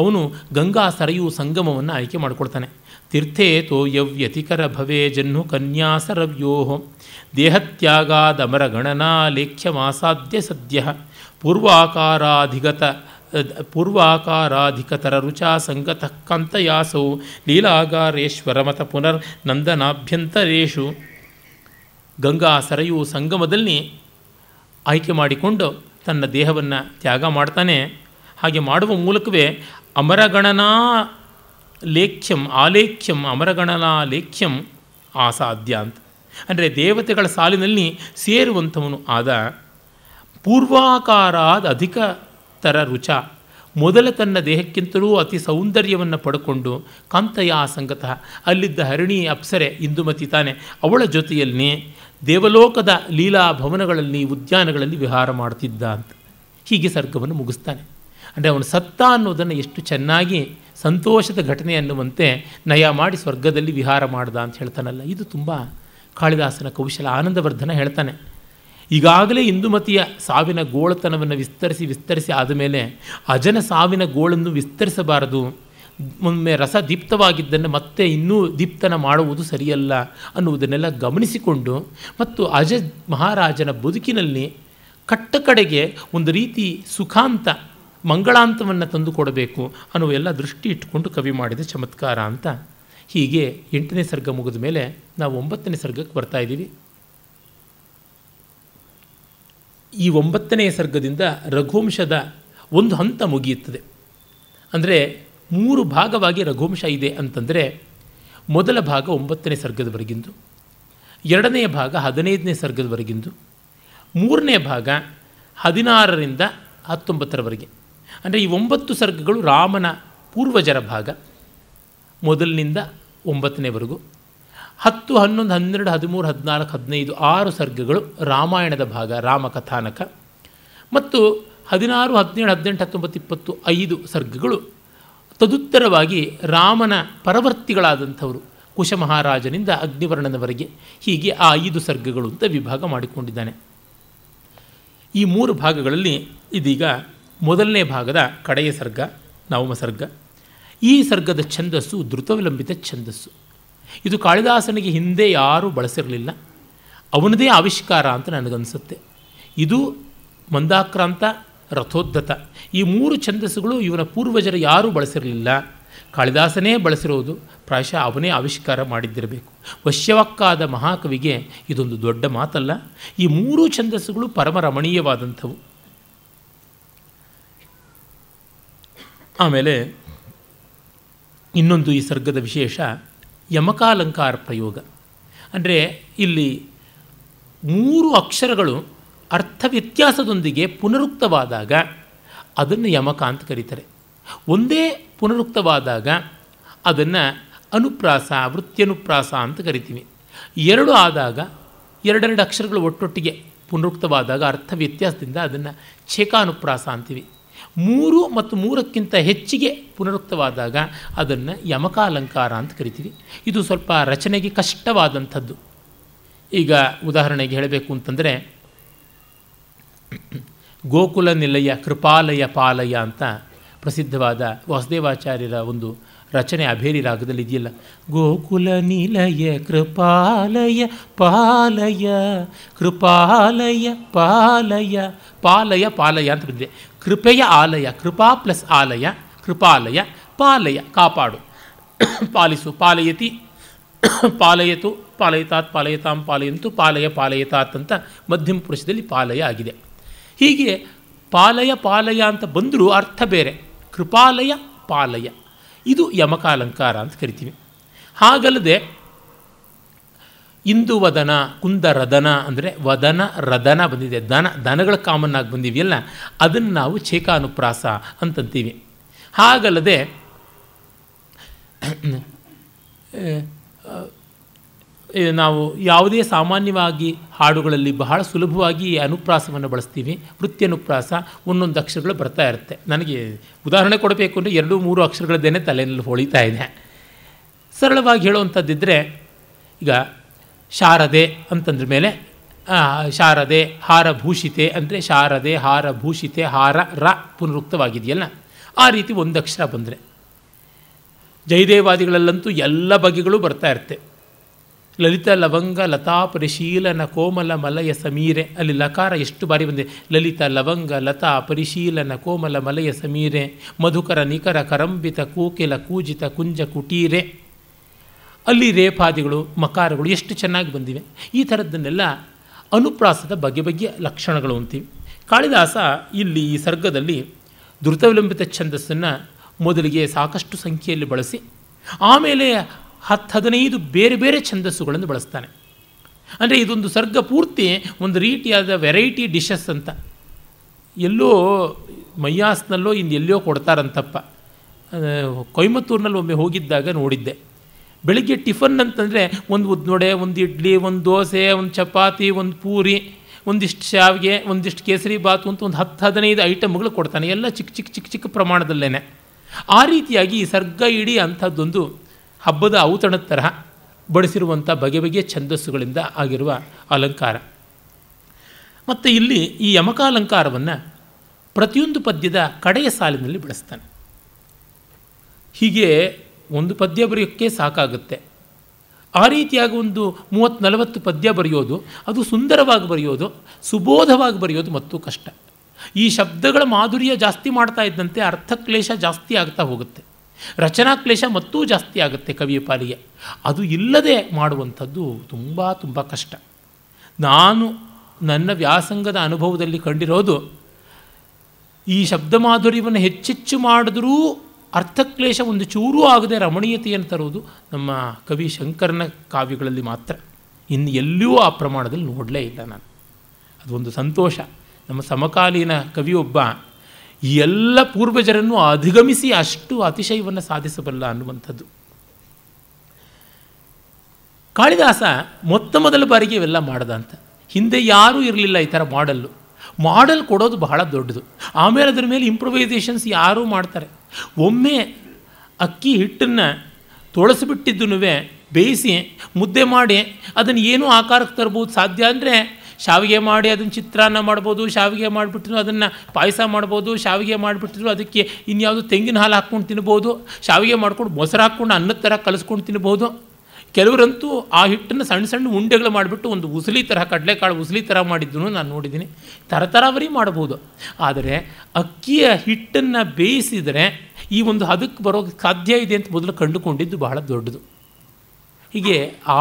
ಅವನು ಗಂಗಾ ಸರಯು ಸಂಗಮವನ್ನು ಆಯ್ಕೆ ಮಾಡಿಕೊಳ್ತಾನೆ ತೀರ್ಥೇ ತೋ ಯವ್ಯತಿಕರ ಭವೇ ಜನ್ನು ಕನ್ಯಾಸರವ್ಯೋ ದೇಹತ್ಯಾಗಾದಮರ ಗಣನಾ ಲೇಖ್ಯ ಮಾಸಾಧ್ಯ ಸದ್ಯ ಪೂರ್ವಾಕಾರಾಧಿಗತ ಪೂರ್ವಾಕಾರಾಧಿಕತರ ರುಚಾ ಸಂಗತ ಕಂತಯಾಸೌ ಲೀಲಾಗಾರೇಶ್ವರಮತ ಪುನರ್ ನಂದನಾಭ್ಯಂತರೇಶು ಗಂಗಾ ಸರಯು ಸಂಗಮದಲ್ಲಿ ಆಯ್ಕೆ ಮಾಡಿಕೊಂಡು ತನ್ನ ದೇಹವನ್ನು ತ್ಯಾಗ ಮಾಡ್ತಾನೆ ಹಾಗೆ ಮಾಡುವ ಮೂಲಕವೇ ಅಮರಗಣನಾ ಲೇಖ್ಯಂ ಆಲೇಖ್ಯಂ ಅಮರಗಣನಾ ಲೇಖ್ಯಂ ಆಸಾಧ್ಯ ಅಂತ ಅಂದರೆ ದೇವತೆಗಳ ಸಾಲಿನಲ್ಲಿ ಸೇರುವಂಥವನು ಆದ ಪೂರ್ವಾಕಾರಾದ ಅಧಿಕ ತರ ರುಚ ಮೊದಲ ತನ್ನ ದೇಹಕ್ಕಿಂತಲೂ ಅತಿ ಸೌಂದರ್ಯವನ್ನು ಪಡ್ಕೊಂಡು ಕಾಂತಯ ಆ ಸಂಗತ ಅಲ್ಲಿದ್ದ ಹರಿಣಿ ಅಪ್ಸರೆ ಇಂದುಮತಿ ತಾನೆ ಅವಳ ಜೊತೆಯಲ್ಲಿ ದೇವಲೋಕದ ಲೀಲಾ ಭವನಗಳಲ್ಲಿ ಉದ್ಯಾನಗಳಲ್ಲಿ ವಿಹಾರ ಮಾಡ್ತಿದ್ದ ಅಂತ ಹೀಗೆ ಸರ್ಗವನ್ನು ಮುಗಿಸ್ತಾನೆ ಅಂದರೆ ಅವನು ಸತ್ತ ಅನ್ನೋದನ್ನು ಎಷ್ಟು ಚೆನ್ನಾಗಿ ಸಂತೋಷದ ಘಟನೆ ಅನ್ನುವಂತೆ ನಯ ಮಾಡಿ ಸ್ವರ್ಗದಲ್ಲಿ ವಿಹಾರ ಮಾಡ್ದ ಅಂತ ಹೇಳ್ತಾನಲ್ಲ ಇದು ತುಂಬ ಕಾಳಿದಾಸನ ಕೌಶಲ ಆನಂದವರ್ಧನ ಹೇಳ್ತಾನೆ ಈಗಾಗಲೇ ಹಿಂದುಮತಿಯ ಸಾವಿನ ಗೋಳತನವನ್ನು ವಿಸ್ತರಿಸಿ ವಿಸ್ತರಿಸಿ ಆದಮೇಲೆ ಅಜನ ಸಾವಿನ ಗೋಳನ್ನು ವಿಸ್ತರಿಸಬಾರದು ಒಮ್ಮೆ ರಸ ದೀಪ್ತವಾಗಿದ್ದನ್ನು ಮತ್ತೆ ಇನ್ನೂ ದೀಪ್ತನ ಮಾಡುವುದು ಸರಿಯಲ್ಲ ಅನ್ನುವುದನ್ನೆಲ್ಲ ಗಮನಿಸಿಕೊಂಡು ಮತ್ತು ಅಜ ಮಹಾರಾಜನ ಬದುಕಿನಲ್ಲಿ ಕಟ್ಟ ಕಡೆಗೆ ಒಂದು ರೀತಿ ಸುಖಾಂತ ಮಂಗಳಾಂತವನ್ನು ತಂದುಕೊಡಬೇಕು ಅನ್ನುವ ಎಲ್ಲ ದೃಷ್ಟಿ ಇಟ್ಟುಕೊಂಡು ಕವಿ ಮಾಡಿದ ಚಮತ್ಕಾರ ಅಂತ ಹೀಗೆ ಎಂಟನೇ ಸರ್ಗ ಮುಗಿದ ಮೇಲೆ ನಾವು ಒಂಬತ್ತನೇ ಸರ್ಗಕ್ಕೆ ಬರ್ತಾಯಿದ್ದೀವಿ ಈ ಒಂಬತ್ತನೆಯ ಸರ್ಗದಿಂದ ರಘುವಂಶದ ಒಂದು ಹಂತ ಮುಗಿಯುತ್ತದೆ ಅಂದರೆ ಮೂರು ಭಾಗವಾಗಿ ರಘುವಂಶ ಇದೆ ಅಂತಂದರೆ ಮೊದಲ ಭಾಗ ಒಂಬತ್ತನೇ ಸರ್ಗದವರೆಗಿಂದು ಎರಡನೆಯ ಭಾಗ ಹದಿನೈದನೇ ಸರ್ಗದವರೆಗಿಂದು ಮೂರನೇ ಭಾಗ ಹದಿನಾರರಿಂದ ಹತ್ತೊಂಬತ್ತರವರೆಗೆ ಅಂದರೆ ಈ ಒಂಬತ್ತು ಸರ್ಗಗಳು ರಾಮನ ಪೂರ್ವಜರ ಭಾಗ ಮೊದಲಿನಿಂದ ಒಂಬತ್ತನೇವರೆಗೂ ಹತ್ತು ಹನ್ನೊಂದು ಹನ್ನೆರಡು ಹದಿಮೂರು ಹದಿನಾಲ್ಕು ಹದಿನೈದು ಆರು ಸರ್ಗಗಳು ರಾಮಾಯಣದ ಭಾಗ ರಾಮಕಥಾನಕ ಮತ್ತು ಹದಿನಾರು ಹದಿನೇಳು ಹದಿನೆಂಟು ಹತ್ತೊಂಬತ್ತು ಇಪ್ಪತ್ತು ಐದು ಸರ್ಗಗಳು ತದುತ್ತರವಾಗಿ ರಾಮನ ಪರವರ್ತಿಗಳಾದಂಥವರು ಮಹಾರಾಜನಿಂದ ಅಗ್ನಿವರ್ಣನವರೆಗೆ ಹೀಗೆ ಆ ಐದು ಸರ್ಗಗಳು ಅಂತ ವಿಭಾಗ ಮಾಡಿಕೊಂಡಿದ್ದಾನೆ ಈ ಮೂರು ಭಾಗಗಳಲ್ಲಿ ಇದೀಗ ಮೊದಲನೇ ಭಾಗದ ಕಡೆಯ ಸರ್ಗ ನವಮ ಸರ್ಗ ಈ ಸರ್ಗದ ಛಂದಸ್ಸು ಧೃತವಿಲಂಬಿತ ಛಂದಸ್ಸು ಇದು ಕಾಳಿದಾಸನಿಗೆ ಹಿಂದೆ ಯಾರೂ ಬಳಸಿರಲಿಲ್ಲ ಅವನದೇ ಆವಿಷ್ಕಾರ ಅಂತ ನನಗನ್ಸುತ್ತೆ ಇದು ಮಂದಾಕ್ರಾಂತ ರಥೋದ್ಧತ ಈ ಮೂರು ಛಂದಸ್ಸುಗಳು ಇವನ ಪೂರ್ವಜರು ಯಾರೂ ಬಳಸಿರಲಿಲ್ಲ ಕಾಳಿದಾಸನೇ ಬಳಸಿರೋದು ಪ್ರಾಯಶಃ ಅವನೇ ಆವಿಷ್ಕಾರ ಮಾಡಿದ್ದಿರಬೇಕು ವಶ್ಯವಕ್ಕಾದ ಮಹಾಕವಿಗೆ ಇದೊಂದು ದೊಡ್ಡ ಮಾತಲ್ಲ ಈ ಮೂರು ಛಂದಸ್ಸುಗಳು ಪರಮ ರಮಣೀಯವಾದಂಥವು ಆಮೇಲೆ ಇನ್ನೊಂದು ಈ ಸರ್ಗದ ವಿಶೇಷ ಯಮಕಾಲಂಕಾರ ಪ್ರಯೋಗ ಅಂದರೆ ಇಲ್ಲಿ ಮೂರು ಅಕ್ಷರಗಳು ಅರ್ಥ ವ್ಯತ್ಯಾಸದೊಂದಿಗೆ ಪುನರುಕ್ತವಾದಾಗ ಅದನ್ನು ಯಮಕ ಅಂತ ಕರೀತಾರೆ ಒಂದೇ ಪುನರುಕ್ತವಾದಾಗ ಅದನ್ನು ಅನುಪ್ರಾಸ ವೃತ್ತಿಯನುಪ್ರಾಸ ಅಂತ ಕರಿತೀವಿ ಎರಡು ಆದಾಗ ಎರಡೆರಡು ಅಕ್ಷರಗಳು ಒಟ್ಟೊಟ್ಟಿಗೆ ಪುನರುಕ್ತವಾದಾಗ ಅರ್ಥ ವ್ಯತ್ಯಾಸದಿಂದ ಅದನ್ನು ಛೇಕಾನುಪ್ರಾಸ ಅಂತೀವಿ ಮೂರು ಮತ್ತು ಮೂರಕ್ಕಿಂತ ಹೆಚ್ಚಿಗೆ ಪುನರುಕ್ತವಾದಾಗ ಅದನ್ನು ಯಮಕಾಲಂಕಾರ ಅಂತ ಕರಿತೀವಿ ಇದು ಸ್ವಲ್ಪ ರಚನೆಗೆ ಕಷ್ಟವಾದಂಥದ್ದು ಈಗ ಉದಾಹರಣೆಗೆ ಹೇಳಬೇಕು ಅಂತಂದರೆ ಗೋಕುಲ ನಿಲಯ ಕೃಪಾಲಯ ಪಾಲಯ ಅಂತ ಪ್ರಸಿದ್ಧವಾದ ವಾಸುದೇವಾಚಾರ್ಯರ ಒಂದು ರಚನೆ ಅಭೇರಿ ರಾಗದಲ್ಲಿ ಇದೆಯಲ್ಲ ಗೋಕುಲ ನಿಲಯ ಕೃಪಾಲಯ ಪಾಲಯ ಕೃಪಾಲಯ ಪಾಲಯ ಪಾಲಯ ಪಾಲಯ ಅಂತ ಬಂದಿದೆ ಕೃಪೆಯ ಆಲಯ ಕೃಪಾ ಪ್ಲಸ್ ಆಲಯ ಕೃಪಾಲಯ ಪಾಲಯ ಕಾಪಾಡು ಪಾಲಿಸು ಪಾಲಯತಿ ಪಾಲಯತು ಪಾಲಯತಾತ್ ಪಾಲಯತಾಂ ಪಾಲಯಂತು ಪಾಲಯ ಪಾಲಯತಾತ್ ಅಂತ ಮಧ್ಯಮ ಪುರುಷದಲ್ಲಿ ಪಾಲಯ ಆಗಿದೆ ಹೀಗೆ ಪಾಲಯ ಪಾಲಯ ಅಂತ ಬಂದರೂ ಅರ್ಥ ಬೇರೆ ಕೃಪಾಲಯ ಪಾಲಯ ಇದು ಯಮಕಾಲಂಕಾರ ಅಂತ ಕರಿತೀವಿ ಹಾಗಲ್ಲದೆ ಇಂದು ವದನ ಕುಂದರದನ ಅಂದರೆ ವದನ ರದನ ಬಂದಿದೆ ದನ ದನಗಳ ಕಾಮನ್ನಾಗಿ ಬಂದಿವೆಯಲ್ಲ ಅದನ್ನು ನಾವು ಚೇಕಾನುಪ್ರಾಸ ಅಂತಂತೀವಿ ಹಾಗಲ್ಲದೆ ನಾವು ಯಾವುದೇ ಸಾಮಾನ್ಯವಾಗಿ ಹಾಡುಗಳಲ್ಲಿ ಬಹಳ ಸುಲಭವಾಗಿ ಅನುಪ್ರಾಸವನ್ನು ಬಳಸ್ತೀವಿ ಅನುಪ್ರಾಸ ಒಂದೊಂದು ಅಕ್ಷರಗಳು ಬರ್ತಾ ಇರುತ್ತೆ ನನಗೆ ಉದಾಹರಣೆ ಕೊಡಬೇಕು ಅಂದರೆ ಎರಡು ಮೂರು ಅಕ್ಷರಗಳದ್ದೇನೆ ತಲೆಯಲ್ಲಿ ಹೊಳಿತಾ ಇದೆ ಸರಳವಾಗಿ ಹೇಳುವಂಥದ್ದಿದ್ದರೆ ಈಗ ಶಾರದೆ ಅಂತಂದ್ರ ಮೇಲೆ ಶಾರದೆ ಹಾರಭೂಷಿತೆ ಅಂದರೆ ಶಾರದೆ ಹಾರಭೂಷಿತೆ ಹಾರ ರ ಪುನರುಕ್ತವಾಗಿದೆಯಲ್ಲ ಆ ರೀತಿ ಒಂದಕ್ಷರ ಬಂದರೆ ಜಯದೇವಾದಿಗಳಲ್ಲಂತೂ ಎಲ್ಲ ಬಗೆಗಳು ಬರ್ತಾ ಇರ್ತೆ ಲಲಿತ ಲವಂಗ ಲತಾ ಪರಿಶೀಲನ ಕೋಮಲ ಮಲಯ ಸಮೀರೆ ಅಲ್ಲಿ ಲಕಾರ ಎಷ್ಟು ಬಾರಿ ಬಂದಿದೆ ಲಲಿತ ಲವಂಗ ಲತಾ ಪರಿಶೀಲನ ಕೋಮಲ ಮಲಯ ಸಮೀರೆ ಮಧುಕರ ನಿಖರ ಕರಂಬಿತ ಕೋಕಿಲ ಕೂಜಿತ ಕುಂಜ ಕುಟೀರೆ ಅಲ್ಲಿ ರೇಪಾದಿಗಳು ಮಕಾರಗಳು ಎಷ್ಟು ಚೆನ್ನಾಗಿ ಬಂದಿವೆ ಈ ಥರದ್ದನ್ನೆಲ್ಲ ಅನುಪ್ರಾಸದ ಬಗೆ ಬಗೆಯ ಲಕ್ಷಣಗಳು ಅಂತೀವಿ ಕಾಳಿದಾಸ ಇಲ್ಲಿ ಈ ಸರ್ಗದಲ್ಲಿ ಧೃತವಿಲಂಬಿತ ಛಂದಸ್ಸನ್ನು ಮೊದಲಿಗೆ ಸಾಕಷ್ಟು ಸಂಖ್ಯೆಯಲ್ಲಿ ಬಳಸಿ ಆಮೇಲೆ ಹತ್ತು ಹದಿನೈದು ಬೇರೆ ಬೇರೆ ಛಂದಸ್ಸುಗಳನ್ನು ಬಳಸ್ತಾನೆ ಅಂದರೆ ಇದೊಂದು ಸರ್ಗ ಪೂರ್ತಿ ಒಂದು ರೀತಿಯಾದ ವೆರೈಟಿ ಡಿಶಸ್ ಅಂತ ಎಲ್ಲೋ ಮೈಯಾಸ್ನಲ್ಲೋ ಇನ್ನು ಎಲ್ಲೋ ಕೊಡ್ತಾರಂತಪ್ಪ ಕೊಯಮತ್ತೂರಿನಲ್ಲಿ ಒಮ್ಮೆ ಹೋಗಿದ್ದಾಗ ನೋಡಿದ್ದೆ ಬೆಳಿಗ್ಗೆ ಟಿಫನ್ ಅಂತಂದರೆ ಒಂದು ಉದ್ನೊಡೆ ಒಂದು ಇಡ್ಲಿ ಒಂದು ದೋಸೆ ಒಂದು ಚಪಾತಿ ಒಂದು ಪೂರಿ ಒಂದಿಷ್ಟು ಶಾವಿಗೆ ಒಂದಿಷ್ಟು ಕೇಸರಿ ಬಾತು ಅಂತ ಒಂದು ಹತ್ತು ಹದಿನೈದು ಐಟಮ್ಗಳು ಕೊಡ್ತಾನೆ ಎಲ್ಲ ಚಿಕ್ಕ ಚಿಕ್ಕ ಚಿಕ್ಕ ಚಿಕ್ಕ ಪ್ರಮಾಣದಲ್ಲೇ ಆ ರೀತಿಯಾಗಿ ಸರ್ಗ ಇಡೀ ಅಂಥದ್ದೊಂದು ಹಬ್ಬದ ಔತಣದ ತರಹ ಬಡಿಸಿರುವಂಥ ಬಗೆ ಬಗೆಯ ಛಂದಸ್ಸುಗಳಿಂದ ಆಗಿರುವ ಅಲಂಕಾರ ಮತ್ತು ಇಲ್ಲಿ ಈ ಯಮಕಾಲಂಕಾರವನ್ನು ಪ್ರತಿಯೊಂದು ಪದ್ಯದ ಕಡೆಯ ಸಾಲಿನಲ್ಲಿ ಬಳಸ್ತಾನೆ ಹೀಗೆ ಒಂದು ಪದ್ಯ ಬರೆಯೋಕ್ಕೆ ಸಾಕಾಗುತ್ತೆ ಆ ರೀತಿಯಾಗಿ ಒಂದು ಮೂವತ್ತು ನಲವತ್ತು ಪದ್ಯ ಬರೆಯೋದು ಅದು ಸುಂದರವಾಗಿ ಬರೆಯೋದು ಸುಬೋಧವಾಗಿ ಬರೆಯೋದು ಮತ್ತು ಕಷ್ಟ ಈ ಶಬ್ದಗಳ ಮಾಧುರ್ಯ ಜಾಸ್ತಿ ಮಾಡ್ತಾ ಇದ್ದಂತೆ ಅರ್ಥಕ್ಲೇಶ ಜಾಸ್ತಿ ಆಗ್ತಾ ಹೋಗುತ್ತೆ ರಚನಾ ಕ್ಲೇಶ ಮತ್ತೂ ಜಾಸ್ತಿ ಆಗುತ್ತೆ ಕವಿಯ ಪಾಲಿಗೆ ಅದು ಇಲ್ಲದೆ ಮಾಡುವಂಥದ್ದು ತುಂಬ ತುಂಬ ಕಷ್ಟ ನಾನು ನನ್ನ ವ್ಯಾಸಂಗದ ಅನುಭವದಲ್ಲಿ ಕಂಡಿರೋದು ಈ ಶಬ್ದ ಮಾಧುರ್ಯವನ್ನು ಹೆಚ್ಚೆಚ್ಚು ಮಾಡಿದ್ರೂ ಅರ್ಥಕ್ಲೇಶ ಒಂದು ಚೂರೂ ಆಗದೆ ರಮಣೀಯತೆಯನ್ನು ತರುವುದು ನಮ್ಮ ಕವಿ ಶಂಕರನ ಕಾವ್ಯಗಳಲ್ಲಿ ಮಾತ್ರ ಇನ್ನು ಎಲ್ಲಿಯೂ ಆ ಪ್ರಮಾಣದಲ್ಲಿ ನೋಡಲೇ ಇಲ್ಲ ನಾನು ಅದೊಂದು ಸಂತೋಷ ನಮ್ಮ ಸಮಕಾಲೀನ ಕವಿಯೊಬ್ಬ ಎಲ್ಲ ಪೂರ್ವಜರನ್ನು ಅಧಿಗಮಿಸಿ ಅಷ್ಟು ಅತಿಶಯವನ್ನು ಸಾಧಿಸಬಲ್ಲ ಅನ್ನುವಂಥದ್ದು ಕಾಳಿದಾಸ ಮೊತ್ತ ಮೊದಲ ಬಾರಿಗೆ ಇವೆಲ್ಲ ಮಾಡ್ದ ಅಂತ ಹಿಂದೆ ಯಾರೂ ಇರಲಿಲ್ಲ ಈ ಥರ ಮಾಡಲ್ಲು ಮಾಡಲ್ ಕೊಡೋದು ಬಹಳ ದೊಡ್ಡದು ಆಮೇಲೆ ಅದರ ಮೇಲೆ ಇಂಪ್ರೊವೈಸೇಷನ್ಸ್ ಯಾರೂ ಮಾಡ್ತಾರೆ ಒಮ್ಮೆ ಅಕ್ಕಿ ಹಿಟ್ಟನ್ನು ತೊಳಸಿಬಿಟ್ಟಿದ್ದನು ಬೇಯಿಸಿ ಮುದ್ದೆ ಮಾಡಿ ಅದನ್ನು ಏನೂ ಆಕಾರಕ್ಕೆ ತರ್ಬೋದು ಸಾಧ್ಯ ಅಂದರೆ ಶಾವಿಗೆ ಮಾಡಿ ಅದನ್ನು ಚಿತ್ರಾನ್ನ ಮಾಡ್ಬೋದು ಶಾವಿಗೆ ಮಾಡಿಬಿಟ್ರು ಅದನ್ನು ಪಾಯಸ ಮಾಡ್ಬೋದು ಶಾವಿಗೆ ಮಾಡಿಬಿಟ್ರು ಅದಕ್ಕೆ ಇನ್ಯಾವುದು ತೆಂಗಿನ ಹಾಲು ಹಾಕ್ಕೊಂಡು ತಿನ್ಬೋದು ಶಾವಿಗೆ ಮಾಡ್ಕೊಂಡು ಮೊಸರು ಹಾಕ್ಕೊಂಡು ಅನ್ನದ ಥರ ಕಲಿಸ್ಕೊಂಡು ತಿನ್ಬೋದು ಕೆಲವರಂತೂ ಆ ಹಿಟ್ಟನ್ನು ಸಣ್ಣ ಸಣ್ಣ ಉಂಡೆಗಳು ಮಾಡಿಬಿಟ್ಟು ಒಂದು ಉಸಲಿ ತರಹ ಕಡಲೆಕಾಳು ಉಸಲಿ ಥರ ಮಾಡಿದ್ದನ್ನು ನಾನು ನೋಡಿದ್ದೀನಿ ತರತರಾವರಿ ಮಾಡ್ಬೋದು ಆದರೆ ಅಕ್ಕಿಯ ಹಿಟ್ಟನ್ನು ಬೇಯಿಸಿದರೆ ಈ ಒಂದು ಹದಕ್ಕೆ ಬರೋಕ್ಕೆ ಸಾಧ್ಯ ಇದೆ ಅಂತ ಮೊದಲು ಕಂಡುಕೊಂಡಿದ್ದು ಬಹಳ ದೊಡ್ಡದು ಹೀಗೆ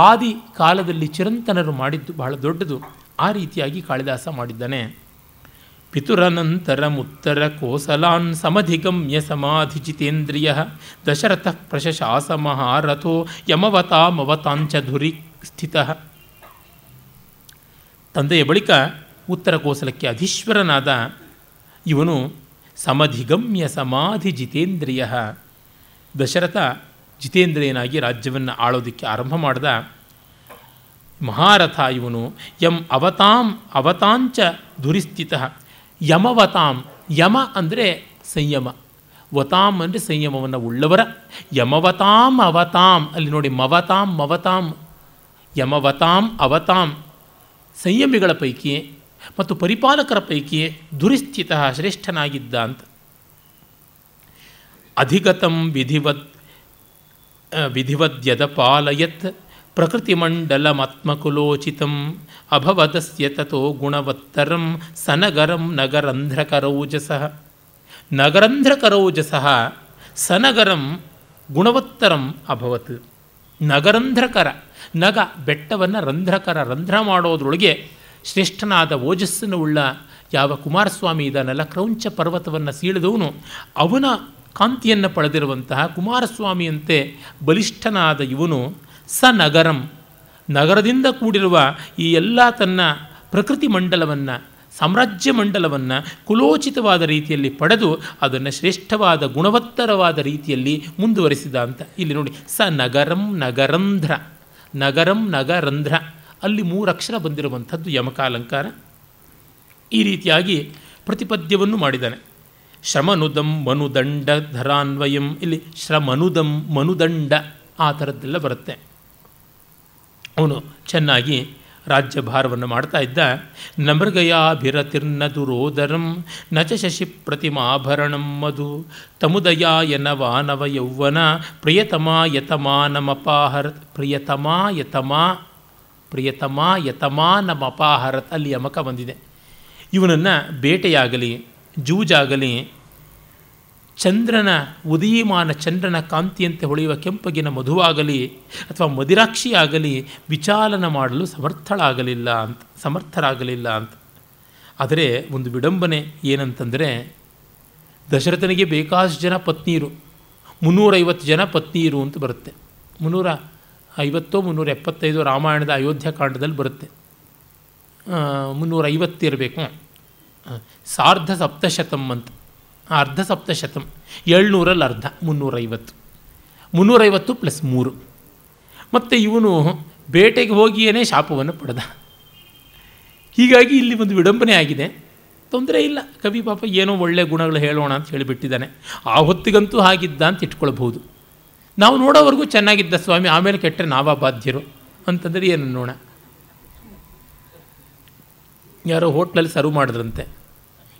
ಆದಿ ಕಾಲದಲ್ಲಿ ಚಿರಂತನರು ಮಾಡಿದ್ದು ಬಹಳ ದೊಡ್ಡದು ಆ ರೀತಿಯಾಗಿ ಕಾಳಿದಾಸ ಮಾಡಿದ್ದಾನೆ ಪಿತುರನಂತರಮುತ್ತರ ಕೋಸಲಾನ್ ಸಮಧಿಗಮ್ಯ ಜಿತೇಂದ್ರಿಯ ದಶರಥಃ ಪ್ರಶಶಾಸ ಮಹಾರಥೋ ಯಮವತಾಮವತಾಂಚ ಧುರಿ ಸ್ಥಿತ ತಂದೆಯ ಬಳಿಕ ಉತ್ತರ ಕೋಸಲಕ್ಕೆ ಅಧೀಶ್ವರನಾದ ಇವನು ಸಮಧಿಗಮ್ಯ ಸಮಾಧಿ ಜಿತೇಂದ್ರಿಯ ದಶರಥ ಜಿತೇಂದ್ರಿಯನಾಗಿ ರಾಜ್ಯವನ್ನು ಆಳೋದಕ್ಕೆ ಆರಂಭ ಮಾಡಿದ ಮಹಾರಥ ಇವನು ಯಂ ಅವತಾಂ ಅವತಾಂಚ ದುರಿಸ್ಥಿತ ಯಮವತಾಂ ಯಮ ಅಂದರೆ ಸಂಯಮ ವತಾಂ ಅಂದರೆ ಸಂಯಮವನ್ನು ಉಳ್ಳವರ ಯಮವತಾಂ ಅವತಾಂ ಅಲ್ಲಿ ನೋಡಿ ಮವತಾಂ ಮವತಾಂ ಯಮವತಾಂ ಅವತಾಂ ಸಂಯಮಿಗಳ ಪೈಕಿ ಮತ್ತು ಪರಿಪಾಲಕರ ಪೈಕಿ ದುರಿಸ್ಥಿತ ಶ್ರೇಷ್ಠನಾಗಿದ್ದ ಅಂತ ಅಧಿಗತಂ ವಿಧಿವತ್ ವಿಧಿವದ್ಯದ ಪಾಲಯತ್ ಪ್ರಕೃತಿಮಂಡಲಮತ್ಮಕುಲೋಚಿತಂ ಅಭವದಸ್ಯ ತಥೋ ಗುಣವತ್ತರಂ ಸನಗರಂ ನಗರಂಧ್ರಕರೌಜಸಃ ನಗರಂಧ್ರಕರೌಜಸಃ ಸನಗರಂ ಗುಣವತ್ತರಂ ಅಭವತ್ ನಗರಂಧ್ರಕರ ನಗ ಬೆಟ್ಟವನ್ನು ರಂಧ್ರಕರ ರಂಧ್ರ ಮಾಡೋದ್ರೊಳಗೆ ಶ್ರೇಷ್ಠನಾದ ಓಜಸ್ಸನ್ನು ಉಳ್ಳ ಯಾವ ಕುಮಾರಸ್ವಾಮಿ ಇದ್ದಾನಲ್ಲ ಕ್ರೌಂಚ ಪರ್ವತವನ್ನು ಸೀಳಿದವನು ಅವನ ಕಾಂತಿಯನ್ನು ಪಡೆದಿರುವಂತಹ ಕುಮಾರಸ್ವಾಮಿಯಂತೆ ಬಲಿಷ್ಠನಾದ ಇವನು ಸ ನಗರಂ ನಗರದಿಂದ ಕೂಡಿರುವ ಈ ಎಲ್ಲ ತನ್ನ ಪ್ರಕೃತಿ ಮಂಡಲವನ್ನು ಸಾಮ್ರಾಜ್ಯ ಮಂಡಲವನ್ನು ಕುಲೋಚಿತವಾದ ರೀತಿಯಲ್ಲಿ ಪಡೆದು ಅದನ್ನು ಶ್ರೇಷ್ಠವಾದ ಗುಣವತ್ತರವಾದ ರೀತಿಯಲ್ಲಿ ಮುಂದುವರಿಸಿದ ಅಂತ ಇಲ್ಲಿ ನೋಡಿ ಸ ನಗರಂ ನಗರಂಧ್ರ ನಗರಂ ನಗರಂಧ್ರ ಅಲ್ಲಿ ಮೂರಕ್ಷರ ಬಂದಿರುವಂಥದ್ದು ಯಮಕಾಲಂಕಾರ ಈ ರೀತಿಯಾಗಿ ಪ್ರತಿಪದ್ಯವನ್ನು ಮಾಡಿದ್ದಾನೆ ಶ್ರಮನುದಂ ಮನುದಂಡ ಧರಾನ್ವಯಂ ಇಲ್ಲಿ ಶ್ರಮನುದಂ ಮನುದಂಡ ಆ ಥರದ್ದೆಲ್ಲ ಬರುತ್ತೆ ಅವನು ಚೆನ್ನಾಗಿ ರಾಜ್ಯಭಾರವನ್ನು ಮಾಡ್ತಾ ಇದ್ದ ನಮೃಗಯಾಭಿರತಿರ್ನ ದುರೋದರಂ ನಚ ಶಶಿ ಪ್ರತಿಮಾಭರಣಂ ಮಧು ಯನವಾನವ ಯೌವನ ಪ್ರಿಯತಮಾ ಯತಮಾನಮಪಾಹರತ್ ಪ್ರಿಯತಮಾ ಯತಮಾ ಪ್ರಿಯತಮಾ ಯತಮಾನಮಪಾಹರತ್ ಅಲ್ಲಿ ಯಮಕ ಬಂದಿದೆ ಇವನನ್ನು ಬೇಟೆಯಾಗಲಿ ಜೂಜಾಗಲಿ ಚಂದ್ರನ ಉದಯಮಾನ ಚಂದ್ರನ ಕಾಂತಿಯಂತೆ ಹೊಳೆಯುವ ಕೆಂಪಗಿನ ಮಧುವಾಗಲಿ ಅಥವಾ ಆಗಲಿ ವಿಚಾಲನ ಮಾಡಲು ಸಮರ್ಥಳಾಗಲಿಲ್ಲ ಅಂತ ಸಮರ್ಥರಾಗಲಿಲ್ಲ ಅಂತ ಆದರೆ ಒಂದು ವಿಡಂಬನೆ ಏನಂತಂದರೆ ದಶರಥನಿಗೆ ಬೇಕಾಷ್ಟು ಜನ ಪತ್ನಿಯರು ಮುನ್ನೂರೈವತ್ತು ಜನ ಪತ್ನಿಯರು ಅಂತ ಬರುತ್ತೆ ಮುನ್ನೂರ ಐವತ್ತೋ ಮುನ್ನೂರ ಎಪ್ಪತ್ತೈದು ರಾಮಾಯಣದ ಅಯೋಧ್ಯ ಕಾಂಡದಲ್ಲಿ ಬರುತ್ತೆ ಮುನ್ನೂರೈವತ್ತಿರಬೇಕು ಸಾರ್ಧ ಸಪ್ತಶತಮ್ ಅಂತ ಅರ್ಧ ಸಪ್ತಶತಂ ಏಳ್ನೂರಲ್ಲಿ ಅರ್ಧ ಮುನ್ನೂರೈವತ್ತು ಮುನ್ನೂರೈವತ್ತು ಪ್ಲಸ್ ಮೂರು ಮತ್ತು ಇವನು ಬೇಟೆಗೆ ಹೋಗಿಯೇ ಶಾಪವನ್ನು ಪಡೆದ ಹೀಗಾಗಿ ಇಲ್ಲಿ ಒಂದು ವಿಡಂಬನೆ ಆಗಿದೆ ತೊಂದರೆ ಇಲ್ಲ ಕವಿ ಪಾಪ ಏನೋ ಒಳ್ಳೆಯ ಗುಣಗಳು ಹೇಳೋಣ ಅಂತ ಹೇಳಿಬಿಟ್ಟಿದ್ದಾನೆ ಆ ಹೊತ್ತಿಗಂತೂ ಹಾಗಿದ್ದ ಅಂತ ಇಟ್ಕೊಳ್ಬೋದು ನಾವು ನೋಡೋವರೆಗೂ ಚೆನ್ನಾಗಿದ್ದ ಸ್ವಾಮಿ ಆಮೇಲೆ ಕೆಟ್ಟರೆ ನಾವಾ ಬಾಧ್ಯರು ಅಂತಂದರೆ ಏನು ನೋಡೋಣ ಯಾರೋ ಹೋಟ್ಲಲ್ಲಿ ಸರ್ವ್ ಮಾಡಿದ್ರಂತೆ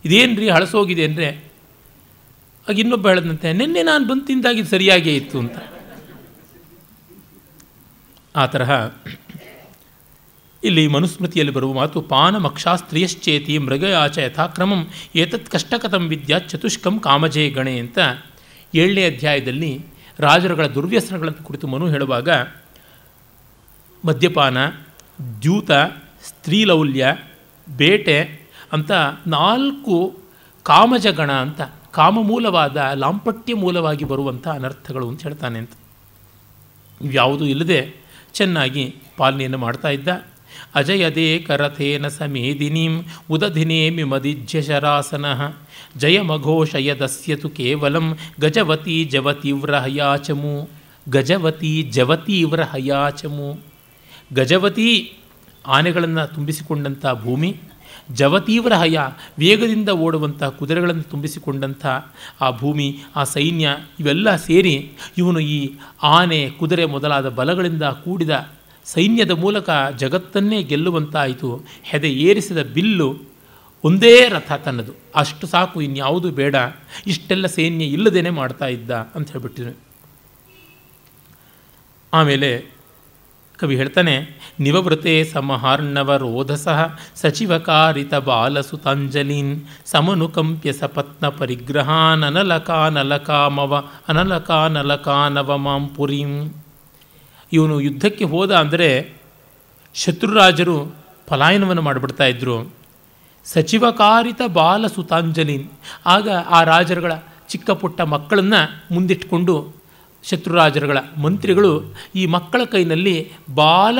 ಇದೇನು ರೀ ಹಳಸೋಗಿದೆ ಅಂದರೆ ಆಗ ಇನ್ನೊಬ್ಬ ಹೇಳದಂತೆ ನಿನ್ನೆ ನಾನು ಬಂದು ತಿಂದಾಗಿ ಸರಿಯಾಗೇ ಇತ್ತು ಅಂತ ಆ ತರಹ ಇಲ್ಲಿ ಮನುಸ್ಮೃತಿಯಲ್ಲಿ ಬರುವ ಮಾತು ಪಾನ ಸ್ತ್ರೀಯಶ್ಚೇತಿ ಮೃಗ ಆಚ ಯಥಾಕ್ರಮಂ ಏತತ್ ಕಷ್ಟಕತಂ ವಿದ್ಯಾ ಚತುಷ್ಕಂ ಕಾಮಜೇ ಗಣೆ ಅಂತ ಏಳನೇ ಅಧ್ಯಾಯದಲ್ಲಿ ರಾಜರುಗಳ ದುರ್ವ್ಯಸನಗಳನ್ನು ಕುರಿತು ಮನು ಹೇಳುವಾಗ ಮದ್ಯಪಾನ ದ್ಯೂತ ಸ್ತ್ರೀಲೌಲ್ಯ ಬೇಟೆ ಅಂತ ನಾಲ್ಕು ಕಾಮಜಗಣ ಅಂತ ಕಾಮಮೂಲವಾದ ಲಾಂಪಟ್ಯ ಮೂಲವಾಗಿ ಬರುವಂಥ ಅನರ್ಥಗಳು ಅಂತ ಹೇಳ್ತಾನೆ ಅಂತ ಯಾವುದೂ ಇಲ್ಲದೆ ಚೆನ್ನಾಗಿ ಪಾಲನೆಯನ್ನು ಮಾಡ್ತಾ ಇದ್ದ ಅಜಯದೇ ಕರಥೇನ ಸಮೇದಿನೀಂ ಉದಧಿನೇ ಮಿಮದಿಜ್ಯ ಶರಾಸನ ಜಯಮಘೋಷಯದಸ್ಯತು ಕೇವಲಂ ಗಜವತಿ ಜವತೀವ್ರ ಹಯಾಚಮು ಗಜವತಿ ಜವತೀವ್ರ ಹಯಾಚಮು ಗಜವತಿ ಆನೆಗಳನ್ನು ತುಂಬಿಸಿಕೊಂಡಂಥ ಭೂಮಿ ಜವತೀವ್ರ ಹಯ ವೇಗದಿಂದ ಓಡುವಂತಹ ಕುದುರೆಗಳನ್ನು ತುಂಬಿಸಿಕೊಂಡಂಥ ಆ ಭೂಮಿ ಆ ಸೈನ್ಯ ಇವೆಲ್ಲ ಸೇರಿ ಇವನು ಈ ಆನೆ ಕುದುರೆ ಮೊದಲಾದ ಬಲಗಳಿಂದ ಕೂಡಿದ ಸೈನ್ಯದ ಮೂಲಕ ಜಗತ್ತನ್ನೇ ಗೆಲ್ಲುವಂತಾಯಿತು ಹೆದೆ ಏರಿಸಿದ ಬಿಲ್ಲು ಒಂದೇ ರಥ ತನ್ನದು ಅಷ್ಟು ಸಾಕು ಇನ್ಯಾವುದು ಬೇಡ ಇಷ್ಟೆಲ್ಲ ಸೈನ್ಯ ಇಲ್ಲದೇನೆ ಮಾಡ್ತಾ ಇದ್ದ ಅಂತ ಹೇಳಿಬಿಟ್ಟಿದ್ರು ಆಮೇಲೆ ಕವಿ ಹೇಳ್ತಾನೆ ನಿವವೃತೆ ಸಮಹಾರ್ಣವ ರೋಧಸಃ ಸಚಿವಕಾರಿತ ಬಾಲಸುತಾಂಜಲೀನ್ ಸಮನುಕಂಪ್ಯ ಸಪತ್ನ ಪರಿಗ್ರಹಾನ್ ಅನಲಕಾನಲಕಾಮವ ಅನಲಕಾನಲಕಾನವ ಮಾಂ ಪುರೀಂ ಇವನು ಯುದ್ಧಕ್ಕೆ ಹೋದ ಅಂದರೆ ಶತ್ರುರಾಜರು ಪಲಾಯನವನ್ನು ಮಾಡಿಬಿಡ್ತಾ ಇದ್ದರು ಕಾರಿತ ಬಾಲ ಸುತಾಂಜಲಿನ್ ಆಗ ಆ ರಾಜರುಗಳ ಚಿಕ್ಕ ಪುಟ್ಟ ಮಕ್ಕಳನ್ನು ಮುಂದಿಟ್ಟುಕೊಂಡು ಶತ್ರುರಾಜರುಗಳ ಮಂತ್ರಿಗಳು ಈ ಮಕ್ಕಳ ಕೈನಲ್ಲಿ ಬಾಲ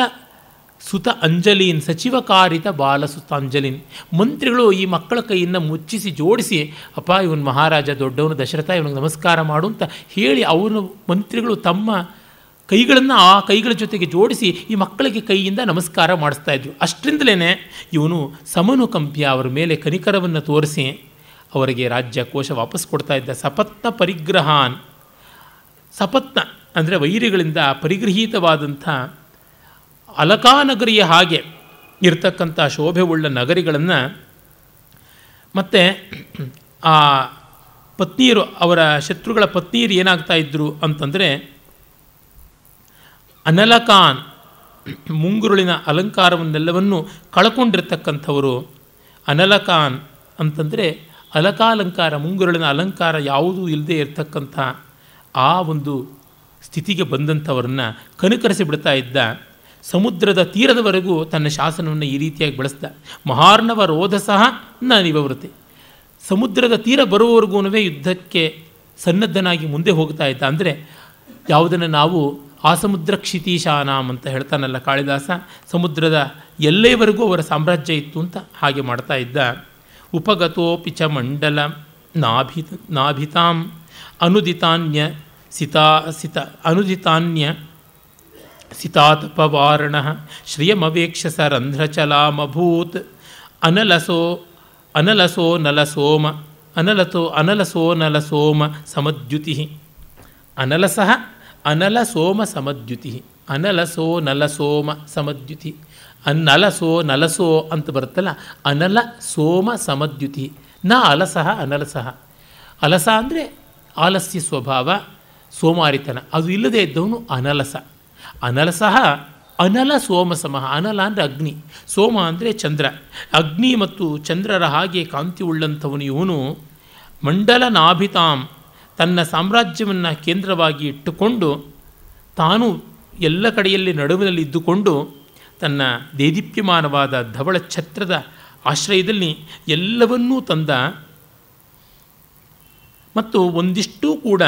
ಸುತ ಅಂಜಲೀನ್ ಸಚಿವಕಾರಿತ ಬಾಲಸುತ ಅಂಜಲೀನ್ ಮಂತ್ರಿಗಳು ಈ ಮಕ್ಕಳ ಕೈಯಿಂದ ಮುಚ್ಚಿಸಿ ಜೋಡಿಸಿ ಅಪ್ಪ ಇವನು ಮಹಾರಾಜ ದೊಡ್ಡವನು ದಶರಥ ಇವನಿಗೆ ನಮಸ್ಕಾರ ಮಾಡು ಅಂತ ಹೇಳಿ ಅವನು ಮಂತ್ರಿಗಳು ತಮ್ಮ ಕೈಗಳನ್ನು ಆ ಕೈಗಳ ಜೊತೆಗೆ ಜೋಡಿಸಿ ಈ ಮಕ್ಕಳಿಗೆ ಕೈಯಿಂದ ನಮಸ್ಕಾರ ಮಾಡಿಸ್ತಾ ಇದ್ರು ಅಷ್ಟರಿಂದಲೇ ಇವನು ಸಮನು ಕಂಪ್ಯ ಅವರ ಮೇಲೆ ಕನಿಕರವನ್ನು ತೋರಿಸಿ ಅವರಿಗೆ ರಾಜ್ಯ ಕೋಶ ವಾಪಸ್ ಕೊಡ್ತಾ ಇದ್ದ ಸಪತ್ನ ಪರಿಗ್ರಹಾನ್ ಸಪತ್ನ ಅಂದರೆ ವೈರಿಗಳಿಂದ ಪರಿಗೃಹೀತವಾದಂಥ ಅಲಕಾನಗರಿಯ ಹಾಗೆ ಇರತಕ್ಕಂಥ ಶೋಭೆವುಳ್ಳ ನಗರಿಗಳನ್ನು ಮತ್ತು ಆ ಪತ್ನಿಯರು ಅವರ ಶತ್ರುಗಳ ಪತ್ನಿಯರು ಏನಾಗ್ತಾ ಇದ್ದರು ಅಂತಂದರೆ ಅನಲಕಾನ್ ಮುಂಗುರುಳಿನ ಅಲಂಕಾರವನ್ನೆಲ್ಲವನ್ನು ಕಳ್ಕೊಂಡಿರ್ತಕ್ಕಂಥವರು ಅನಲಕಾನ್ ಅಂತಂದರೆ ಅಲಕಾಲಂಕಾರ ಮುಂಗುರುಳಿನ ಅಲಂಕಾರ ಯಾವುದೂ ಇಲ್ಲದೆ ಇರತಕ್ಕಂಥ ಆ ಒಂದು ಸ್ಥಿತಿಗೆ ಬಂದಂಥವ್ರನ್ನ ಕನುಕರಿಸಿ ಬಿಡ್ತಾ ಇದ್ದ ಸಮುದ್ರದ ತೀರದವರೆಗೂ ತನ್ನ ಶಾಸನವನ್ನು ಈ ರೀತಿಯಾಗಿ ಬಳಸ್ದ ಮಹಾರ್ಣವ ರೋಧ ಸಹ ನ ಸಮುದ್ರದ ತೀರ ಬರುವವರೆಗೂ ಯುದ್ಧಕ್ಕೆ ಸನ್ನದ್ಧನಾಗಿ ಮುಂದೆ ಹೋಗ್ತಾ ಇದ್ದ ಅಂದರೆ ಯಾವುದನ್ನು ನಾವು ಆ ಸಮುದ್ರ ಕ್ಷಿತೀಶಾನಾಮ್ ಅಂತ ಹೇಳ್ತಾನಲ್ಲ ಕಾಳಿದಾಸ ಸಮುದ್ರದ ಎಲ್ಲೆಯವರೆಗೂ ಅವರ ಸಾಮ್ರಾಜ್ಯ ಇತ್ತು ಅಂತ ಹಾಗೆ ಮಾಡ್ತಾ ಇದ್ದ ಉಪಗತೋಪಿಚ ಮಂಡಲ ನಾಭಿತಾಂ ಅನುದಿತಾನ್ಯ ಸಿತಾ ಸಿತ ಅನುದಿತಾನ್ಯ ಸಿತಾತ್ಪವಾರಣ ಶ್ರಿಯಮವೇಕ್ಷಸ ರಂಧ್ರಚಲಾಮಭೂತ್ ಅನಲಸೋ ಅನಲಸೋ ನಲಸೋಮ ಅನಲಸೋ ಅನಲಸೋ ನಲಸೋಮ ಸಮದ್ಯುತಿ ಅನಲಸಃ ಅನಲಸೋಮ ಸಮದ್ಯುತಿ ಅನಲಸೋ ನಲಸೋಮ ಸಮದ್ಯುತಿ ಅನ್ನಲಸೋ ನಲಸೋ ಅಂತ ಬರುತ್ತಲ್ಲ ಅನಲ ಸೋಮ ಸಮದ್ಯುತಿ ನ ಅಲಸಃ ಅನಲಸಃ ಅಲಸ ಅಂದರೆ ಆಲಸ್ಯ ಸ್ವಭಾವ ಸೋಮಾರಿತನ ಅದು ಇಲ್ಲದೆ ಇದ್ದವನು ಅನಲಸ ಅನಲಸಃ ಅನಲ ಸೋಮ ಸಮಹ ಅನಲ ಅಂದರೆ ಅಗ್ನಿ ಸೋಮ ಅಂದರೆ ಚಂದ್ರ ಅಗ್ನಿ ಮತ್ತು ಚಂದ್ರರ ಹಾಗೆ ಕಾಂತಿ ಉಳ್ಳಂಥವನು ಇವನು ಮಂಡಲ ನಾಭಿತಾಂ ತನ್ನ ಸಾಮ್ರಾಜ್ಯವನ್ನು ಕೇಂದ್ರವಾಗಿ ಇಟ್ಟುಕೊಂಡು ತಾನು ಎಲ್ಲ ಕಡೆಯಲ್ಲಿ ನಡುವಿನಲ್ಲಿ ಇದ್ದುಕೊಂಡು ತನ್ನ ದೇದೀಪ್ಯಮಾನವಾದ ಧವಳ ಛತ್ರದ ಆಶ್ರಯದಲ್ಲಿ ಎಲ್ಲವನ್ನೂ ತಂದ ಮತ್ತು ಒಂದಿಷ್ಟೂ ಕೂಡ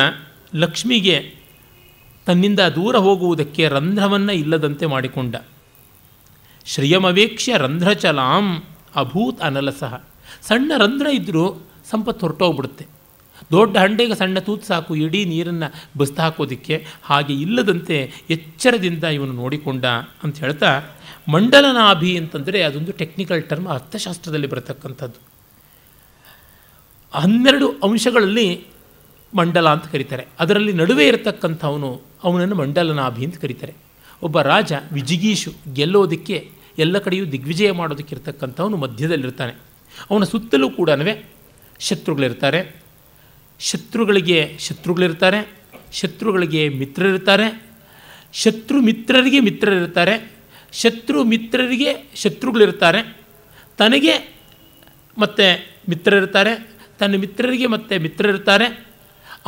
ಲಕ್ಷ್ಮಿಗೆ ತನ್ನಿಂದ ದೂರ ಹೋಗುವುದಕ್ಕೆ ರಂಧ್ರವನ್ನು ಇಲ್ಲದಂತೆ ಮಾಡಿಕೊಂಡ ಶ್ರೇಯಮವೇಕ್ಷ್ಯ ರಂಧ್ರಚಲಾಂ ಅಭೂತ್ ಅನಲಸಹ ಸಣ್ಣ ರಂಧ್ರ ಇದ್ದರೂ ಸಂಪತ್ತು ಹೊರಟೋಗ್ಬಿಡುತ್ತೆ ದೊಡ್ಡ ಹಂಡೆಗೆ ಸಣ್ಣ ತೂತು ಸಾಕು ಇಡೀ ನೀರನ್ನು ಬಸ್ತು ಹಾಕೋದಕ್ಕೆ ಹಾಗೆ ಇಲ್ಲದಂತೆ ಎಚ್ಚರದಿಂದ ಇವನು ನೋಡಿಕೊಂಡ ಅಂತ ಹೇಳ್ತಾ ಮಂಡಲನಾಭಿ ಅಂತಂದರೆ ಅದೊಂದು ಟೆಕ್ನಿಕಲ್ ಟರ್ಮ್ ಅರ್ಥಶಾಸ್ತ್ರದಲ್ಲಿ ಬರತಕ್ಕಂಥದ್ದು ಹನ್ನೆರಡು ಅಂಶಗಳಲ್ಲಿ ಮಂಡಲ ಅಂತ ಕರೀತಾರೆ ಅದರಲ್ಲಿ ನಡುವೆ ಇರತಕ್ಕಂಥವನು ಅವನನ್ನು ಮಂಡಲನಾಭಿ ಅಂತ ಕರೀತಾರೆ ಒಬ್ಬ ರಾಜ ವಿಜಿಗೀಶು ಗೆಲ್ಲೋದಕ್ಕೆ ಎಲ್ಲ ಕಡೆಯೂ ದಿಗ್ವಿಜಯ ಮಾಡೋದಕ್ಕೆ ಇರ್ತಕ್ಕಂಥವನು ಮಧ್ಯದಲ್ಲಿರ್ತಾನೆ ಅವನ ಸುತ್ತಲೂ ಕೂಡ ಶತ್ರುಗಳಿರ್ತಾರೆ ಶತ್ರುಗಳಿಗೆ ಶತ್ರುಗಳಿರ್ತಾರೆ ಶತ್ರುಗಳಿಗೆ ಮಿತ್ರರಿರ್ತಾರೆ ಶತ್ರು ಮಿತ್ರರಿಗೆ ಮಿತ್ರರಿರ್ತಾರೆ ಶತ್ರು ಮಿತ್ರರಿಗೆ ಶತ್ರುಗಳಿರ್ತಾರೆ ತನಗೆ ಮತ್ತು ಮಿತ್ರರಿರ್ತಾರೆ ತನ್ನ ಮಿತ್ರರಿಗೆ ಮತ್ತೆ ಮಿತ್ರರಿರ್ತಾರೆ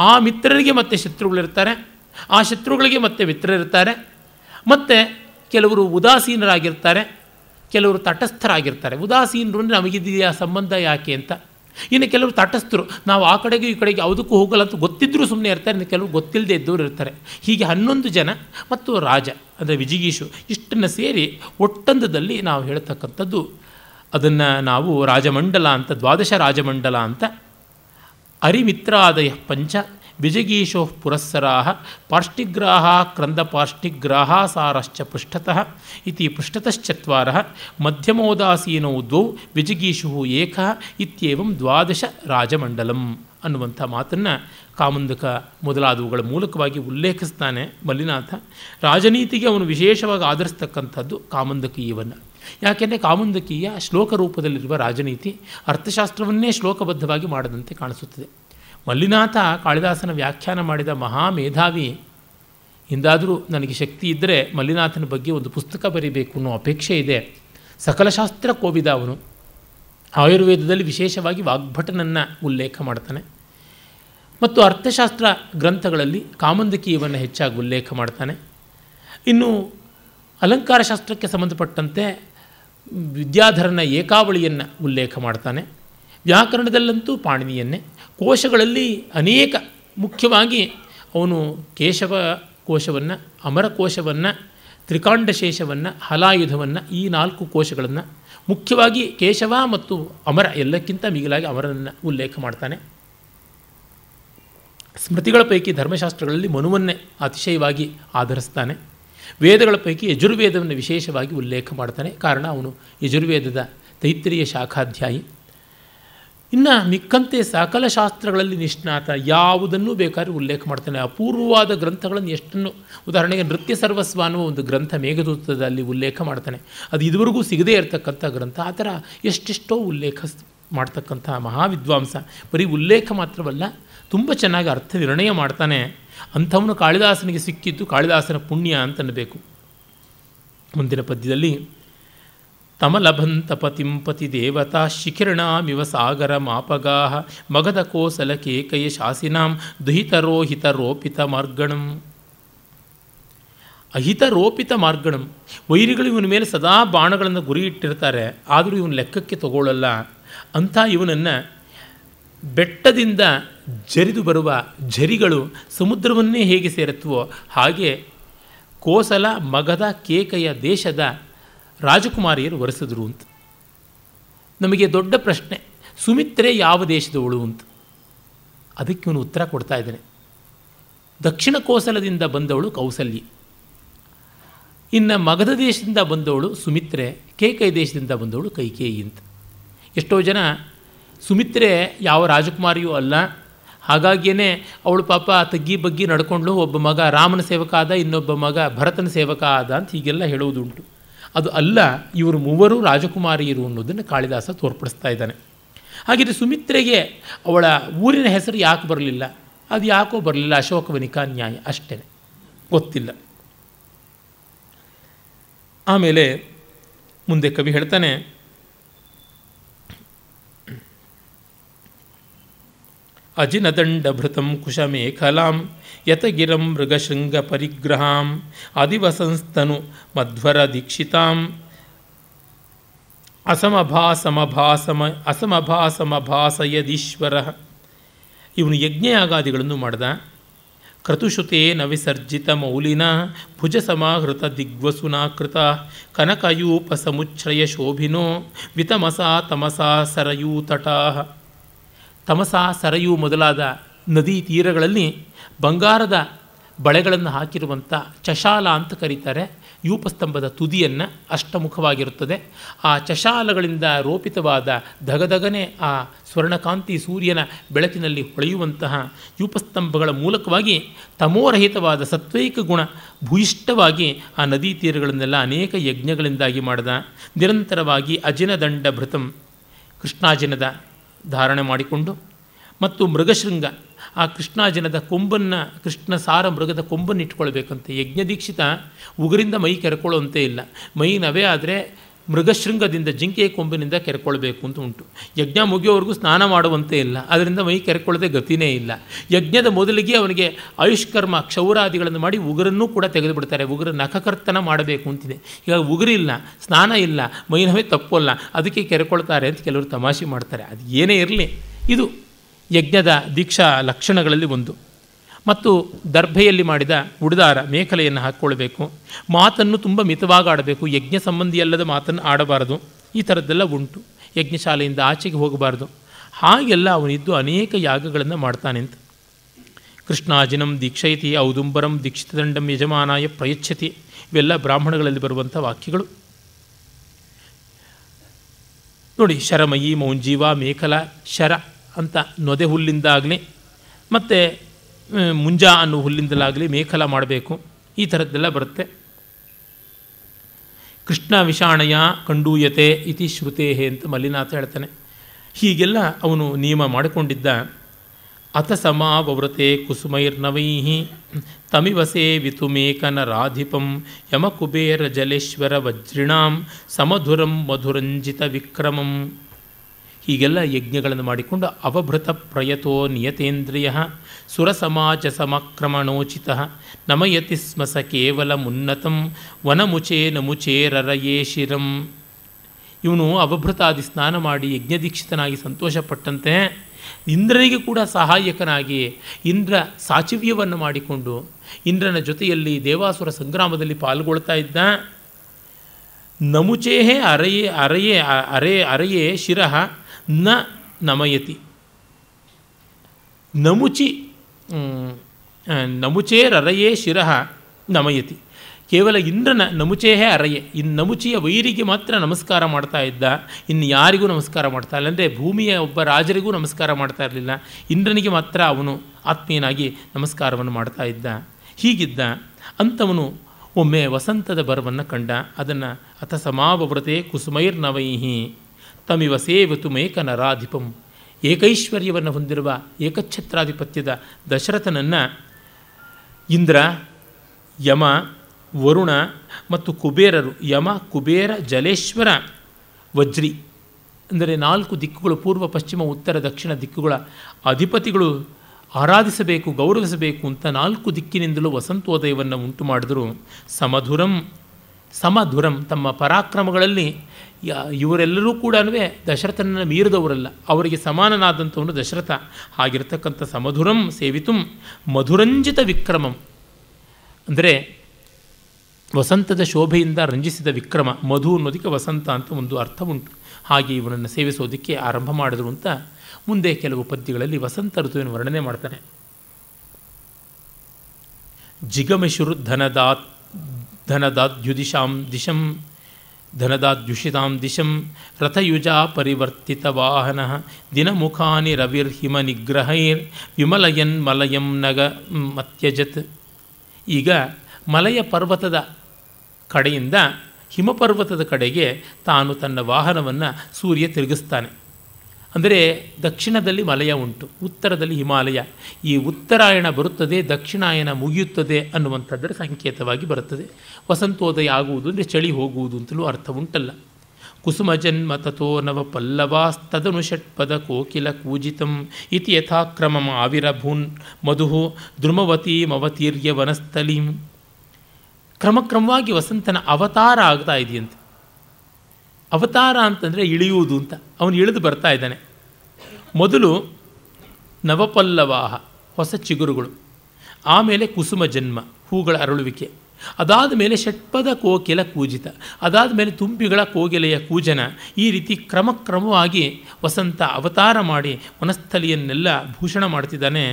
ಆ ಮಿತ್ರರಿಗೆ ಮತ್ತೆ ಶತ್ರುಗಳಿರ್ತಾರೆ ಆ ಶತ್ರುಗಳಿಗೆ ಮತ್ತೆ ಮಿತ್ರರಿರ್ತಾರೆ ಮತ್ತು ಕೆಲವರು ಉದಾಸೀನರಾಗಿರ್ತಾರೆ ಕೆಲವರು ತಟಸ್ಥರಾಗಿರ್ತಾರೆ ಉದಾಸೀನರು ಅಂದರೆ ನಮಗಿದೆಯಾ ಸಂಬಂಧ ಯಾಕೆ ಅಂತ ಇನ್ನು ಕೆಲವರು ತಟಸ್ಥರು ನಾವು ಆ ಕಡೆಗೂ ಈ ಕಡೆಗೆ ಯಾವುದಕ್ಕೂ ಹೋಗಲ್ಲ ಅಂತ ಗೊತ್ತಿದ್ದರೂ ಸುಮ್ಮನೆ ಇರ್ತಾರೆ ಇನ್ನು ಕೆಲವರು ಗೊತ್ತಿಲ್ಲದೆ ಇದ್ದವರು ಇರ್ತಾರೆ ಹೀಗೆ ಹನ್ನೊಂದು ಜನ ಮತ್ತು ರಾಜ ಅಂದರೆ ವಿಜಿಗೀಶು ಇಷ್ಟನ್ನು ಸೇರಿ ಒಟ್ಟಂದದಲ್ಲಿ ನಾವು ಹೇಳ್ತಕ್ಕಂಥದ್ದು ಅದನ್ನು ನಾವು ರಾಜಮಂಡಲ ಅಂತ ದ್ವಾದಶ ರಾಜಮಂಡಲ ಅಂತ ಅರಿಮಿತ್ರಾದಯ ಪಂಚ ವಿಜಗೀಶೋ ಪುರಸ್ಸರ ಪಾರ್ಷ್ಟಿಗ್ರಾಹ ಕ್ರಂದ ಪಾರ್ಷ್ಟಿಗ್ರಾಹಾಸಾರಶ್ಚ ಪೃಷ್ಠತಃ ಇತಿ ಪೃಷ್ಠತಶ್ಚತ್ವಾರ ಮಧ್ಯಮೋದಾಸೀನೌ ದ್ವೌ ವಿಜಗೀಶು ಏಕ ಇತ್ಯಂ ದ್ವಾದಶ ರಾಜಮಂಡಲಂ ಅನ್ನುವಂಥ ಮಾತನ್ನು ಕಾಮುಂದಕ ಮೊದಲಾದವುಗಳ ಮೂಲಕವಾಗಿ ಉಲ್ಲೇಖಿಸ್ತಾನೆ ಮಲ್ಲಿನಾಥ ರಾಜನೀತಿಗೆ ಅವನು ವಿಶೇಷವಾಗಿ ಆಧರಿಸ್ತಕ್ಕಂಥದ್ದು ಕಾಮುಂದಕೀಯವನ್ನು ಯಾಕೆಂದರೆ ಕಾಮುಂದಕೀಯ ಶ್ಲೋಕ ರೂಪದಲ್ಲಿರುವ ರಾಜನೀತಿ ಅರ್ಥಶಾಸ್ತ್ರವನ್ನೇ ಶ್ಲೋಕಬದ್ಧವಾಗಿ ಮಾಡದಂತೆ ಕಾಣಿಸುತ್ತದೆ ಮಲ್ಲಿನಾಥ ಕಾಳಿದಾಸನ ವ್ಯಾಖ್ಯಾನ ಮಾಡಿದ ಮಹಾಮೇಧಾವಿ ಇಂದಾದರೂ ನನಗೆ ಶಕ್ತಿ ಇದ್ದರೆ ಮಲ್ಲಿನಾಥನ ಬಗ್ಗೆ ಒಂದು ಪುಸ್ತಕ ಬರೀಬೇಕು ಅನ್ನೋ ಅಪೇಕ್ಷೆ ಇದೆ ಸಕಲಶಾಸ್ತ್ರ ಕೋವಿದ ಅವನು ಆಯುರ್ವೇದದಲ್ಲಿ ವಿಶೇಷವಾಗಿ ವಾಗ್ಭಟನನ್ನು ಉಲ್ಲೇಖ ಮಾಡ್ತಾನೆ ಮತ್ತು ಅರ್ಥಶಾಸ್ತ್ರ ಗ್ರಂಥಗಳಲ್ಲಿ ಕಾಮಂದಕೀಯವನ್ನು ಹೆಚ್ಚಾಗಿ ಉಲ್ಲೇಖ ಮಾಡ್ತಾನೆ ಇನ್ನು ಅಲಂಕಾರಶಾಸ್ತ್ರಕ್ಕೆ ಸಂಬಂಧಪಟ್ಟಂತೆ ವಿದ್ಯಾಧರನ ಏಕಾವಳಿಯನ್ನು ಉಲ್ಲೇಖ ಮಾಡ್ತಾನೆ ವ್ಯಾಕರಣದಲ್ಲಂತೂ ಪಾಣಿನಿಯನ್ನೇ ಕೋಶಗಳಲ್ಲಿ ಅನೇಕ ಮುಖ್ಯವಾಗಿ ಅವನು ಕೇಶವ ಕೋಶವನ್ನು ಅಮರಕೋಶವನ್ನು ತ್ರಿಕಾಂಡಶೇಷವನ್ನು ಹಲಾಯುಧವನ್ನು ಈ ನಾಲ್ಕು ಕೋಶಗಳನ್ನು ಮುಖ್ಯವಾಗಿ ಕೇಶವ ಮತ್ತು ಅಮರ ಎಲ್ಲಕ್ಕಿಂತ ಮಿಗಿಲಾಗಿ ಅಮರನನ್ನು ಉಲ್ಲೇಖ ಮಾಡ್ತಾನೆ ಸ್ಮೃತಿಗಳ ಪೈಕಿ ಧರ್ಮಶಾಸ್ತ್ರಗಳಲ್ಲಿ ಮನುವನ್ನೇ ಅತಿಶಯವಾಗಿ ಆಧರಿಸ್ತಾನೆ ವೇದಗಳ ಪೈಕಿ ಯಜುರ್ವೇದವನ್ನು ವಿಶೇಷವಾಗಿ ಉಲ್ಲೇಖ ಮಾಡ್ತಾನೆ ಕಾರಣ ಅವನು ಯಜುರ್ವೇದದ ತೈತ್ರಿಯ ಶಾಖಾಧ್ಯಾಯಿ ಇನ್ನು ಮಿಕ್ಕಂತೆ ಸಕಲ ಶಾಸ್ತ್ರಗಳಲ್ಲಿ ನಿಷ್ಣಾತ ಯಾವುದನ್ನೂ ಬೇಕಾದ್ರೆ ಉಲ್ಲೇಖ ಮಾಡ್ತಾನೆ ಅಪೂರ್ವವಾದ ಗ್ರಂಥಗಳನ್ನು ಎಷ್ಟನ್ನು ಉದಾಹರಣೆಗೆ ನೃತ್ಯ ಸರ್ವಸ್ವ ಅನ್ನುವ ಒಂದು ಗ್ರಂಥ ಮೇಘದೂತದಲ್ಲಿ ಉಲ್ಲೇಖ ಮಾಡ್ತಾನೆ ಅದು ಇದುವರೆಗೂ ಸಿಗದೇ ಇರತಕ್ಕಂಥ ಗ್ರಂಥ ಆ ಥರ ಎಷ್ಟೆಷ್ಟೋ ಉಲ್ಲೇಖ ಮಾಡ್ತಕ್ಕಂಥ ಮಹಾವಿದ್ವಾಂಸ ಬರೀ ಉಲ್ಲೇಖ ಮಾತ್ರವಲ್ಲ ತುಂಬ ಚೆನ್ನಾಗಿ ಅರ್ಥ ನಿರ್ಣಯ ಮಾಡ್ತಾನೆ ಅಂಥವನು ಕಾಳಿದಾಸನಿಗೆ ಸಿಕ್ಕಿದ್ದು ಕಾಳಿದಾಸನ ಪುಣ್ಯ ಅಂತನ್ನಬೇಕು ಮುಂದಿನ ಪದ್ಯದಲ್ಲಿ ತಮಲಭಂತ ದೇವತಾ ಶಿಖಿರ್ಣಾಮಿವ ಸಾಗರ ಮಾಪಗಾಹ ಮಗದ ಕೋಸಲ ಕೇಕಯ ಶಾಸಿನಾಂ ದುಹಿತರೋಹಿತರೋಪಿತ ಮಾರ್ಗಣಂ ಅಹಿತರೋಪಿತ ಮಾರ್ಗಣಂ ವೈರಿಗಳು ಇವನ ಮೇಲೆ ಸದಾ ಬಾಣಗಳನ್ನು ಗುರಿ ಇಟ್ಟಿರ್ತಾರೆ ಆದರೂ ಇವನು ಲೆಕ್ಕಕ್ಕೆ ತಗೊಳ್ಳಲ್ಲ ಅಂಥ ಇವನನ್ನು ಬೆಟ್ಟದಿಂದ ಜರಿದು ಬರುವ ಝರಿಗಳು ಸಮುದ್ರವನ್ನೇ ಹೇಗೆ ಸೇರುತ್ತವೋ ಹಾಗೆ ಕೋಸಲ ಮಗದ ಕೇಕೆಯ ದೇಶದ ರಾಜಕುಮಾರಿಯರು ಒರೆಸಿದ್ರು ಅಂತ ನಮಗೆ ದೊಡ್ಡ ಪ್ರಶ್ನೆ ಸುಮಿತ್ರೆ ಯಾವ ದೇಶದವಳು ಅಂತ ಅದಕ್ಕೆ ಇವನು ಉತ್ತರ ಕೊಡ್ತಾ ಇದ್ದಾನೆ ದಕ್ಷಿಣ ಕೋಸಲದಿಂದ ಬಂದವಳು ಕೌಸಲ್ಯ ಇನ್ನು ಮಗಧ ದೇಶದಿಂದ ಬಂದವಳು ಸುಮಿತ್ರೆ ಕೇಕೈ ದೇಶದಿಂದ ಬಂದವಳು ಕೈಕೇಯಿ ಅಂತ ಎಷ್ಟೋ ಜನ ಸುಮಿತ್ರೆ ಯಾವ ರಾಜಕುಮಾರಿಯೂ ಅಲ್ಲ ಹಾಗಾಗಿಯೇ ಅವಳು ಪಾಪ ತಗ್ಗಿ ಬಗ್ಗಿ ನಡ್ಕೊಂಡು ಒಬ್ಬ ಮಗ ರಾಮನ ಸೇವಕ ಆದ ಇನ್ನೊಬ್ಬ ಮಗ ಭರತನ ಸೇವಕ ಆದ ಅಂತ ಹೀಗೆಲ್ಲ ಹೇಳುವುದುಂಟು ಅದು ಅಲ್ಲ ಇವರು ಮೂವರು ರಾಜಕುಮಾರಿಯರು ಅನ್ನೋದನ್ನು ಕಾಳಿದಾಸ ತೋರ್ಪಡಿಸ್ತಾ ಇದ್ದಾನೆ ಹಾಗಿದ್ರೆ ಸುಮಿತ್ರೆಗೆ ಅವಳ ಊರಿನ ಹೆಸರು ಯಾಕೆ ಬರಲಿಲ್ಲ ಅದು ಯಾಕೋ ಬರಲಿಲ್ಲ ಅಶೋಕವನಿಕಾ ನ್ಯಾಯ ಅಷ್ಟೇ ಗೊತ್ತಿಲ್ಲ ಆಮೇಲೆ ಮುಂದೆ ಕವಿ ಹೇಳ್ತಾನೆ ಅಜಿನದಂಡಭೃತಂ ಕುಶಮೇಖಲಾಂ ಯತಗಿರಂ ಮೃಗಶೃಂಗ ಅಧಿವಸಂಸ್ತನು ಮಧ್ವರ ದೀಕ್ಷಿತಾಂ ಅಸಮಭಾಸಮಭಾಸಮ ಅಸಮಭಾಸಮಭಾಸಯದೀಶ್ವರ ಇವನು ಯಜ್ಞಯಾಗಾದಿಗಳನ್ನು ಮಾಡಿದ ಕ್ರತುಶುತೇ ನವಿಸರ್ಜಿತ ಮೌಲಿನ ಭುಜ ಸಮಾಹೃತ ದಿಗ್ವಸುನಾಕೃತ ಕನಕಯೂಪ ಸಮುಚ್ಛ್ರಯ ಶೋಭಿನೋ ವಿತಮಸಾ ತಮಸಾ ಸರಯೂತಟಾ ತಮಸಾ ಸರಯು ಮೊದಲಾದ ನದಿ ತೀರಗಳಲ್ಲಿ ಬಂಗಾರದ ಬಳೆಗಳನ್ನು ಹಾಕಿರುವಂಥ ಚಶಾಲ ಅಂತ ಕರೀತಾರೆ ಯೂಪಸ್ತಂಭದ ತುದಿಯನ್ನು ಅಷ್ಟಮುಖವಾಗಿರುತ್ತದೆ ಆ ಚಶಾಲಗಳಿಂದ ರೋಪಿತವಾದ ಧಗಧಗನೆ ಆ ಸ್ವರ್ಣಕಾಂತಿ ಸೂರ್ಯನ ಬೆಳಕಿನಲ್ಲಿ ಹೊಳೆಯುವಂತಹ ಯೂಪಸ್ತಂಭಗಳ ಮೂಲಕವಾಗಿ ತಮೋರಹಿತವಾದ ಸತ್ವೈಕ ಗುಣ ಭೂಯಿಷ್ಠವಾಗಿ ಆ ನದಿ ತೀರಗಳನ್ನೆಲ್ಲ ಅನೇಕ ಯಜ್ಞಗಳಿಂದಾಗಿ ಮಾಡಿದ ನಿರಂತರವಾಗಿ ಅಜಿನದಂಡ ಭೃತಂ ಕೃಷ್ಣಾಜಿನದ ಧಾರಣೆ ಮಾಡಿಕೊಂಡು ಮತ್ತು ಮೃಗಶೃಂಗ ಆ ಕೃಷ್ಣಾಜನದ ಕೊಂಬನ್ನು ಕೃಷ್ಣ ಸಾರ ಮೃಗದ ಕೊಂಬನ್ನು ಇಟ್ಕೊಳ್ಬೇಕಂತೆ ಯಜ್ಞದೀಕ್ಷಿತ ಉಗುರಿಂದ ಮೈ ಕೆರೆಕೊಳ್ಳುವಂತೆ ಇಲ್ಲ ಮೈ ನವೇ ಆದರೆ ಮೃಗಶೃಂಗದಿಂದ ಜಿಂಕೆಯ ಕೊಂಬಿನಿಂದ ಕೆರೆಕೊಳ್ಬೇಕು ಅಂತ ಉಂಟು ಯಜ್ಞ ಮುಗಿಯೋವರೆಗೂ ಸ್ನಾನ ಮಾಡುವಂತೆ ಇಲ್ಲ ಅದರಿಂದ ಮೈ ಕೆರೆಕೊಳ್ಳದೆ ಗತಿನೇ ಇಲ್ಲ ಯಜ್ಞದ ಮೊದಲಿಗೆ ಅವನಿಗೆ ಆಯುಷ್ಕರ್ಮ ಕ್ಷೌರಾದಿಗಳನ್ನು ಮಾಡಿ ಉಗುರನ್ನು ಕೂಡ ಬಿಡ್ತಾರೆ ಉಗುರ ನಖಕರ್ತನ ಮಾಡಬೇಕು ಅಂತಿದೆ ಈಗ ಉಗುರಿಲ್ಲ ಸ್ನಾನ ಇಲ್ಲ ಮೈನವೇ ತಪ್ಪಲ್ಲ ಅದಕ್ಕೆ ಕೆರೆಕೊಳ್ತಾರೆ ಅಂತ ಕೆಲವರು ತಮಾಷೆ ಮಾಡ್ತಾರೆ ಅದು ಏನೇ ಇರಲಿ ಇದು ಯಜ್ಞದ ದೀಕ್ಷಾ ಲಕ್ಷಣಗಳಲ್ಲಿ ಒಂದು ಮತ್ತು ದರ್ಭೆಯಲ್ಲಿ ಮಾಡಿದ ಉಡಿದಾರ ಮೇಖಲೆಯನ್ನು ಹಾಕ್ಕೊಳ್ಬೇಕು ಮಾತನ್ನು ತುಂಬ ಮಿತವಾಗಿ ಆಡಬೇಕು ಯಜ್ಞ ಸಂಬಂಧಿಯಲ್ಲದ ಮಾತನ್ನು ಆಡಬಾರದು ಈ ಥರದ್ದೆಲ್ಲ ಉಂಟು ಯಜ್ಞಶಾಲೆಯಿಂದ ಆಚೆಗೆ ಹೋಗಬಾರ್ದು ಹಾಗೆಲ್ಲ ಅವನಿದ್ದು ಅನೇಕ ಯಾಗಗಳನ್ನು ಮಾಡ್ತಾನೆ ಅಂತ ಕೃಷ್ಣಾಜಿನಂ ದೀಕ್ಷಯತಿ ಔದುಂಬರಂ ದೀಕ್ಷಿತದಂಡಂ ಯಜಮಾನಾಯ ಪ್ರಯಚ್ಛತಿ ಇವೆಲ್ಲ ಬ್ರಾಹ್ಮಣಗಳಲ್ಲಿ ಬರುವಂಥ ವಾಕ್ಯಗಳು ನೋಡಿ ಶರಮಯಿ ಮೌಂಜೀವ ಮೇಖಲ ಶರ ಅಂತ ನೊದೆ ಹುಲ್ಲಿಂದಾಗಲಿ ಮತ್ತು ಮುಂಜಾ ಅನ್ನೋ ಹುಲ್ಲಿಂದಲಾಗಲಿ ಮೇಖಲ ಮಾಡಬೇಕು ಈ ಥರದ್ದೆಲ್ಲ ಬರುತ್ತೆ ಕೃಷ್ಣ ವಿಷಾಣಯ ಕಂಡೂಯತೆ ಇತಿ ಶ್ರುತೇಹೆ ಅಂತ ಮಲ್ಲಿನಾಥ ಹೇಳ್ತಾನೆ ಹೀಗೆಲ್ಲ ಅವನು ನಿಯಮ ಮಾಡಿಕೊಂಡಿದ್ದ ಅಥ ಸಮಾವವ್ರತೆ ಕುಸುಮೈರ್ನವೈಹಿ ತಮಿವಸೇ ವಿತುಮೇಕನ ರಾಧಿಪಂ ಯಮಕುಬೇರ ಜಲೇಶ್ವರ ವಜ್ರಿಣಾಂ ಸಮಧುರಂ ಮಧುರಂಜಿತ ವಿಕ್ರಮಂ ಹೀಗೆಲ್ಲ ಯಜ್ಞಗಳನ್ನು ಮಾಡಿಕೊಂಡು ಅವಭೃತ ಪ್ರಯತೋ ನಿಯತೇಂದ್ರಿಯ ಸುರಸಮಾಜ ಸಮಕ್ರಮಣೋಚಿತ ನಮಯತಿ ಸ್ಮ ಸ ಕೇವಲ ಮುನ್ನತಂ ವನಮುಚೇ ನಮುಚೇರರಯೇ ಶಿರಂ ಇವನು ಅವಭೃತಾದಿ ಸ್ನಾನ ಮಾಡಿ ಯಜ್ಞದೀಕ್ಷಿತನಾಗಿ ಸಂತೋಷಪಟ್ಟಂತೆ ಇಂದ್ರನಿಗೆ ಕೂಡ ಸಹಾಯಕನಾಗಿ ಇಂದ್ರ ಸಾಚಿವ್ಯವನ್ನು ಮಾಡಿಕೊಂಡು ಇಂದ್ರನ ಜೊತೆಯಲ್ಲಿ ದೇವಾಸುರ ಸಂಗ್ರಾಮದಲ್ಲಿ ಪಾಲ್ಗೊಳ್ತಾ ಇದ್ದ ನಮುಚೇಹೇ ಅರೆಯೇ ಅರೆಯೇ ಅರೆ ಅರೆಯೇ ಶಿರಃ ನ ನಮಯತಿ ನಮುಚಿ ನಮುಚೇರ್ ಅರಯೇ ಶಿರಃ ನಮಯತಿ ಕೇವಲ ಇಂದ್ರನ ನಮುಚೆಯೇ ಅರಯೆ ಇನ್ನು ನಮುಚಿಯ ವೈರಿಗೆ ಮಾತ್ರ ನಮಸ್ಕಾರ ಮಾಡ್ತಾ ಇದ್ದ ಇನ್ನು ಯಾರಿಗೂ ನಮಸ್ಕಾರ ಮಾಡ್ತಾ ಇಲ್ಲ ಅಂದರೆ ಭೂಮಿಯ ಒಬ್ಬ ರಾಜರಿಗೂ ನಮಸ್ಕಾರ ಮಾಡ್ತಾ ಇರಲಿಲ್ಲ ಇಂದ್ರನಿಗೆ ಮಾತ್ರ ಅವನು ಆತ್ಮೀಯನಾಗಿ ನಮಸ್ಕಾರವನ್ನು ಮಾಡ್ತಾ ಇದ್ದ ಹೀಗಿದ್ದ ಅಂಥವನು ಒಮ್ಮೆ ವಸಂತದ ಬರವನ್ನು ಕಂಡ ಅದನ್ನು ಅಥ ಸಮಾವವ್ರತೆ ಕುಸುಮೈರ್ನವೈಹಿ ತಮಿವ ಸೇವತು ಮೇಕನರಾಧಿಪಂ ಏಕೈಶ್ವರ್ಯವನ್ನು ಹೊಂದಿರುವ ಏಕಛತ್ರಾಧಿಪತ್ಯದ ದಶರಥನನ್ನು ಇಂದ್ರ ಯಮ ವರುಣ ಮತ್ತು ಕುಬೇರರು ಯಮ ಕುಬೇರ ಜಲೇಶ್ವರ ವಜ್ರಿ ಅಂದರೆ ನಾಲ್ಕು ದಿಕ್ಕುಗಳು ಪೂರ್ವ ಪಶ್ಚಿಮ ಉತ್ತರ ದಕ್ಷಿಣ ದಿಕ್ಕುಗಳ ಅಧಿಪತಿಗಳು ಆರಾಧಿಸಬೇಕು ಗೌರವಿಸಬೇಕು ಅಂತ ನಾಲ್ಕು ದಿಕ್ಕಿನಿಂದಲೂ ವಸಂತೋದಯವನ್ನು ಉಂಟು ಮಾಡಿದರು ಸಮಧುರಂ ಸಮಧುರಂ ತಮ್ಮ ಪರಾಕ್ರಮಗಳಲ್ಲಿ ಇವರೆಲ್ಲರೂ ಕೂಡ ದಶರಥನನ್ನು ಮೀರಿದವರಲ್ಲ ಅವರಿಗೆ ಸಮಾನನಾದಂಥವನು ದಶರಥ ಆಗಿರತಕ್ಕಂಥ ಸಮಧುರಂ ಸೇವಿತು ಮಧುರಂಜಿತ ವಿಕ್ರಮಂ ಅಂದರೆ ವಸಂತದ ಶೋಭೆಯಿಂದ ರಂಜಿಸಿದ ವಿಕ್ರಮ ಮಧು ಅನ್ನೋದಕ್ಕೆ ವಸಂತ ಅಂತ ಒಂದು ಅರ್ಥ ಉಂಟು ಹಾಗೆ ಇವನನ್ನು ಸೇವಿಸೋದಕ್ಕೆ ಆರಂಭ ಮಾಡಿದ್ರು ಅಂತ ಮುಂದೆ ಕೆಲವು ಪದ್ಯಗಳಲ್ಲಿ ವಸಂತ ಋತುವಿನ ವರ್ಣನೆ ಮಾಡ್ತಾನೆ ಜಿಗಮಿಶುರು ಧನದಾತ್ ಧನದಾದ್ಯುದಿಶಾಂ ದಿಶಂ ಧನದಾದ್ಯುಷಿತಾಂ ದಿಶಂ ರಥಯುಜಾ ಪರಿವರ್ತಿತ ವಾಹನ ದಿನಮುಖಾನಿ ರವಿರ್ಹಿಮ ನಿಗ್ರಹೈರ್ ವಿಮಲಯನ್ ಮಲಯಂ ನಗ ಮತ್ಯಜತ್ ಈಗ ಮಲಯ ಪರ್ವತದ ಕಡೆಯಿಂದ ಹಿಮಪರ್ವತದ ಕಡೆಗೆ ತಾನು ತನ್ನ ವಾಹನವನ್ನು ಸೂರ್ಯ ತಿರುಗಿಸ್ತಾನೆ ಅಂದರೆ ದಕ್ಷಿಣದಲ್ಲಿ ಮಲಯ ಉಂಟು ಉತ್ತರದಲ್ಲಿ ಹಿಮಾಲಯ ಈ ಉತ್ತರಾಯಣ ಬರುತ್ತದೆ ದಕ್ಷಿಣಾಯನ ಮುಗಿಯುತ್ತದೆ ಅನ್ನುವಂಥದ್ದರ ಸಂಕೇತವಾಗಿ ಬರುತ್ತದೆ ವಸಂತೋದಯ ಆಗುವುದು ಅಂದರೆ ಚಳಿ ಹೋಗುವುದು ಅಂತಲೂ ಅರ್ಥ ಉಂಟಲ್ಲ ಕುಸುಮ ಜನ್ಮ ತಥೋ ನವ ಪಲ್ಲವಾಸ್ತದನು ಷಟ್ಪದ ಕೋಕಿಲ ಕೂಜಿತಂ ಇತಿ ಯಥಾಕ್ರಮ ಆವಿರಭೂನ್ ಮಧು ಮವತೀರ್ಯ ವನಸ್ಥಲೀಂ ಕ್ರಮಕ್ರಮವಾಗಿ ವಸಂತನ ಅವತಾರ ಆಗ್ತಾ ಇದೆಯಂತೆ ಅವತಾರ ಅಂತಂದರೆ ಇಳಿಯುವುದು ಅಂತ ಅವನು ಇಳಿದು ಬರ್ತಾ ಇದ್ದಾನೆ ಮೊದಲು ನವಪಲ್ಲವಾಹ ಹೊಸ ಚಿಗುರುಗಳು ಆಮೇಲೆ ಕುಸುಮ ಜನ್ಮ ಹೂಗಳ ಅರಳುವಿಕೆ ಅದಾದ ಮೇಲೆ ಷಟ್ಪದ ಕೋಕಿಲ ಕೂಜಿತ ಅದಾದ ಮೇಲೆ ತುಂಬಿಗಳ ಕೋಗಿಲೆಯ ಕೂಜನ ಈ ರೀತಿ ಕ್ರಮಕ್ರಮವಾಗಿ ವಸಂತ ಅವತಾರ ಮಾಡಿ ವನಸ್ಥಲಿಯನ್ನೆಲ್ಲ ಭೂಷಣ ಮಾಡ್ತಿದ್ದಾನೆ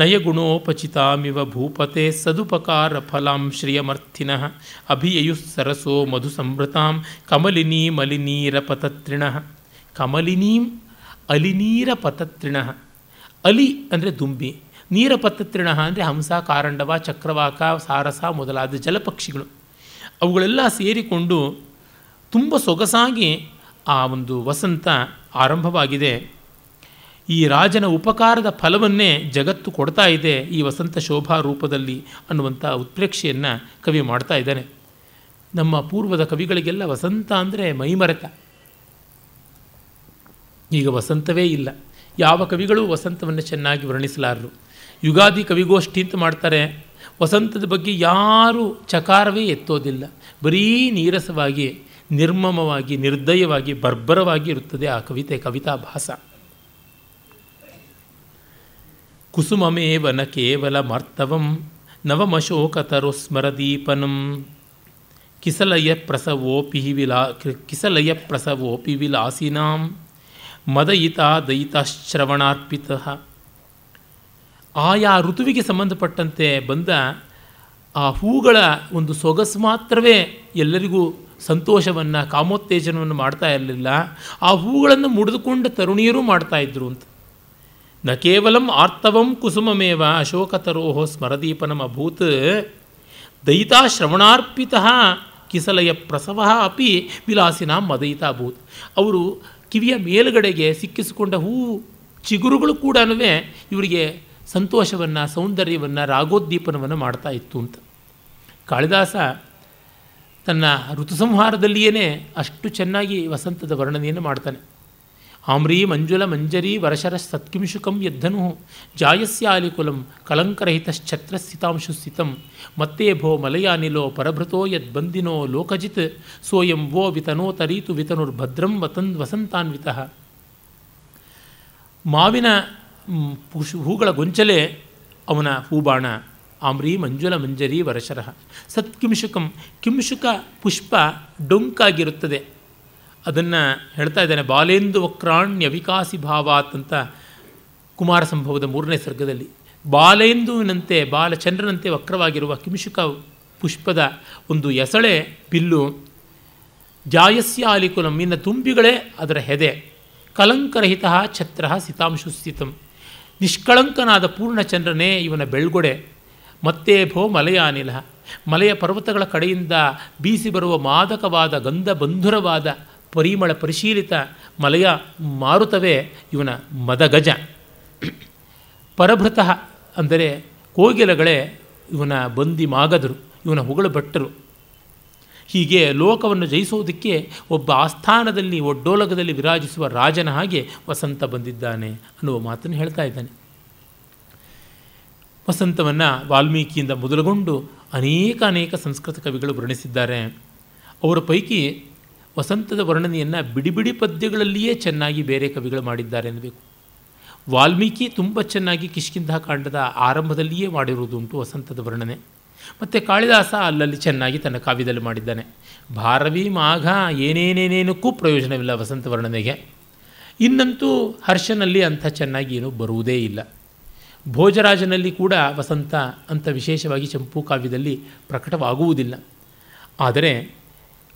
ನಯಗುಣೋಪಚಿತಾಮಿವ ಭೂಪತೆ ಸದುಪಕಾರ ಫಲಾಂ ಶ್ರಿಯಮರ್ಥಿನ ಅಭಿಯಯು ಸರಸೋ ಮಧು ಸಂಭ್ರತಾಂ ಕಮಲಿನೀ ಮಲಿನೀರಪತತ್ರಿಣಃ ಕಮಲಿನೀಂ ಅಲಿನೀರ ಪತತ್ರಿಣ ಅಲಿ ಅಂದರೆ ದುಂಬಿ ನೀರ ಪತತ್ರಿಣ ಅಂದರೆ ಹಂಸ ಕಾರಂಡವ ಚಕ್ರವಾಕ ಸಾರಸ ಮೊದಲಾದ ಜಲಪಕ್ಷಿಗಳು ಅವುಗಳೆಲ್ಲ ಸೇರಿಕೊಂಡು ತುಂಬ ಸೊಗಸಾಗಿ ಆ ಒಂದು ವಸಂತ ಆರಂಭವಾಗಿದೆ ಈ ರಾಜನ ಉಪಕಾರದ ಫಲವನ್ನೇ ಜಗತ್ತು ಕೊಡ್ತಾ ಇದೆ ಈ ವಸಂತ ಶೋಭಾ ರೂಪದಲ್ಲಿ ಅನ್ನುವಂಥ ಉತ್ಪ್ರೇಕ್ಷೆಯನ್ನು ಕವಿ ಮಾಡ್ತಾ ಇದ್ದಾನೆ ನಮ್ಮ ಪೂರ್ವದ ಕವಿಗಳಿಗೆಲ್ಲ ವಸಂತ ಅಂದರೆ ಮೈಮರೆತ ಈಗ ವಸಂತವೇ ಇಲ್ಲ ಯಾವ ಕವಿಗಳು ವಸಂತವನ್ನು ಚೆನ್ನಾಗಿ ವರ್ಣಿಸಲಾರರು ಯುಗಾದಿ ಕವಿಗೋಷ್ಠಿ ಅಂತ ಮಾಡ್ತಾರೆ ವಸಂತದ ಬಗ್ಗೆ ಯಾರೂ ಚಕಾರವೇ ಎತ್ತೋದಿಲ್ಲ ಬರೀ ನೀರಸವಾಗಿ ನಿರ್ಮಮವಾಗಿ ನಿರ್ದಯವಾಗಿ ಬರ್ಬರವಾಗಿ ಇರುತ್ತದೆ ಆ ಕವಿತೆ ಕವಿತಾಭಾಸ ಕುಸುಮಮೇವನ ಕೇವಲ ಮರ್ತವಂ ನವಮಶೋಕ ಸ್ಮರದೀಪನಂ ಕಿಸಲಯ ಪ್ರಸವೋಪಿ ವಿಲಾ ಕಿಸಲಯ ಪ್ರಸವೋಪಿ ವಿಲಾಸಿನಾಂ ಮದಯಿತ ದಯಿತಾಶ್ರವಣಾರ್ಪಿತ ಆಯಾ ಋತುವಿಗೆ ಸಂಬಂಧಪಟ್ಟಂತೆ ಬಂದ ಆ ಹೂಗಳ ಒಂದು ಸೊಗಸು ಮಾತ್ರವೇ ಎಲ್ಲರಿಗೂ ಸಂತೋಷವನ್ನು ಕಾಮೋತ್ತೇಜನವನ್ನು ಮಾಡ್ತಾ ಇರಲಿಲ್ಲ ಆ ಹೂಗಳನ್ನು ಮುಡಿದುಕೊಂಡು ತರುಣಿಯರು ಮಾಡ್ತಾಯಿದ್ರು ಅಂತ ನ ಕೇವಲಂ ಆರ್ತವಂ ಕುಸುಮಮೇವ ಅಶೋಕತರೋಹೋ ಸ್ಮರದೀಪನಮ ಅಭೂತ್ ದಯಿತಾ ಶ್ರವಣಾರ್ಪಿತ ಕಿಸಲಯ ಪ್ರಸವ ಅಪಿ ವಿಲಾಸಿನ ಮದಯಿತ ಅಭೂತ್ ಅವರು ಕಿವಿಯ ಮೇಲುಗಡೆಗೆ ಸಿಕ್ಕಿಸಿಕೊಂಡ ಹೂವು ಚಿಗುರುಗಳು ಕೂಡ ಇವರಿಗೆ ಸಂತೋಷವನ್ನು ಸೌಂದರ್ಯವನ್ನು ರಾಗೋದ್ದೀಪನವನ್ನು ಮಾಡ್ತಾ ಇತ್ತು ಅಂತ ಕಾಳಿದಾಸ ತನ್ನ ಋತುಸಂಹಾರದಲ್ಲಿಯೇ ಅಷ್ಟು ಚೆನ್ನಾಗಿ ವಸಂತದ ವರ್ಣನೆಯನ್ನು ಮಾಡ್ತಾನೆ ಆಮ್ರಿ ಮಂಜುಲ ಮಂಜರಿ ವರಶರ ಸತ್ಕಿಂಶುಕಂ ಯದ್ಧನು ಜಾಯಸ್ಯಾಲಿಕುಲಂ ಕಲಂಕರಹಿತಶ್ಛತ್ರ ಸ್ಥಿತಾಂಶು ಸ್ಥಿತಂ ಮತ್ತೇ ಭೋ ಮಲಯಾನಿಲೋ ಪರಭೃತೋ ಯದ್ಬಂದಿನೋ ಲೋಕಜಿತ್ ಸೋಯಂ ವೋ ತರೀತು ವಿತನುರ್ಭದ್ರಂ ವತನ್ ವಸಂತಾನ್ವಿತಃ ಮಾವಿನ ಹೂಗಳ ಗೊಂಚಲೆ ಅವನ ಹೂಬಾಣ ಆಮ್ರಿ ಮಂಜುಲ ಮಂಜರಿ ವರಶರಃ ಸತ್ಕಿಂಶುಕಂ ಕಿಂಶುಕ ಪುಷ್ಪ ಡೊಂಕಾಗಿರುತ್ತದೆ ಅದನ್ನು ಹೇಳ್ತಾ ಇದ್ದಾನೆ ಬಾಲೇಂದು ವಕ್ರಾಣ್ಯ ವಿಕಾಸಿ ಭಾವಾತ್ ಅಂತ ಕುಮಾರ ಸಂಭವದ ಮೂರನೇ ಸರ್ಗದಲ್ಲಿ ಬಾಲೇಂದುವಿನಂತೆ ಬಾಲಚಂದ್ರನಂತೆ ವಕ್ರವಾಗಿರುವ ಕಿಂಶುಕ ಪುಷ್ಪದ ಒಂದು ಎಸಳೆ ಬಿಲ್ಲು ಆಲಿಕುಲಂ ಇನ್ನು ತುಂಬಿಗಳೇ ಅದರ ಹೆದೆ ಕಲಂಕರಹಿತ ಛತ್ರ ಸಿತಾಂಶು ಸ್ಥಿತಂ ನಿಷ್ಕಳಂಕನಾದ ಪೂರ್ಣಚಂದ್ರನೇ ಇವನ ಬೆಳ್ಗೊಡೆ ಮತ್ತೆ ಭೋ ಮಲೆಯ ಅನಿಲ ಮಲೆಯ ಪರ್ವತಗಳ ಕಡೆಯಿಂದ ಬೀಸಿ ಬರುವ ಮಾದಕವಾದ ಗಂಧ ಬಂಧುರವಾದ ಪರಿಮಳ ಪರಿಶೀಲಿತ ಮಲಯ ಮಾರುತವೇ ಇವನ ಮದಗಜ ಪರಭೃತಃ ಅಂದರೆ ಕೋಗಿಲಗಳೇ ಇವನ ಬಂದಿ ಮಾಗದರು ಇವನ ಹೊಗಳು ಬಟ್ಟರು ಹೀಗೆ ಲೋಕವನ್ನು ಜಯಿಸುವುದಕ್ಕೆ ಒಬ್ಬ ಆಸ್ಥಾನದಲ್ಲಿ ಒಡ್ಡೋಲಗದಲ್ಲಿ ವಿರಾಜಿಸುವ ರಾಜನ ಹಾಗೆ ವಸಂತ ಬಂದಿದ್ದಾನೆ ಅನ್ನುವ ಮಾತನ್ನು ಹೇಳ್ತಾ ಇದ್ದಾನೆ ವಸಂತವನ್ನು ವಾಲ್ಮೀಕಿಯಿಂದ ಮೊದಲುಗೊಂಡು ಅನೇಕ ಅನೇಕ ಸಂಸ್ಕೃತ ಕವಿಗಳು ವರ್ಣಿಸಿದ್ದಾರೆ ಅವರ ಪೈಕಿ ವಸಂತದ ವರ್ಣನೆಯನ್ನು ಬಿಡಿ ಬಿಡಿ ಪದ್ಯಗಳಲ್ಲಿಯೇ ಚೆನ್ನಾಗಿ ಬೇರೆ ಕವಿಗಳು ಮಾಡಿದ್ದಾರೆ ಅನ್ನಬೇಕು ವಾಲ್ಮೀಕಿ ತುಂಬ ಚೆನ್ನಾಗಿ ಕಿಷ್ಕಿಂಧ ಕಾಂಡದ ಆರಂಭದಲ್ಲಿಯೇ ಮಾಡಿರುವುದುಂಟು ವಸಂತದ ವರ್ಣನೆ ಮತ್ತು ಕಾಳಿದಾಸ ಅಲ್ಲಲ್ಲಿ ಚೆನ್ನಾಗಿ ತನ್ನ ಕಾವ್ಯದಲ್ಲಿ ಮಾಡಿದ್ದಾನೆ ಭಾರವಿ ಮಾಘ ಏನೇನೇನೇನಕ್ಕೂ ಪ್ರಯೋಜನವಿಲ್ಲ ವಸಂತ ವರ್ಣನೆಗೆ ಇನ್ನಂತೂ ಹರ್ಷನಲ್ಲಿ ಅಂಥ ಚೆನ್ನಾಗಿ ಏನೂ ಬರುವುದೇ ಇಲ್ಲ ಭೋಜರಾಜನಲ್ಲಿ ಕೂಡ ವಸಂತ ಅಂತ ವಿಶೇಷವಾಗಿ ಚಂಪು ಕಾವ್ಯದಲ್ಲಿ ಪ್ರಕಟವಾಗುವುದಿಲ್ಲ ಆದರೆ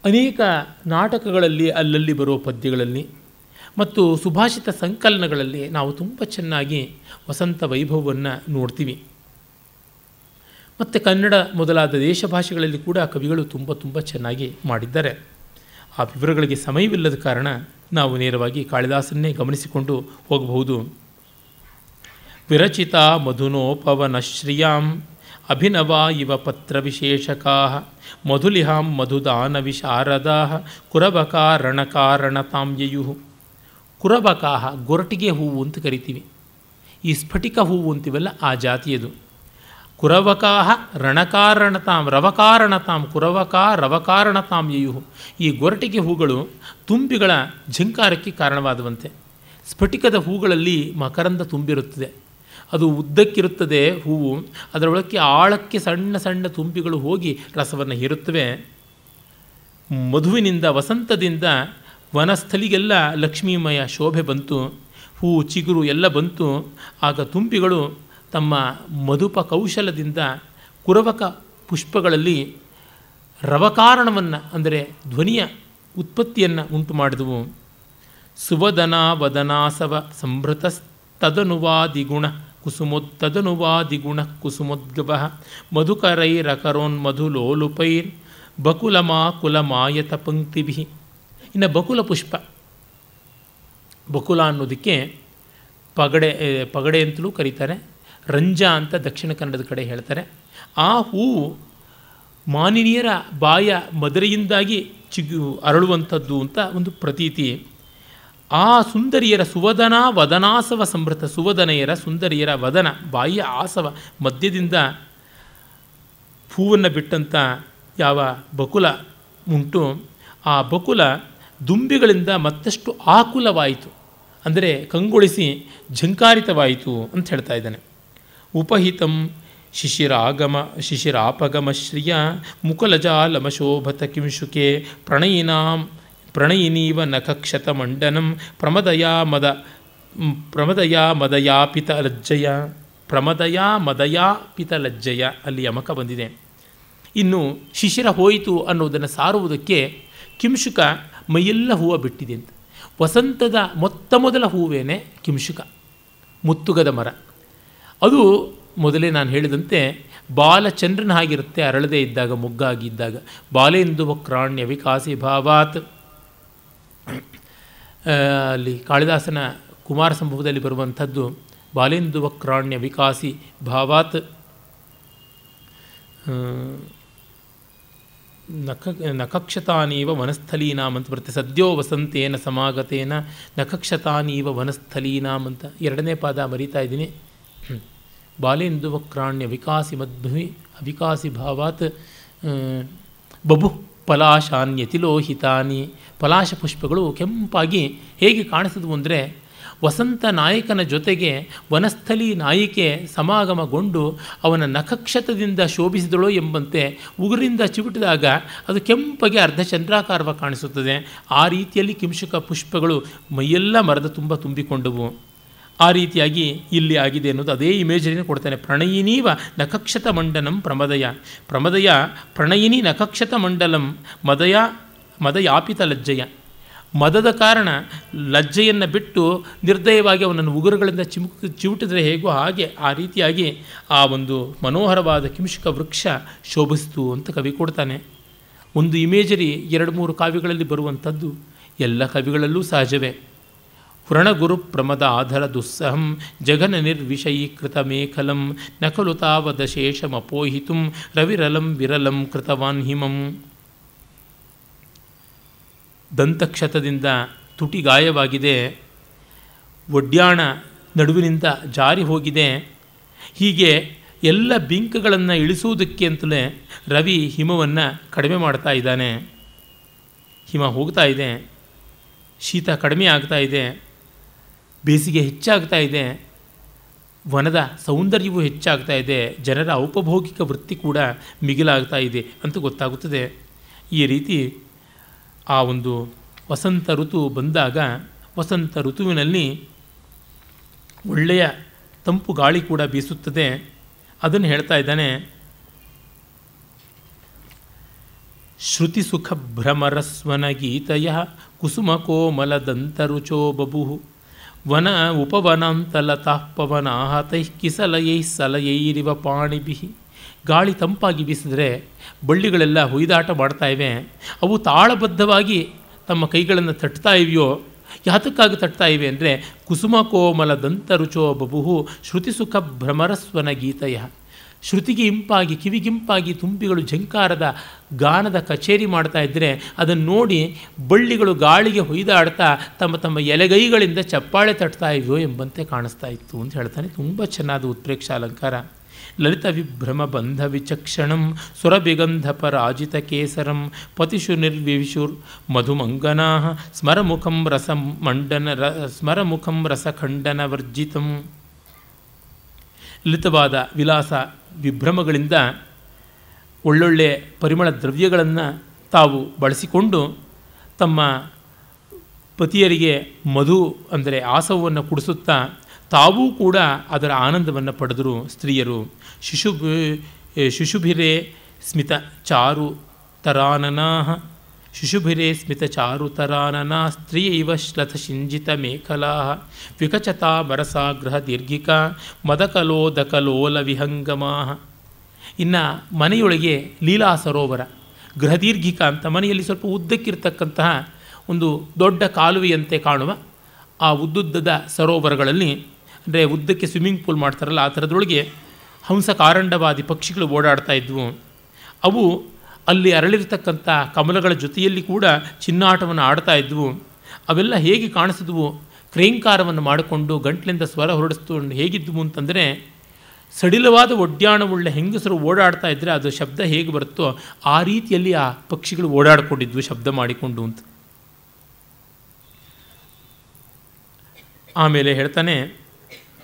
ಅನೇಕ ನಾಟಕಗಳಲ್ಲಿ ಅಲ್ಲಲ್ಲಿ ಬರುವ ಪದ್ಯಗಳಲ್ಲಿ ಮತ್ತು ಸುಭಾಷಿತ ಸಂಕಲನಗಳಲ್ಲಿ ನಾವು ತುಂಬ ಚೆನ್ನಾಗಿ ವಸಂತ ವೈಭವವನ್ನು ನೋಡ್ತೀವಿ ಮತ್ತು ಕನ್ನಡ ಮೊದಲಾದ ದೇಶಭಾಷೆಗಳಲ್ಲಿ ಕೂಡ ಕವಿಗಳು ತುಂಬ ತುಂಬ ಚೆನ್ನಾಗಿ ಮಾಡಿದ್ದಾರೆ ಆ ವಿವರಗಳಿಗೆ ಸಮಯವಿಲ್ಲದ ಕಾರಣ ನಾವು ನೇರವಾಗಿ ಕಾಳಿದಾಸನ್ನೇ ಗಮನಿಸಿಕೊಂಡು ಹೋಗಬಹುದು ವಿರಚಿತ ಮಧುನೋಪವನಶ್ರಿಯಾಂ ಅಭಿನವ ಇವ ಪತ್ರವಿಶೇಷಕಾ ಮಧುಲಿಹಾಂ ಮಧುದಾನವಿಶಾರದಾ ಕುರಬಕಾ ರಣಕಾರಣತಾಂಯು ಕುರಬಕಾಹ ಗೊರಟಿಗೆ ಹೂವು ಅಂತ ಕರಿತೀವಿ ಈ ಸ್ಫಟಿಕ ಹೂವು ಅಂತಿವಲ್ಲ ಆ ಜಾತಿಯದು ಕುರವಕಾ ರಣಕಾರಣತಾಂ ರವಕಾರಣತಾಂ ಕುರವಕಾ ರವಕಾರಣತಾಂ ಯಯು ಈ ಗೊರಟಿಗೆ ಹೂಗಳು ತುಂಬಿಗಳ ಝಂಕಾರಕ್ಕೆ ಕಾರಣವಾದವಂತೆ ಸ್ಫಟಿಕದ ಹೂಗಳಲ್ಲಿ ಮಕರಂದ ತುಂಬಿರುತ್ತದೆ ಅದು ಉದ್ದಕ್ಕಿರುತ್ತದೆ ಹೂವು ಅದರೊಳಕ್ಕೆ ಆಳಕ್ಕೆ ಸಣ್ಣ ಸಣ್ಣ ತುಂಬಿಗಳು ಹೋಗಿ ರಸವನ್ನು ಹೀರುತ್ತವೆ ಮಧುವಿನಿಂದ ವಸಂತದಿಂದ ವನಸ್ಥಲಿಗೆಲ್ಲ ಲಕ್ಷ್ಮೀಮಯ ಶೋಭೆ ಬಂತು ಹೂ ಚಿಗುರು ಎಲ್ಲ ಬಂತು ಆಗ ತುಂಬಿಗಳು ತಮ್ಮ ಮಧುಪ ಕೌಶಲದಿಂದ ಕುರವಕ ಪುಷ್ಪಗಳಲ್ಲಿ ರವಕಾರಣವನ್ನು ಅಂದರೆ ಧ್ವನಿಯ ಉತ್ಪತ್ತಿಯನ್ನು ಉಂಟು ಮಾಡಿದವು ಸುವದನಾ ವದನಾಸವ ತದನುವಾದಿಗುಣ ಕುಸುಮೋತ್ತದನುವಾದಿಗುಣ ಕುಸುಮೋದ್ಗಭ ಮಧುಕರೈರಕರೋನ್ಮಧುಲೋಲುಪೈರ್ ಬಕುಲಮಾ ಕುಲಮಾಯತ ಪಂಕ್ತಿಭಿ ಇನ್ನು ಬಕುಲ ಪುಷ್ಪ ಬಕುಲ ಅನ್ನೋದಕ್ಕೆ ಪಗಡೆ ಪಗಡೆ ಅಂತಲೂ ಕರೀತಾರೆ ರಂಜ ಅಂತ ದಕ್ಷಿಣ ಕನ್ನಡದ ಕಡೆ ಹೇಳ್ತಾರೆ ಆ ಹೂವು ಮಾನಿನಿಯರ ಬಾಯ ಮದರೆಯಿಂದಾಗಿ ಚಿಗು ಅರಳುವಂಥದ್ದು ಅಂತ ಒಂದು ಪ್ರತೀತಿ ಆ ಸುಂದರಿಯರ ಸುವದನ ವದನಾಸವ ಸಂಭ್ರತ ಸುವದನೆಯರ ಸುಂದರಿಯರ ವದನ ಬಾಯಿಯ ಆಸವ ಮಧ್ಯದಿಂದ ಹೂವನ್ನು ಬಿಟ್ಟಂಥ ಯಾವ ಬಕುಲ ಉಂಟು ಆ ಬಕುಲ ದುಂಬಿಗಳಿಂದ ಮತ್ತಷ್ಟು ಆಕುಲವಾಯಿತು ಅಂದರೆ ಕಂಗೊಳಿಸಿ ಝಂಕಾರಿತವಾಯಿತು ಅಂತ ಹೇಳ್ತಾ ಇದ್ದಾನೆ ಉಪಹಿತಂ ಶಿಶಿರಾಗಮ ಶಿಶಿರಾಪಗಮ ಶ್ರಿಯ ಮುಕಲಜಾಲಮಶೋಭತ ಕಿಂಶುಕೆ ಪ್ರಣಯಿನಾಂ ಪ್ರಣಯಿನೀವ ಮಂಡನಂ ಪ್ರಮದಯಾ ಮದ ಪ್ರಮದಯಾ ಮದಯಾಪಿತ ಲಜ್ಜಯ ಪ್ರಮದಯಾ ಮದಯಾಪಿತ ಲಜ್ಜಯ ಅಲ್ಲಿ ಯಮಕ ಬಂದಿದೆ ಇನ್ನು ಶಿಶಿರ ಹೋಯಿತು ಅನ್ನೋದನ್ನು ಸಾರುವುದಕ್ಕೆ ಕಿಂಶುಕ ಮೈಯೆಲ್ಲ ಹೂವು ಬಿಟ್ಟಿದೆ ಅಂತ ವಸಂತದ ಮೊತ್ತ ಮೊದಲ ಹೂವೇನೆ ಕಿಂಶುಕ ಮುತ್ತುಗದ ಮರ ಅದು ಮೊದಲೇ ನಾನು ಹೇಳಿದಂತೆ ಬಾಲಚಂದ್ರನ ಹಾಗಿರುತ್ತೆ ಅರಳದೇ ಇದ್ದಾಗ ಮುಗ್ಗಾಗಿದ್ದಾಗ ಬಾಲೇಂದು ವಕ್ರಾಣ್ಯ ವಿಕಾಸಿ ಭಾವಾತ್ ಅಲ್ಲಿ ಕಾಳಿದಾಸನ ಕುಮಾರ ಸಂಭವದಲ್ಲಿ ಬರುವಂಥದ್ದು ವಕ್ರಾಣ್ಯ ವಿಕಾಸಿ ಭಾವಾತ್ ನಖ ನಖಕ್ಷತಾನೀವ ವನಸ್ಥಲೀನಾಮ್ ಅಂತ ಬರುತ್ತೆ ಸದ್ಯೋ ವಸಂತೇನ ಸಮಾಗತೇನ ನಖಕ್ಷತಾನೀವ ವನಸ್ಥಲೀನಾಮ್ ಅಂತ ಎರಡನೇ ಪಾದ ಮರಿತಾ ಇದ್ದೀನಿ ವಕ್ರಾಣ್ಯ ವಿಕಾಸಿ ಮದ್ಭಿ ವಿಕಾಸಿ ಭಾವಾತ್ ಬಬು ಪಲಾಶಾನ್ಯತಿಲೋಹಿತಾನಿ ಪಲಾಶ ಪುಷ್ಪಗಳು ಕೆಂಪಾಗಿ ಹೇಗೆ ಕಾಣಿಸಿದ್ವು ಅಂದರೆ ವಸಂತ ನಾಯಕನ ಜೊತೆಗೆ ವನಸ್ಥಲಿ ನಾಯಿಕೆ ಸಮಾಗಮಗೊಂಡು ಅವನ ನಖಕ್ಷತದಿಂದ ಶೋಭಿಸಿದಳು ಎಂಬಂತೆ ಉಗುರಿಂದ ಚಿಬಿಟಿದಾಗ ಅದು ಕೆಂಪಗೆ ಅರ್ಧಚಂದ್ರಾಕಾರವಾಗಿ ಕಾಣಿಸುತ್ತದೆ ಆ ರೀತಿಯಲ್ಲಿ ಕಿಂಶುಕ ಪುಷ್ಪಗಳು ಮೈಯೆಲ್ಲ ಮರದ ತುಂಬ ತುಂಬಿಕೊಂಡವು ಆ ರೀತಿಯಾಗಿ ಇಲ್ಲಿ ಆಗಿದೆ ಅನ್ನೋದು ಅದೇ ಇಮೇಜರಿನ ಕೊಡ್ತಾನೆ ಪ್ರಣಯಿನೀವ ನಖಕ್ಷತ ಮಂಡಲಂ ಪ್ರಮದಯ ಪ್ರಮದಯ ಪ್ರಣಯಿನಿ ನಖಕ್ಷತ ಮಂಡಲಂ ಮದಯ ಮದಯಾಪಿತ ಲಜ್ಜಯ ಮದದ ಕಾರಣ ಲಜ್ಜೆಯನ್ನು ಬಿಟ್ಟು ನಿರ್ದಯವಾಗಿ ಅವನನ್ನು ಉಗುರುಗಳಿಂದ ಚಿಮ್ ಚಿಮುಟಿದ್ರೆ ಹೇಗೋ ಹಾಗೆ ಆ ರೀತಿಯಾಗಿ ಆ ಒಂದು ಮನೋಹರವಾದ ಕಿಂಶುಕ ವೃಕ್ಷ ಶೋಭಿಸ್ತು ಅಂತ ಕವಿ ಕೊಡ್ತಾನೆ ಒಂದು ಇಮೇಜರಿ ಎರಡು ಮೂರು ಕಾವ್ಯಗಳಲ್ಲಿ ಬರುವಂಥದ್ದು ಎಲ್ಲ ಕವಿಗಳಲ್ಲೂ ಸಹಜವೇ ಪ್ರಮದ ಆಧರ ದುಸ್ಸಹಂ ಜಗನ ನಿರ್ವಿಷಯೀಕೃತ ಮೇಖಲಂ ನಕಲು ಶೇಷಮಪೋಹಿತು ರವಿರಲಂ ವಿರಲಂ ಕೃತವಾನ್ ಹಿಮಂ ದಂತಕ್ಷತದಿಂದ ತುಟಿ ಗಾಯವಾಗಿದೆ ಒಡ್ಯಾಣ ನಡುವಿನಿಂದ ಜಾರಿ ಹೋಗಿದೆ ಹೀಗೆ ಎಲ್ಲ ಬಿಂಕಗಳನ್ನು ಇಳಿಸುವುದಕ್ಕೆ ಅಂತಲೇ ರವಿ ಹಿಮವನ್ನು ಕಡಿಮೆ ಮಾಡ್ತಾ ಇದ್ದಾನೆ ಹಿಮ ಹೋಗ್ತಾ ಇದೆ ಶೀತ ಕಡಿಮೆ ಆಗ್ತಾ ಇದೆ ಬೇಸಿಗೆ ಹೆಚ್ಚಾಗ್ತಾ ಇದೆ ವನದ ಸೌಂದರ್ಯವೂ ಹೆಚ್ಚಾಗ್ತಾ ಇದೆ ಜನರ ಔಪಭೋಗಿಕ ವೃತ್ತಿ ಕೂಡ ಮಿಗಿಲಾಗ್ತಾ ಇದೆ ಅಂತ ಗೊತ್ತಾಗುತ್ತದೆ ಈ ರೀತಿ ಆ ಒಂದು ವಸಂತ ಋತು ಬಂದಾಗ ವಸಂತ ಋತುವಿನಲ್ಲಿ ಒಳ್ಳೆಯ ತಂಪು ಗಾಳಿ ಕೂಡ ಬೀಸುತ್ತದೆ ಅದನ್ನು ಹೇಳ್ತಾ ಇದ್ದಾನೆ ಶ್ರುತಿ ಸುಖ ಭ್ರಮರಸ್ವನ ಕೋಮಲ ದಂತರುಚೋ ಬಭು ವನ ಉಪವನಂ ತಲತಃ ಪವನ ತೈಃ ಕಿಸಲಯೈ ಸಲಯೈರಿವ ಪಾಣಿಬಿಹಿ ಗಾಳಿ ತಂಪಾಗಿ ಬೀಸಿದ್ರೆ ಬಳ್ಳಿಗಳೆಲ್ಲ ಹುಯ್ದಾಟ ಮಾಡ್ತಾಯಿವೆ ಅವು ತಾಳಬದ್ಧವಾಗಿ ತಮ್ಮ ಕೈಗಳನ್ನು ತಟ್ತಾ ಇವೆಯೋ ಯಾತಕ್ಕಾಗಿ ತಟ್ತಾ ಇವೆ ಅಂದರೆ ಕುಸುಮ ಕೋಮಲ ದಂತ ರುಚೋ ಬಬುಹು ಶ್ರುತಿಸುಖ ಭ್ರಮರಸ್ವನ ಗೀತೆಯ ಶ್ರುತಿಗೆ ಇಂಪಾಗಿ ಕಿವಿಗಿಂಪಾಗಿ ತುಂಬಿಗಳು ಝಂಕಾರದ ಗಾನದ ಕಚೇರಿ ಮಾಡ್ತಾ ಇದ್ದರೆ ಅದನ್ನು ನೋಡಿ ಬಳ್ಳಿಗಳು ಗಾಳಿಗೆ ಹೊಯ್ದಾಡ್ತಾ ತಮ್ಮ ತಮ್ಮ ಎಲೆಗೈಗಳಿಂದ ಚಪ್ಪಾಳೆ ತಟ್ತಾ ಇದೆಯೋ ಎಂಬಂತೆ ಕಾಣಿಸ್ತಾ ಇತ್ತು ಅಂತ ಹೇಳ್ತಾನೆ ತುಂಬ ಚೆನ್ನಾದ ಉತ್ಪ್ರೇಕ್ಷ ಅಲಂಕಾರ ಲಲಿತ ವಿಭ್ರಮ ಬಂಧ ವಿಚಕ್ಷಣಂ ಸುರಭಿಗಂಧ ಪರಾಜಿತ ಕೇಸರಂ ಪತಿಶು ವಿವಿಶೂರ್ ಮಧುಮಂಗನಾ ಸ್ಮರಮುಖಂ ಮಂಡನ ರ ಸ್ಮರಮುಖಂ ರಸಖಂಡನ ವರ್ಜಿತಂ ಲಲಿತವಾದ ವಿಲಾಸ ವಿಭ್ರಮಗಳಿಂದ ಒಳ್ಳೊಳ್ಳೆ ಪರಿಮಳ ದ್ರವ್ಯಗಳನ್ನು ತಾವು ಬಳಸಿಕೊಂಡು ತಮ್ಮ ಪತಿಯರಿಗೆ ಮಧು ಅಂದರೆ ಆಸವವನ್ನು ಕುಡಿಸುತ್ತಾ ತಾವೂ ಕೂಡ ಅದರ ಆನಂದವನ್ನು ಪಡೆದರು ಸ್ತ್ರೀಯರು ಶಿಶು ಶಿಶುಭಿರೇ ಸ್ಮಿತ ಚಾರು ತರಾನನಾಹ ಸ್ಮಿತ ಸ್ತ್ರೀ ಶ್ಲಥ ಶಿಂಜಿತ ಮೇಖಲಾ ವಿಕಚತಾ ಗೃಹ ದೀರ್ಘಿಕ ವಿಹಂಗಮಾ ಇನ್ನು ಮನೆಯೊಳಗೆ ಲೀಲಾ ಸರೋವರ ಗೃಹದೀರ್ಘಿಕ ಅಂತ ಮನೆಯಲ್ಲಿ ಸ್ವಲ್ಪ ಉದ್ದಕ್ಕಿರ್ತಕ್ಕಂತಹ ಒಂದು ದೊಡ್ಡ ಕಾಲುವೆಯಂತೆ ಕಾಣುವ ಆ ಉದ್ದುದ್ದದ ಸರೋವರಗಳಲ್ಲಿ ಅಂದರೆ ಉದ್ದಕ್ಕೆ ಸ್ವಿಮ್ಮಿಂಗ್ ಪೂಲ್ ಮಾಡ್ತಾರಲ್ಲ ಆ ಥರದೊಳಗೆ ಹಂಸ ಕಾರಂಡವಾದಿ ಪಕ್ಷಿಗಳು ಓಡಾಡ್ತಾ ಇದ್ವು ಅವು ಅಲ್ಲಿ ಅರಳಿರ್ತಕ್ಕಂಥ ಕಮಲಗಳ ಜೊತೆಯಲ್ಲಿ ಕೂಡ ಚಿನ್ನಾಟವನ್ನು ಆಡ್ತಾ ಇದ್ವು ಅವೆಲ್ಲ ಹೇಗೆ ಕಾಣಿಸಿದ್ವು ಕ್ರೇಂಕಾರವನ್ನು ಮಾಡಿಕೊಂಡು ಗಂಟ್ಲಿಂದ ಸ್ವರ ಹೊರಡಿಸ್ತು ಹೇಗಿದ್ವು ಅಂತಂದರೆ ಸಡಿಲವಾದ ಒಡ್ಯಾಣವುಳ್ಳ ಹೆಂಗಸರು ಓಡಾಡ್ತಾ ಇದ್ದರೆ ಅದು ಶಬ್ದ ಹೇಗೆ ಬರುತ್ತೋ ಆ ರೀತಿಯಲ್ಲಿ ಆ ಪಕ್ಷಿಗಳು ಓಡಾಡಿಕೊಂಡಿದ್ವು ಶಬ್ದ ಮಾಡಿಕೊಂಡು ಅಂತ ಆಮೇಲೆ ಹೇಳ್ತಾನೆ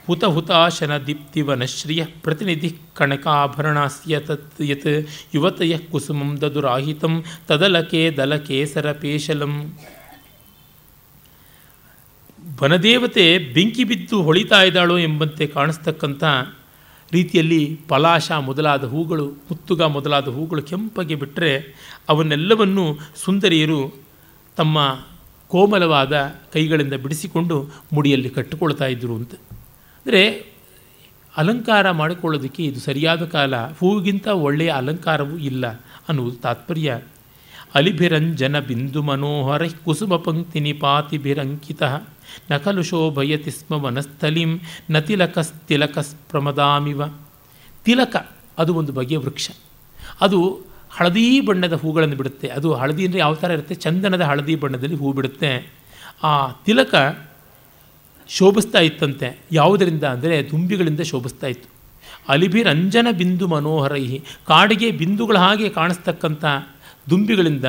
ಹುತ ಹುತಹುತಾಶನ ದೀಪ್ತಿವನಶ್ರಿಯ ಪ್ರತಿನಿಧಿ ಕಣಕಾಭರಣಾಸ್ಯ ತತ್ ಯತ್ ಯುವತಯ ಕುಸುಮಂ ದದುರಾಹಿತಂ ತದಲಕೆ ಪೇಷಲಂ ವನದೇವತೆ ಬೆಂಕಿ ಬಿದ್ದು ಹೊಳಿತಾ ಇದ್ದಾಳು ಎಂಬಂತೆ ಕಾಣಿಸ್ತಕ್ಕಂಥ ರೀತಿಯಲ್ಲಿ ಪಲಾಶ ಮೊದಲಾದ ಹೂಗಳು ಮುತ್ತುಗ ಮೊದಲಾದ ಹೂಗಳು ಕೆಂಪಗೆ ಬಿಟ್ಟರೆ ಅವನ್ನೆಲ್ಲವನ್ನು ಸುಂದರಿಯರು ತಮ್ಮ ಕೋಮಲವಾದ ಕೈಗಳಿಂದ ಬಿಡಿಸಿಕೊಂಡು ಮುಡಿಯಲ್ಲಿ ಕಟ್ಟಿಕೊಳ್ತಾ ಇದ್ದರು ಅಂತ ಅಂದರೆ ಅಲಂಕಾರ ಮಾಡಿಕೊಳ್ಳೋದಕ್ಕೆ ಇದು ಸರಿಯಾದ ಕಾಲ ಹೂವಿಗಿಂತ ಒಳ್ಳೆಯ ಅಲಂಕಾರವೂ ಇಲ್ಲ ಅನ್ನುವುದು ತಾತ್ಪರ್ಯ ಅಲಿಭಿರಂಜನ ಬಿಂದು ಮನೋಹರ ಕುಸುಮ ಪಂಕ್ತಿ ನಿಪಾತಿಭಿರಂಕಿತ ನಕಲು ಶೋಭಯತಿ ಸ್ಮ ವನಸ್ಥಲಿಂ ನ ತಿಲಕಸ್ ಪ್ರಮದಾಮಿವ ತಿಲಕ ಅದು ಒಂದು ಬಗೆಯ ವೃಕ್ಷ ಅದು ಹಳದಿ ಬಣ್ಣದ ಹೂಗಳನ್ನು ಬಿಡುತ್ತೆ ಅದು ಹಳದಿ ಅಂದರೆ ಯಾವ ಥರ ಇರುತ್ತೆ ಚಂದನದ ಹಳದಿ ಬಣ್ಣದಲ್ಲಿ ಹೂ ಬಿಡುತ್ತೆ ಆ ತಿಲಕ ಶೋಭಿಸ್ತಾ ಇತ್ತಂತೆ ಯಾವುದರಿಂದ ಅಂದರೆ ದುಂಬಿಗಳಿಂದ ಶೋಭಿಸ್ತಾ ಇತ್ತು ಅಲಿಭಿರಂಜನ ಬಿಂದು ಮನೋಹರೈಹಿ ಕಾಡಿಗೆ ಬಿಂದುಗಳ ಹಾಗೆ ಕಾಣಿಸ್ತಕ್ಕಂಥ ದುಂಬಿಗಳಿಂದ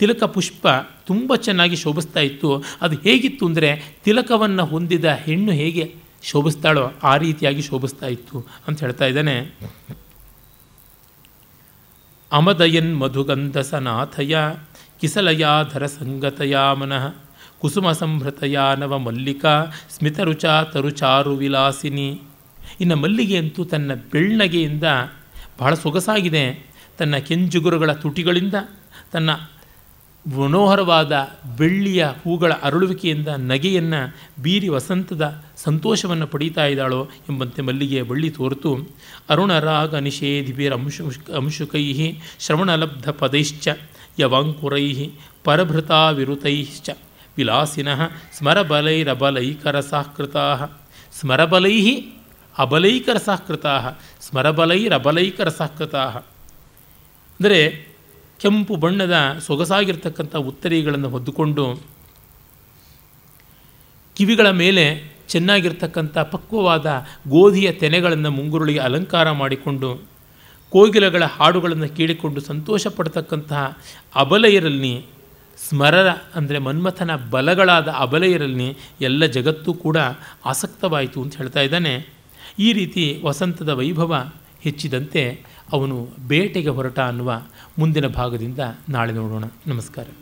ತಿಲಕ ಪುಷ್ಪ ತುಂಬ ಚೆನ್ನಾಗಿ ಶೋಭಿಸ್ತಾ ಇತ್ತು ಅದು ಹೇಗಿತ್ತು ಅಂದರೆ ತಿಲಕವನ್ನು ಹೊಂದಿದ ಹೆಣ್ಣು ಹೇಗೆ ಶೋಭಿಸ್ತಾಳೋ ಆ ರೀತಿಯಾಗಿ ಶೋಭಿಸ್ತಾ ಇತ್ತು ಅಂತ ಹೇಳ್ತಾ ಇದ್ದಾನೆ ಅಮದಯನ್ ಮಧುಗಂಧಸನಾಥಯ ಕಿಸಲಯಾಧರ ಸಂಗತಯ ಮನಃ ಕುಸುಮ ಸಂಭೃತ ನವ ಮಲ್ಲಿಕಾ ಸ್ಮಿತರುಚ ತರುಚಾರು ವಿಲಾಸಿನಿ ಇನ್ನು ಮಲ್ಲಿಗೆ ಅಂತೂ ತನ್ನ ಬೆಳ್ಳಗೆಯಿಂದ ಬಹಳ ಸೊಗಸಾಗಿದೆ ತನ್ನ ಕೆಂಜುಗುರುಗಳ ತುಟಿಗಳಿಂದ ತನ್ನ ಮನೋಹರವಾದ ಬೆಳ್ಳಿಯ ಹೂಗಳ ಅರಳುವಿಕೆಯಿಂದ ನಗೆಯನ್ನು ಬೀರಿ ವಸಂತದ ಸಂತೋಷವನ್ನು ಪಡೀತಾ ಇದ್ದಾಳೋ ಎಂಬಂತೆ ಮಲ್ಲಿಗೆಯ ಬಳ್ಳಿ ತೋರ್ತು ಅರುಣರಾಗ ನಿಷೇಧಿಬಿರ ಅಂಶು ಅಂಶುಕೈ ಶ್ರವಣಲಬ್ಧ ಪದೈಶ್ಚ ಯವಾಂಕುರೈ ಪರಭೃತಾ ವಿಲಾಸಿನಃ ಸ್ಮರಬಲೈರಬಲೈಕರಸಃಕೃತಾ ಸ್ಮರಬಲೈ ಅಬಲೈಕರಸಃಕೃತಾ ಸ್ಮರಬಲೈರಬಲೈಕರಸಃಕೃತಾ ಅಂದರೆ ಕೆಂಪು ಬಣ್ಣದ ಸೊಗಸಾಗಿರ್ತಕ್ಕಂಥ ಉತ್ತರಿಗಳನ್ನು ಹೊದ್ದುಕೊಂಡು ಕಿವಿಗಳ ಮೇಲೆ ಚೆನ್ನಾಗಿರ್ತಕ್ಕಂಥ ಪಕ್ವವಾದ ಗೋಧಿಯ ತೆನೆಗಳನ್ನು ಮುಂಗುರುಳಿಗೆ ಅಲಂಕಾರ ಮಾಡಿಕೊಂಡು ಕೋಗಿಲಗಳ ಹಾಡುಗಳನ್ನು ಕೇಳಿಕೊಂಡು ಸಂತೋಷ ಪಡ್ತಕ್ಕಂತಹ ಸ್ಮರರ ಅಂದರೆ ಮನ್ಮಥನ ಬಲಗಳಾದ ಅಬಲೆಯರಲ್ಲಿ ಎಲ್ಲ ಜಗತ್ತು ಕೂಡ ಆಸಕ್ತವಾಯಿತು ಅಂತ ಹೇಳ್ತಾ ಇದ್ದಾನೆ ಈ ರೀತಿ ವಸಂತದ ವೈಭವ ಹೆಚ್ಚಿದಂತೆ ಅವನು ಬೇಟೆಗೆ ಹೊರಟ ಅನ್ನುವ ಮುಂದಿನ ಭಾಗದಿಂದ ನಾಳೆ ನೋಡೋಣ ನಮಸ್ಕಾರ